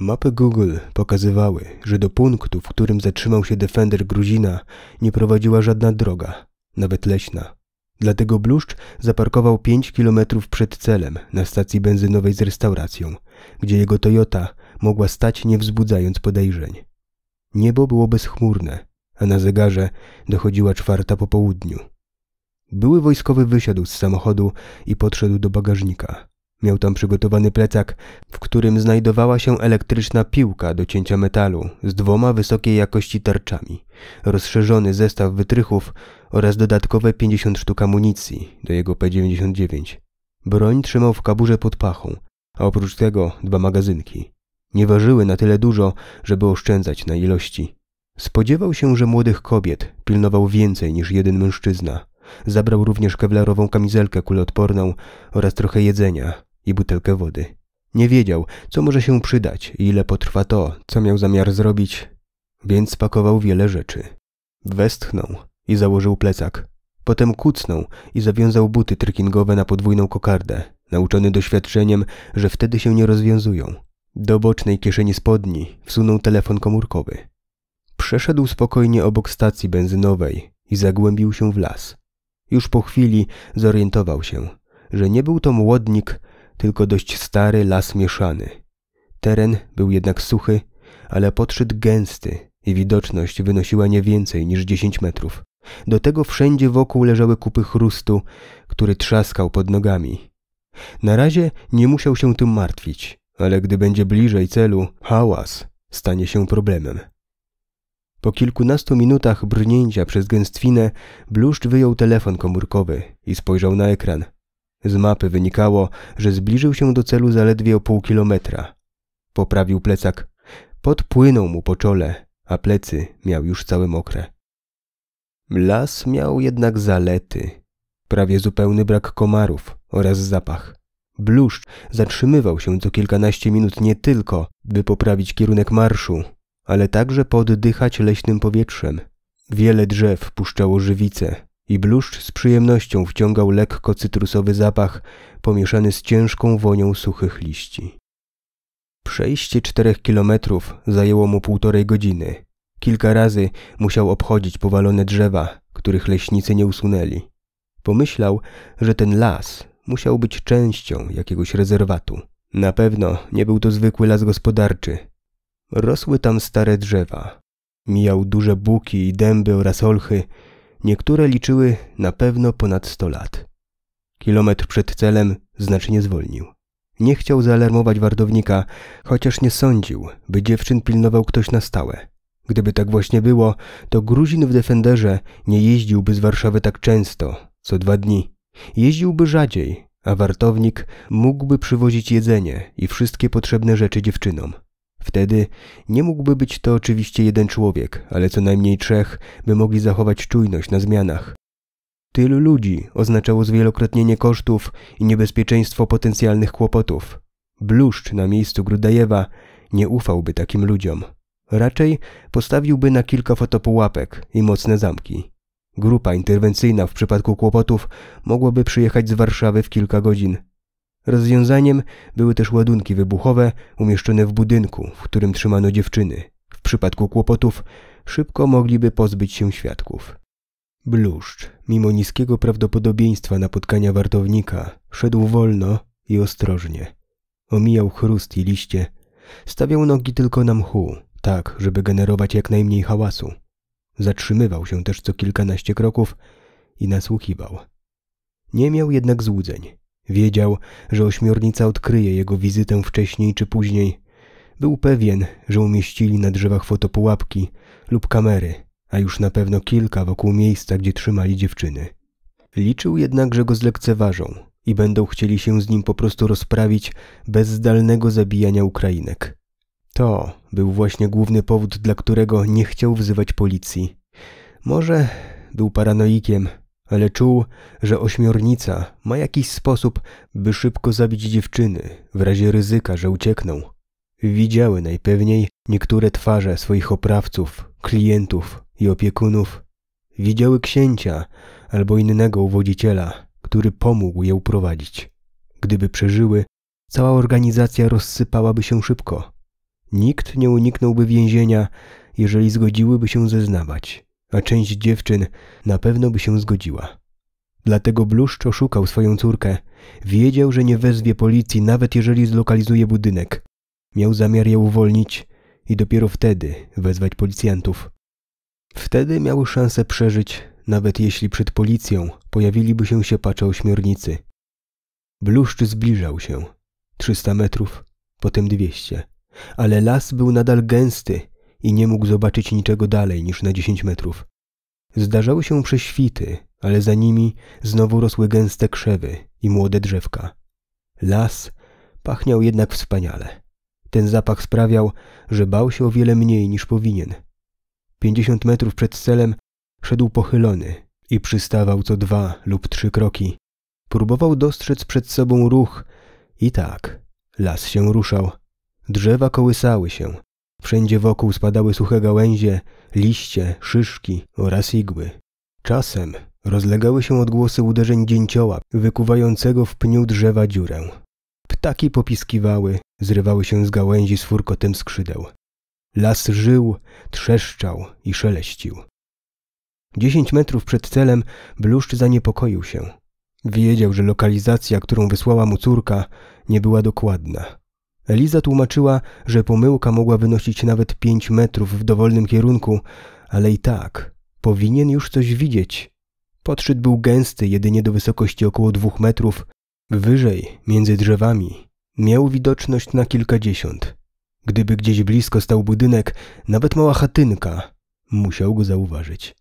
Mapy Google pokazywały, że do punktu, w którym zatrzymał się Defender Gruzina, nie prowadziła żadna droga, nawet leśna. Dlatego Bluszcz zaparkował 5 km przed celem na stacji benzynowej z restauracją, gdzie jego Toyota mogła stać nie wzbudzając podejrzeń. Niebo było bezchmurne, a na zegarze dochodziła czwarta po południu. Były wojskowy wysiadł z samochodu i podszedł do bagażnika. Miał tam przygotowany plecak, w którym znajdowała się elektryczna piłka do cięcia metalu z dwoma wysokiej jakości tarczami, rozszerzony zestaw wytrychów oraz dodatkowe 50 sztuk amunicji do jego P-99. Broń trzymał w kaburze pod pachą, a oprócz tego dwa magazynki. Nie ważyły na tyle dużo, żeby oszczędzać na ilości. Spodziewał się, że młodych kobiet pilnował więcej niż jeden mężczyzna. Zabrał również kewlarową kamizelkę kuloodporną oraz trochę jedzenia, i butelkę wody. Nie wiedział, co może się przydać i ile potrwa to, co miał zamiar zrobić, więc spakował wiele rzeczy. Westchnął i założył plecak. Potem kucnął i zawiązał buty trykingowe na podwójną kokardę, nauczony doświadczeniem, że wtedy się nie rozwiązują. Do bocznej kieszeni spodni wsunął telefon komórkowy. Przeszedł spokojnie obok stacji benzynowej i zagłębił się w las. Już po chwili zorientował się, że nie był to młodnik, tylko dość stary las mieszany. Teren był jednak suchy, ale podszyd gęsty i widoczność wynosiła nie więcej niż dziesięć metrów. Do tego wszędzie wokół leżały kupy chrustu, który trzaskał pod nogami. Na razie nie musiał się tym martwić, ale gdy będzie bliżej celu, hałas stanie się problemem. Po kilkunastu minutach brnięcia przez gęstwinę, Bluszcz wyjął telefon komórkowy i spojrzał na ekran – z mapy wynikało, że zbliżył się do celu zaledwie o pół kilometra. Poprawił plecak. Podpłynął mu po czole, a plecy miał już całe mokre. Las miał jednak zalety. Prawie zupełny brak komarów oraz zapach. Bluszcz zatrzymywał się co kilkanaście minut nie tylko, by poprawić kierunek marszu, ale także poddychać leśnym powietrzem. Wiele drzew puszczało żywice, i bluszcz z przyjemnością wciągał lekko cytrusowy zapach pomieszany z ciężką wonią suchych liści. Przejście czterech kilometrów zajęło mu półtorej godziny. Kilka razy musiał obchodzić powalone drzewa, których leśnicy nie usunęli. Pomyślał, że ten las musiał być częścią jakiegoś rezerwatu. Na pewno nie był to zwykły las gospodarczy. Rosły tam stare drzewa. Mijał duże buki i dęby oraz olchy, Niektóre liczyły na pewno ponad 100 lat. Kilometr przed celem znacznie zwolnił. Nie chciał zaalarmować wardownika, chociaż nie sądził, by dziewczyn pilnował ktoś na stałe. Gdyby tak właśnie było, to Gruzin w Defenderze nie jeździłby z Warszawy tak często, co dwa dni. Jeździłby rzadziej, a wartownik mógłby przywozić jedzenie i wszystkie potrzebne rzeczy dziewczynom. Wtedy nie mógłby być to oczywiście jeden człowiek, ale co najmniej trzech, by mogli zachować czujność na zmianach. Tylu ludzi oznaczało zwielokrotnienie kosztów i niebezpieczeństwo potencjalnych kłopotów. Bluszcz na miejscu Grudajewa nie ufałby takim ludziom. Raczej postawiłby na kilka fotopułapek i mocne zamki. Grupa interwencyjna w przypadku kłopotów mogłaby przyjechać z Warszawy w kilka godzin, Rozwiązaniem były też ładunki wybuchowe umieszczone w budynku, w którym trzymano dziewczyny. W przypadku kłopotów szybko mogliby pozbyć się świadków. Bluszcz, mimo niskiego prawdopodobieństwa napotkania wartownika, szedł wolno i ostrożnie. Omijał chrust i liście. Stawiał nogi tylko na mchu, tak, żeby generować jak najmniej hałasu. Zatrzymywał się też co kilkanaście kroków i nasłuchiwał. Nie miał jednak złudzeń. Wiedział, że ośmiornica odkryje jego wizytę wcześniej czy później. Był pewien, że umieścili na drzewach fotopułapki lub kamery, a już na pewno kilka wokół miejsca, gdzie trzymali dziewczyny. Liczył jednak, że go zlekceważą i będą chcieli się z nim po prostu rozprawić bez zdalnego zabijania Ukrainek. To był właśnie główny powód, dla którego nie chciał wzywać policji. Może był paranoikiem, ale czuł, że ośmiornica ma jakiś sposób, by szybko zabić dziewczyny, w razie ryzyka, że uciekną. Widziały najpewniej niektóre twarze swoich oprawców, klientów i opiekunów. Widziały księcia albo innego uwodziciela, który pomógł je uprowadzić. Gdyby przeżyły, cała organizacja rozsypałaby się szybko. Nikt nie uniknąłby więzienia, jeżeli zgodziłyby się zeznawać a część dziewczyn na pewno by się zgodziła. Dlatego Bluszcz oszukał swoją córkę. Wiedział, że nie wezwie policji, nawet jeżeli zlokalizuje budynek. Miał zamiar je uwolnić i dopiero wtedy wezwać policjantów. Wtedy miał szansę przeżyć, nawet jeśli przed policją pojawiliby się pacze ośmiornicy. Bluszcz zbliżał się. 300 metrów, potem 200. Ale las był nadal gęsty i nie mógł zobaczyć niczego dalej niż na dziesięć metrów. Zdarzały się prześwity, ale za nimi znowu rosły gęste krzewy i młode drzewka. Las pachniał jednak wspaniale. Ten zapach sprawiał, że bał się o wiele mniej niż powinien. Pięćdziesiąt metrów przed celem szedł pochylony i przystawał co dwa lub trzy kroki. Próbował dostrzec przed sobą ruch i tak, las się ruszał. Drzewa kołysały się, Wszędzie wokół spadały suche gałęzie, liście, szyszki oraz igły. Czasem rozlegały się odgłosy uderzeń dzięcioła, wykuwającego w pniu drzewa dziurę. Ptaki popiskiwały, zrywały się z gałęzi z furkotem skrzydeł. Las żył, trzeszczał i szeleścił. Dziesięć metrów przed celem bluszcz zaniepokoił się. Wiedział, że lokalizacja, którą wysłała mu córka, nie była dokładna. Eliza tłumaczyła, że pomyłka mogła wynosić nawet pięć metrów w dowolnym kierunku, ale i tak powinien już coś widzieć. Podszyt był gęsty jedynie do wysokości około dwóch metrów, wyżej, między drzewami. Miał widoczność na kilkadziesiąt. Gdyby gdzieś blisko stał budynek, nawet mała chatynka, musiał go zauważyć.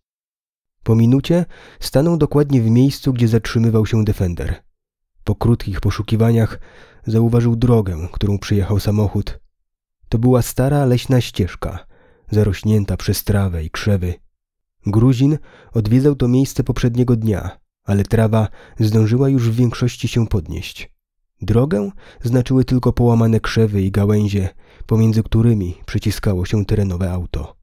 Po minucie stanął dokładnie w miejscu, gdzie zatrzymywał się Defender. Po krótkich poszukiwaniach zauważył drogę, którą przyjechał samochód. To była stara leśna ścieżka, zarośnięta przez trawę i krzewy. Gruzin odwiedzał to miejsce poprzedniego dnia, ale trawa zdążyła już w większości się podnieść. Drogę znaczyły tylko połamane krzewy i gałęzie, pomiędzy którymi przyciskało się terenowe auto.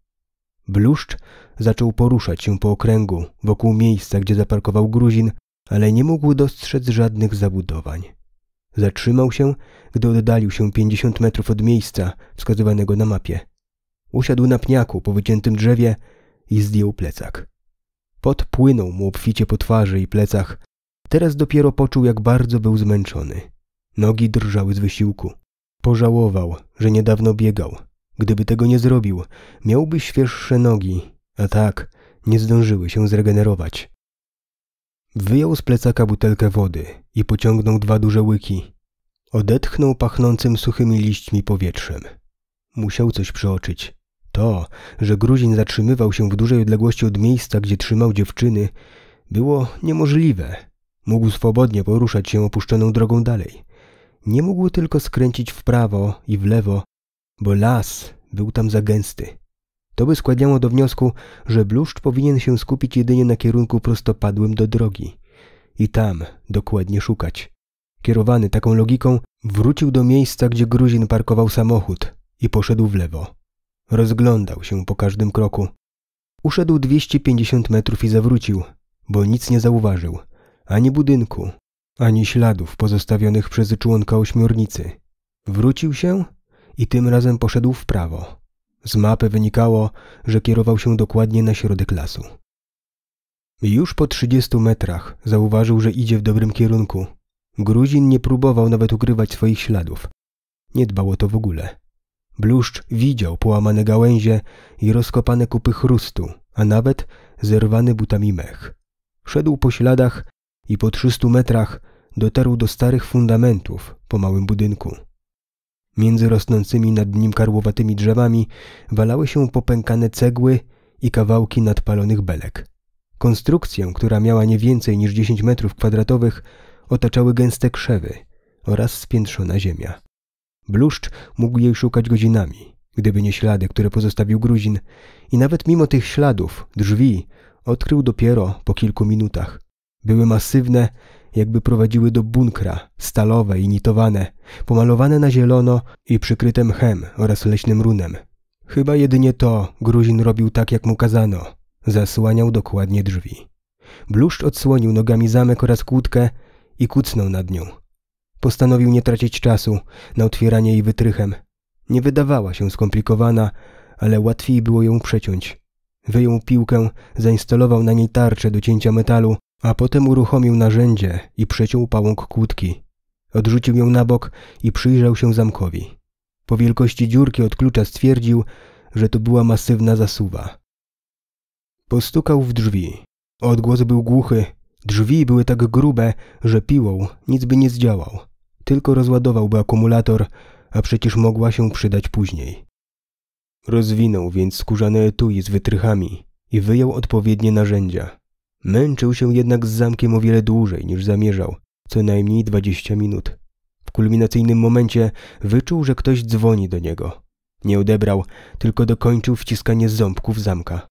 Bluszcz zaczął poruszać się po okręgu wokół miejsca, gdzie zaparkował Gruzin, ale nie mógł dostrzec żadnych zabudowań. Zatrzymał się, gdy oddalił się 50 metrów od miejsca wskazywanego na mapie. Usiadł na pniaku po wyciętym drzewie i zdjął plecak. Pot płynął mu obficie po twarzy i plecach. Teraz dopiero poczuł, jak bardzo był zmęczony. Nogi drżały z wysiłku. Pożałował, że niedawno biegał. Gdyby tego nie zrobił, miałby świeższe nogi, a tak nie zdążyły się zregenerować. Wyjął z plecaka butelkę wody, i pociągnął dwa duże łyki. Odetchnął pachnącym suchymi liśćmi powietrzem. Musiał coś przeoczyć. To, że Gruzin zatrzymywał się w dużej odległości od miejsca, gdzie trzymał dziewczyny, było niemożliwe. Mógł swobodnie poruszać się opuszczoną drogą dalej. Nie mógł tylko skręcić w prawo i w lewo, bo las był tam za gęsty. To by skłaniało do wniosku, że bluszcz powinien się skupić jedynie na kierunku prostopadłym do drogi i tam dokładnie szukać. Kierowany taką logiką, wrócił do miejsca, gdzie Gruzin parkował samochód i poszedł w lewo. Rozglądał się po każdym kroku. Uszedł 250 metrów i zawrócił, bo nic nie zauważył. Ani budynku, ani śladów pozostawionych przez członka ośmiornicy. Wrócił się i tym razem poszedł w prawo. Z mapy wynikało, że kierował się dokładnie na środek lasu. Już po 30 metrach zauważył, że idzie w dobrym kierunku. Gruzin nie próbował nawet ukrywać swoich śladów. Nie dbało to w ogóle. Bluszcz widział połamane gałęzie i rozkopane kupy chrustu, a nawet zerwany butami mech. Szedł po śladach i po 300 metrach dotarł do starych fundamentów po małym budynku. Między rosnącymi nad nim karłowatymi drzewami walały się popękane cegły i kawałki nadpalonych belek. Konstrukcję, która miała nie więcej niż 10 metrów kwadratowych, otaczały gęste krzewy oraz spiętrzona ziemia. Bluszcz mógł jej szukać godzinami, gdyby nie ślady, które pozostawił Gruzin, i nawet mimo tych śladów drzwi odkrył dopiero po kilku minutach. Były masywne, jakby prowadziły do bunkra, stalowe i nitowane, pomalowane na zielono i przykryte mchem oraz leśnym runem. Chyba jedynie to Gruzin robił tak, jak mu kazano, Zasłaniał dokładnie drzwi. Bluszcz odsłonił nogami zamek oraz kłódkę i kucnął nad nią. Postanowił nie tracić czasu na otwieranie jej wytrychem. Nie wydawała się skomplikowana, ale łatwiej było ją przeciąć. Wyjął piłkę, zainstalował na niej tarczę do cięcia metalu, a potem uruchomił narzędzie i przeciął pałąk kłódki. Odrzucił ją na bok i przyjrzał się zamkowi. Po wielkości dziurki od klucza stwierdził, że to była masywna zasuwa. Postukał w drzwi. Odgłos był głuchy. Drzwi były tak grube, że piłą nic by nie zdziałał. Tylko rozładowałby akumulator, a przecież mogła się przydać później. Rozwinął więc skórzane etui z wytrychami i wyjął odpowiednie narzędzia. Męczył się jednak z zamkiem o wiele dłużej niż zamierzał, co najmniej dwadzieścia minut. W kulminacyjnym momencie wyczuł, że ktoś dzwoni do niego. Nie odebrał, tylko dokończył wciskanie ząbków zamka.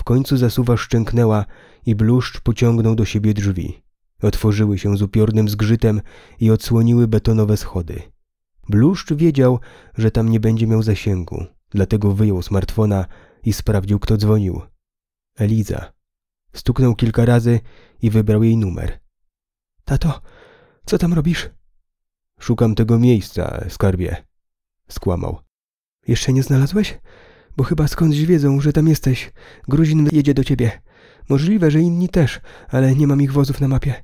W końcu zasuwa szczęknęła i bluszcz pociągnął do siebie drzwi. Otworzyły się z upiornym zgrzytem i odsłoniły betonowe schody. Bluszcz wiedział, że tam nie będzie miał zasięgu, dlatego wyjął smartfona i sprawdził, kto dzwonił. Eliza. Stuknął kilka razy i wybrał jej numer. Tato, co tam robisz? Szukam tego miejsca, skarbie. Skłamał. Jeszcze nie znalazłeś? bo chyba skądś wiedzą, że tam jesteś. Gruzin jedzie do ciebie. Możliwe, że inni też, ale nie mam ich wozów na mapie.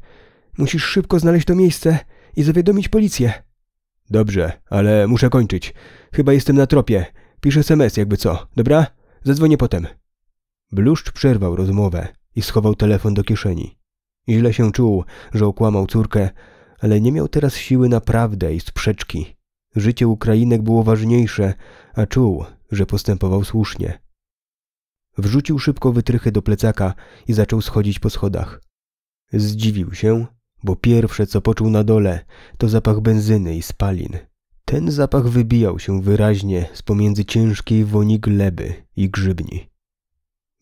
Musisz szybko znaleźć to miejsce i zawiadomić policję. Dobrze, ale muszę kończyć. Chyba jestem na tropie. Piszę SMS jakby co, dobra? Zadzwonię potem. Bluszcz przerwał rozmowę i schował telefon do kieszeni. Źle się czuł, że okłamał córkę, ale nie miał teraz siły na prawdę i sprzeczki. Życie Ukrainek było ważniejsze, a czuł, że postępował słusznie. Wrzucił szybko wytrychy do plecaka i zaczął schodzić po schodach. Zdziwił się, bo pierwsze co poczuł na dole to zapach benzyny i spalin. Ten zapach wybijał się wyraźnie z pomiędzy ciężkiej woni gleby i grzybni.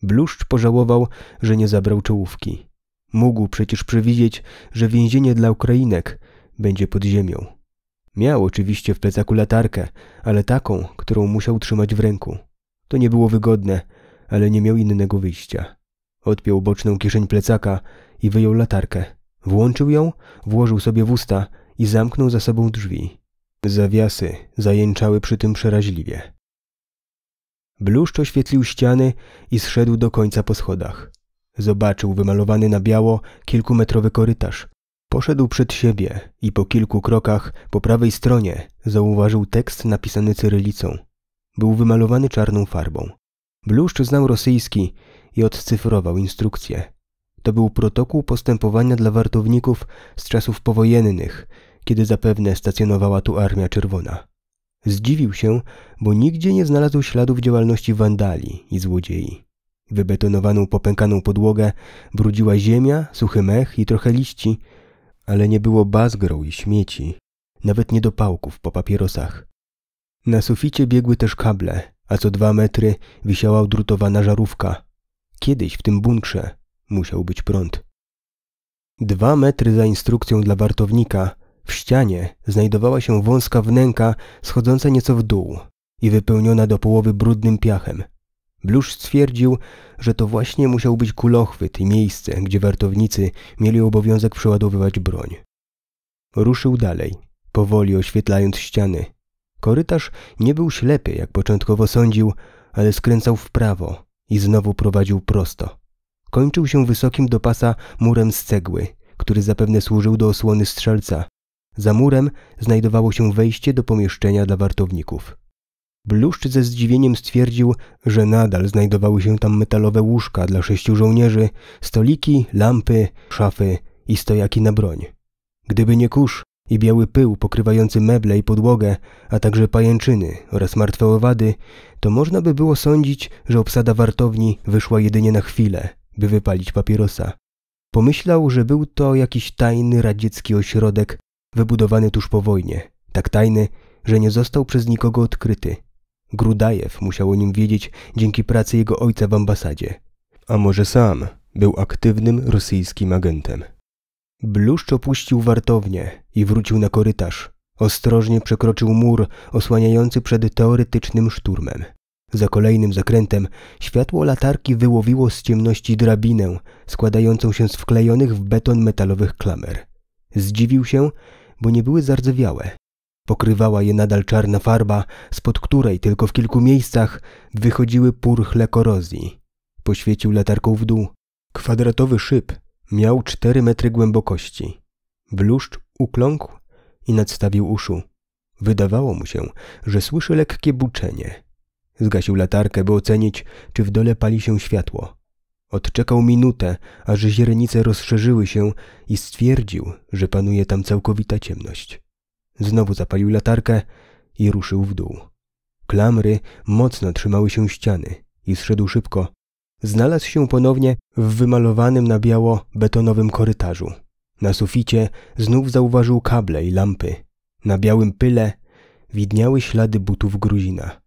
Bluszcz pożałował, że nie zabrał czołówki. Mógł przecież przewidzieć, że więzienie dla Ukrainek będzie pod ziemią. Miał oczywiście w plecaku latarkę, ale taką, którą musiał trzymać w ręku. To nie było wygodne, ale nie miał innego wyjścia. Odpiął boczną kieszeń plecaka i wyjął latarkę. Włączył ją, włożył sobie w usta i zamknął za sobą drzwi. Zawiasy zajęczały przy tym przeraźliwie. Bluszcz oświetlił ściany i zszedł do końca po schodach. Zobaczył wymalowany na biało kilkumetrowy korytarz, Poszedł przed siebie i po kilku krokach po prawej stronie zauważył tekst napisany cyrylicą. Był wymalowany czarną farbą. Bluszcz znał rosyjski i odcyfrował instrukcję. To był protokół postępowania dla wartowników z czasów powojennych, kiedy zapewne stacjonowała tu Armia Czerwona. Zdziwił się, bo nigdzie nie znalazł śladów działalności wandali i złodziei. Wybetonowaną popękaną podłogę brudziła ziemia, suchy mech i trochę liści – ale nie było bazgrą i śmieci, nawet niedopałków po papierosach. Na suficie biegły też kable, a co dwa metry wisiała odrutowana żarówka. Kiedyś w tym bunkrze musiał być prąd. Dwa metry za instrukcją dla wartownika w ścianie znajdowała się wąska wnęka schodząca nieco w dół i wypełniona do połowy brudnym piachem. Blusz stwierdził, że to właśnie musiał być kulochwyt i miejsce, gdzie wartownicy mieli obowiązek przeładowywać broń. Ruszył dalej, powoli oświetlając ściany. Korytarz nie był ślepy, jak początkowo sądził, ale skręcał w prawo i znowu prowadził prosto. Kończył się wysokim do pasa murem z cegły, który zapewne służył do osłony strzelca. Za murem znajdowało się wejście do pomieszczenia dla wartowników. Bluszcz ze zdziwieniem stwierdził, że nadal znajdowały się tam metalowe łóżka dla sześciu żołnierzy, stoliki, lampy, szafy i stojaki na broń. Gdyby nie kurz i biały pył pokrywający meble i podłogę, a także pajęczyny oraz martwe owady, to można by było sądzić, że obsada wartowni wyszła jedynie na chwilę, by wypalić papierosa. Pomyślał, że był to jakiś tajny radziecki ośrodek wybudowany tuż po wojnie, tak tajny, że nie został przez nikogo odkryty. Grudajew musiał o nim wiedzieć dzięki pracy jego ojca w ambasadzie. A może sam był aktywnym rosyjskim agentem. Bluszcz opuścił wartownię i wrócił na korytarz. Ostrożnie przekroczył mur osłaniający przed teoretycznym szturmem. Za kolejnym zakrętem światło latarki wyłowiło z ciemności drabinę składającą się z wklejonych w beton metalowych klamer. Zdziwił się, bo nie były zardzewiałe. Pokrywała je nadal czarna farba, spod której tylko w kilku miejscach wychodziły purchle korozji. Poświecił latarką w dół. Kwadratowy szyb miał cztery metry głębokości. Bluszcz ukląkł i nadstawił uszu. Wydawało mu się, że słyszy lekkie buczenie. Zgasił latarkę, by ocenić, czy w dole pali się światło. Odczekał minutę, aż źrenice rozszerzyły się i stwierdził, że panuje tam całkowita ciemność. Znowu zapalił latarkę i ruszył w dół. Klamry mocno trzymały się ściany i zszedł szybko. Znalazł się ponownie w wymalowanym na biało betonowym korytarzu. Na suficie znów zauważył kable i lampy. Na białym pyle widniały ślady butów Gruzina.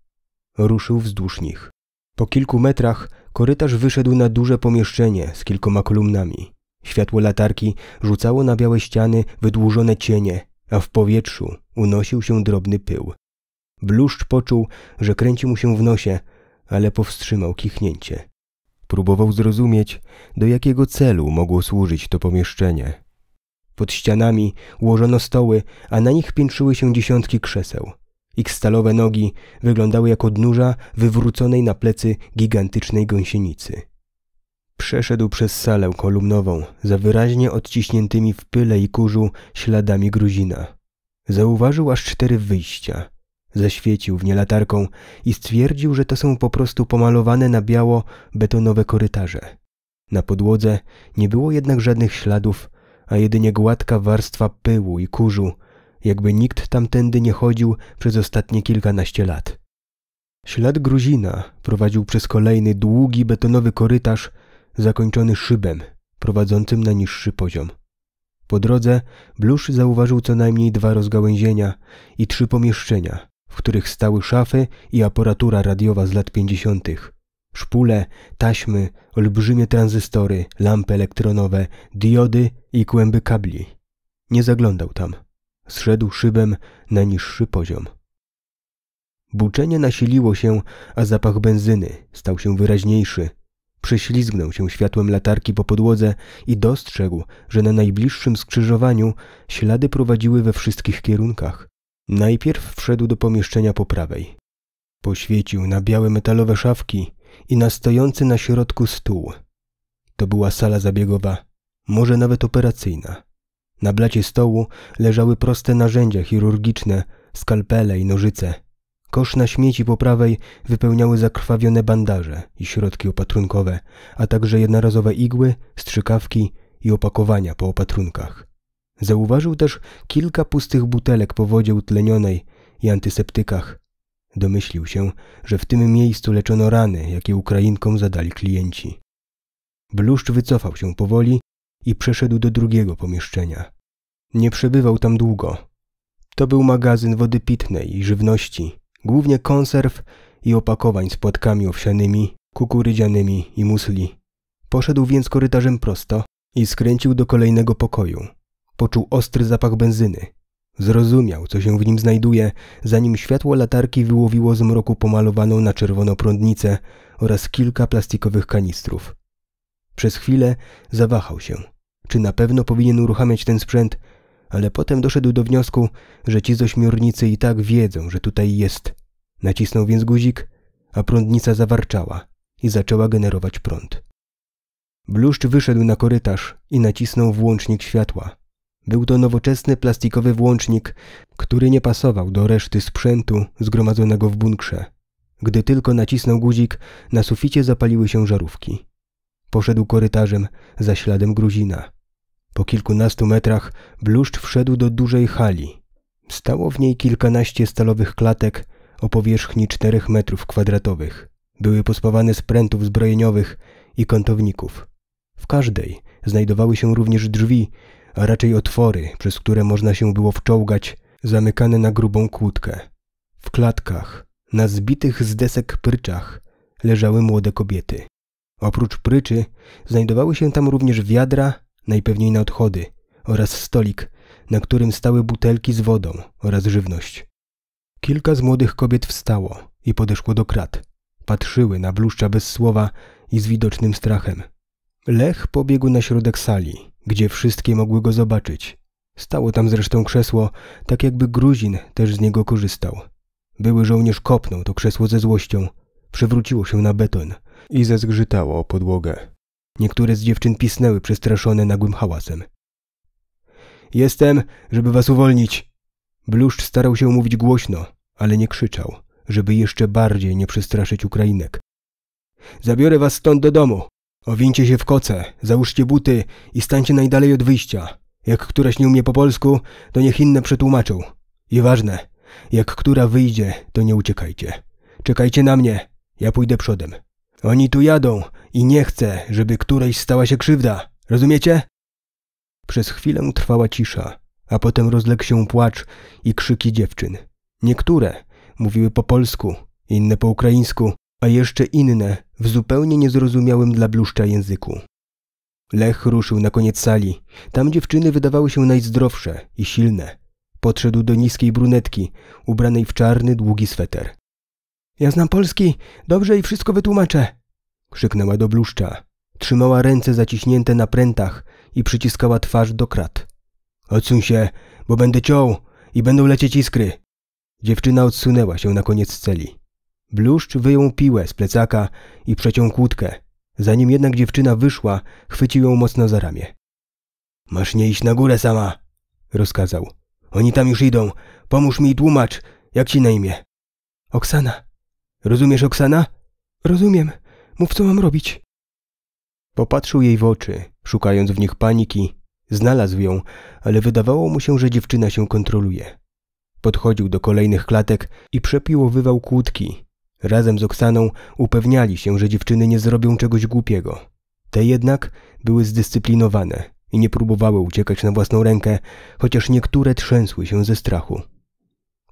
Ruszył wzdłuż nich. Po kilku metrach korytarz wyszedł na duże pomieszczenie z kilkoma kolumnami. Światło latarki rzucało na białe ściany wydłużone cienie a w powietrzu unosił się drobny pył. Bluszcz poczuł, że kręci mu się w nosie, ale powstrzymał kichnięcie. Próbował zrozumieć, do jakiego celu mogło służyć to pomieszczenie. Pod ścianami ułożono stoły, a na nich piętrzyły się dziesiątki krzeseł. Ich stalowe nogi wyglądały jak odnóża wywróconej na plecy gigantycznej gąsienicy. Przeszedł przez salę kolumnową, za wyraźnie odciśniętymi w pyle i kurzu śladami Gruzina. Zauważył aż cztery wyjścia. Zaświecił w nie latarką i stwierdził, że to są po prostu pomalowane na biało betonowe korytarze. Na podłodze nie było jednak żadnych śladów, a jedynie gładka warstwa pyłu i kurzu, jakby nikt tamtędy nie chodził przez ostatnie kilkanaście lat. Ślad Gruzina prowadził przez kolejny długi betonowy korytarz zakończony szybem prowadzącym na niższy poziom. Po drodze Blusz zauważył co najmniej dwa rozgałęzienia i trzy pomieszczenia, w których stały szafy i aparatura radiowa z lat pięćdziesiątych, Szpule, taśmy, olbrzymie tranzystory, lampy elektronowe, diody i kłęby kabli. Nie zaglądał tam. Zszedł szybem na niższy poziom. Buczenie nasiliło się, a zapach benzyny stał się wyraźniejszy, Prześlizgnął się światłem latarki po podłodze i dostrzegł, że na najbliższym skrzyżowaniu ślady prowadziły we wszystkich kierunkach. Najpierw wszedł do pomieszczenia po prawej. Poświecił na białe metalowe szafki i na stojący na środku stół. To była sala zabiegowa, może nawet operacyjna. Na blacie stołu leżały proste narzędzia chirurgiczne, skalpele i nożyce – Kosz na śmieci po prawej wypełniały zakrwawione bandaże i środki opatrunkowe, a także jednorazowe igły, strzykawki i opakowania po opatrunkach. Zauważył też kilka pustych butelek po wodzie utlenionej i antyseptykach. Domyślił się, że w tym miejscu leczono rany, jakie Ukrainkom zadali klienci. Bluszcz wycofał się powoli i przeszedł do drugiego pomieszczenia. Nie przebywał tam długo. To był magazyn wody pitnej i żywności głównie konserw i opakowań z płatkami owsianymi, kukurydzianymi i musli. Poszedł więc korytarzem prosto i skręcił do kolejnego pokoju. Poczuł ostry zapach benzyny. Zrozumiał, co się w nim znajduje, zanim światło latarki wyłowiło z mroku pomalowaną na czerwono prądnicę oraz kilka plastikowych kanistrów. Przez chwilę zawahał się, czy na pewno powinien uruchamiać ten sprzęt, ale potem doszedł do wniosku, że ci z ośmiornicy i tak wiedzą, że tutaj jest. Nacisnął więc guzik, a prądnica zawarczała i zaczęła generować prąd. Bluszcz wyszedł na korytarz i nacisnął włącznik światła. Był to nowoczesny plastikowy włącznik, który nie pasował do reszty sprzętu zgromadzonego w bunkrze. Gdy tylko nacisnął guzik, na suficie zapaliły się żarówki. Poszedł korytarzem za śladem Gruzina. Po kilkunastu metrach bluszcz wszedł do dużej hali. Stało w niej kilkanaście stalowych klatek o powierzchni czterech metrów kwadratowych. Były pospawane sprętów zbrojeniowych i kątowników. W każdej znajdowały się również drzwi, a raczej otwory, przez które można się było wczołgać, zamykane na grubą kłódkę. W klatkach, na zbitych z desek pryczach, leżały młode kobiety. Oprócz pryczy znajdowały się tam również wiadra najpewniej na odchody, oraz stolik, na którym stały butelki z wodą oraz żywność. Kilka z młodych kobiet wstało i podeszło do krat. Patrzyły na bluszcza bez słowa i z widocznym strachem. Lech pobiegł na środek sali, gdzie wszystkie mogły go zobaczyć. Stało tam zresztą krzesło, tak jakby Gruzin też z niego korzystał. Były żołnierz kopnął to krzesło ze złością, przewróciło się na beton i zezgrzytało o podłogę. Niektóre z dziewczyn pisnęły przestraszone nagłym hałasem. Jestem, żeby was uwolnić. Bluszcz starał się mówić głośno, ale nie krzyczał, żeby jeszcze bardziej nie przestraszyć Ukrainek. Zabiorę was stąd do domu. Owincie się w koce, załóżcie buty i stańcie najdalej od wyjścia. Jak któraś nie umie po polsku, to niech inne przetłumaczą. I ważne, jak która wyjdzie, to nie uciekajcie. Czekajcie na mnie, ja pójdę przodem. Oni tu jadą i nie chcę, żeby którejś stała się krzywda. Rozumiecie? Przez chwilę trwała cisza, a potem rozległ się płacz i krzyki dziewczyn. Niektóre mówiły po polsku, inne po ukraińsku, a jeszcze inne w zupełnie niezrozumiałym dla bluszcza języku. Lech ruszył na koniec sali. Tam dziewczyny wydawały się najzdrowsze i silne. Podszedł do niskiej brunetki, ubranej w czarny, długi sweter. Ja znam polski, dobrze i wszystko wytłumaczę. Krzyknęła do bluszcza. Trzymała ręce zaciśnięte na prętach i przyciskała twarz do krat. Odsuń się, bo będę ciął i będą lecieć iskry. Dziewczyna odsunęła się na koniec celi. Bluszcz wyjął piłę z plecaka i przeciął kłódkę. Zanim jednak dziewczyna wyszła, chwycił ją mocno za ramię. Masz nie iść na górę sama, rozkazał. Oni tam już idą. Pomóż mi i tłumacz, jak ci na imię. Oksana, Rozumiesz, Oksana? Rozumiem. Mów, co mam robić. Popatrzył jej w oczy, szukając w nich paniki. Znalazł ją, ale wydawało mu się, że dziewczyna się kontroluje. Podchodził do kolejnych klatek i przepiłowywał kłódki. Razem z Oksaną upewniali się, że dziewczyny nie zrobią czegoś głupiego. Te jednak były zdyscyplinowane i nie próbowały uciekać na własną rękę, chociaż niektóre trzęsły się ze strachu.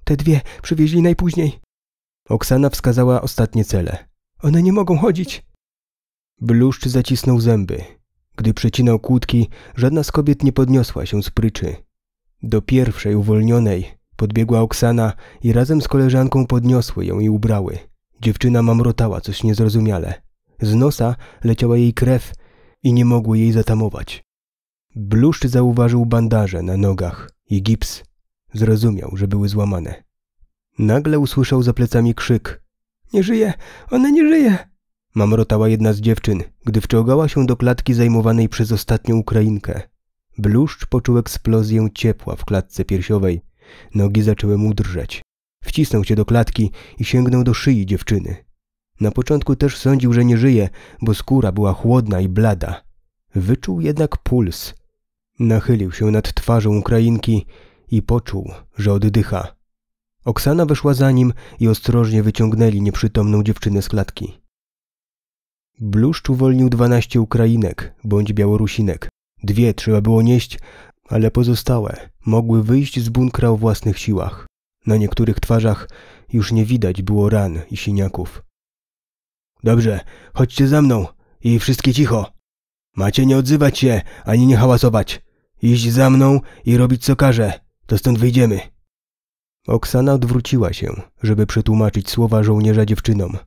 Te dwie przywieźli najpóźniej, Oksana wskazała ostatnie cele. One nie mogą chodzić. Bluszcz zacisnął zęby. Gdy przecinał kłódki, żadna z kobiet nie podniosła się z pryczy. Do pierwszej uwolnionej podbiegła Oksana i razem z koleżanką podniosły ją i ubrały. Dziewczyna mamrotała coś niezrozumiale. Z nosa leciała jej krew i nie mogły jej zatamować. Bluszcz zauważył bandaże na nogach i gips. Zrozumiał, że były złamane. Nagle usłyszał za plecami krzyk. Nie żyje! Ona nie żyje! Mamrotała jedna z dziewczyn, gdy wciągała się do klatki zajmowanej przez ostatnią Ukrainkę. Bluszcz poczuł eksplozję ciepła w klatce piersiowej. Nogi zaczęły mu drżeć. Wcisnął się do klatki i sięgnął do szyi dziewczyny. Na początku też sądził, że nie żyje, bo skóra była chłodna i blada. Wyczuł jednak puls. Nachylił się nad twarzą Ukrainki i poczuł, że oddycha. Oksana weszła za nim i ostrożnie wyciągnęli nieprzytomną dziewczynę z klatki. Bluszcz uwolnił dwanaście Ukrainek bądź Białorusinek. Dwie trzeba było nieść, ale pozostałe mogły wyjść z bunkra o własnych siłach. Na niektórych twarzach już nie widać było ran i siniaków. Dobrze, chodźcie za mną i wszystkie cicho. Macie nie odzywać się ani nie hałasować. Iść za mną i robić co każe, to stąd wyjdziemy. Oksana odwróciła się, żeby przetłumaczyć słowa żołnierza dziewczynom.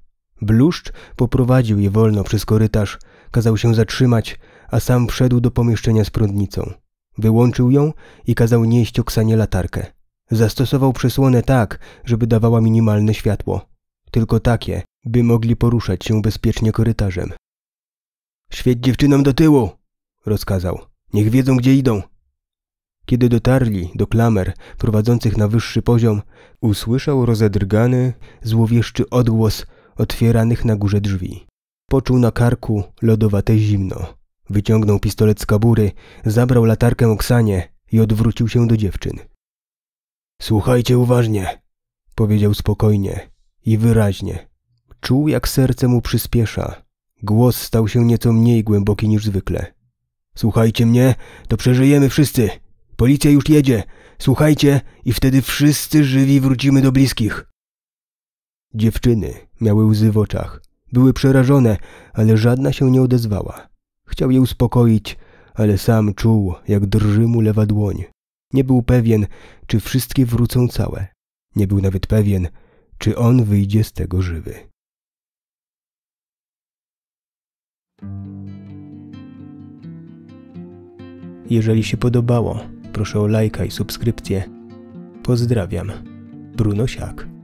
Bluszcz poprowadził je wolno przez korytarz, kazał się zatrzymać, a sam wszedł do pomieszczenia z prądnicą. Wyłączył ją i kazał nieść Oksanie latarkę. Zastosował przesłonę tak, żeby dawała minimalne światło. Tylko takie, by mogli poruszać się bezpiecznie korytarzem. Świeć dziewczynom do tyłu, rozkazał. Niech wiedzą, gdzie idą. Kiedy dotarli do klamer prowadzących na wyższy poziom, usłyszał rozedrgany, złowieszczy odgłos otwieranych na górze drzwi. Poczuł na karku lodowate zimno. Wyciągnął pistolet z kabury, zabrał latarkę Oksanie i odwrócił się do dziewczyn. Słuchajcie uważnie, powiedział spokojnie i wyraźnie. Czuł, jak serce mu przyspiesza. Głos stał się nieco mniej głęboki niż zwykle. Słuchajcie mnie, to przeżyjemy wszyscy. Policja już jedzie. Słuchajcie i wtedy wszyscy żywi wrócimy do bliskich. Dziewczyny miały łzy w oczach. Były przerażone, ale żadna się nie odezwała. Chciał je uspokoić, ale sam czuł, jak drży mu lewa dłoń. Nie był pewien, czy wszystkie wrócą całe. Nie był nawet pewien, czy on wyjdzie z tego żywy. Jeżeli się podobało, Proszę o lajka i subskrypcję. Pozdrawiam. Bruno Siak.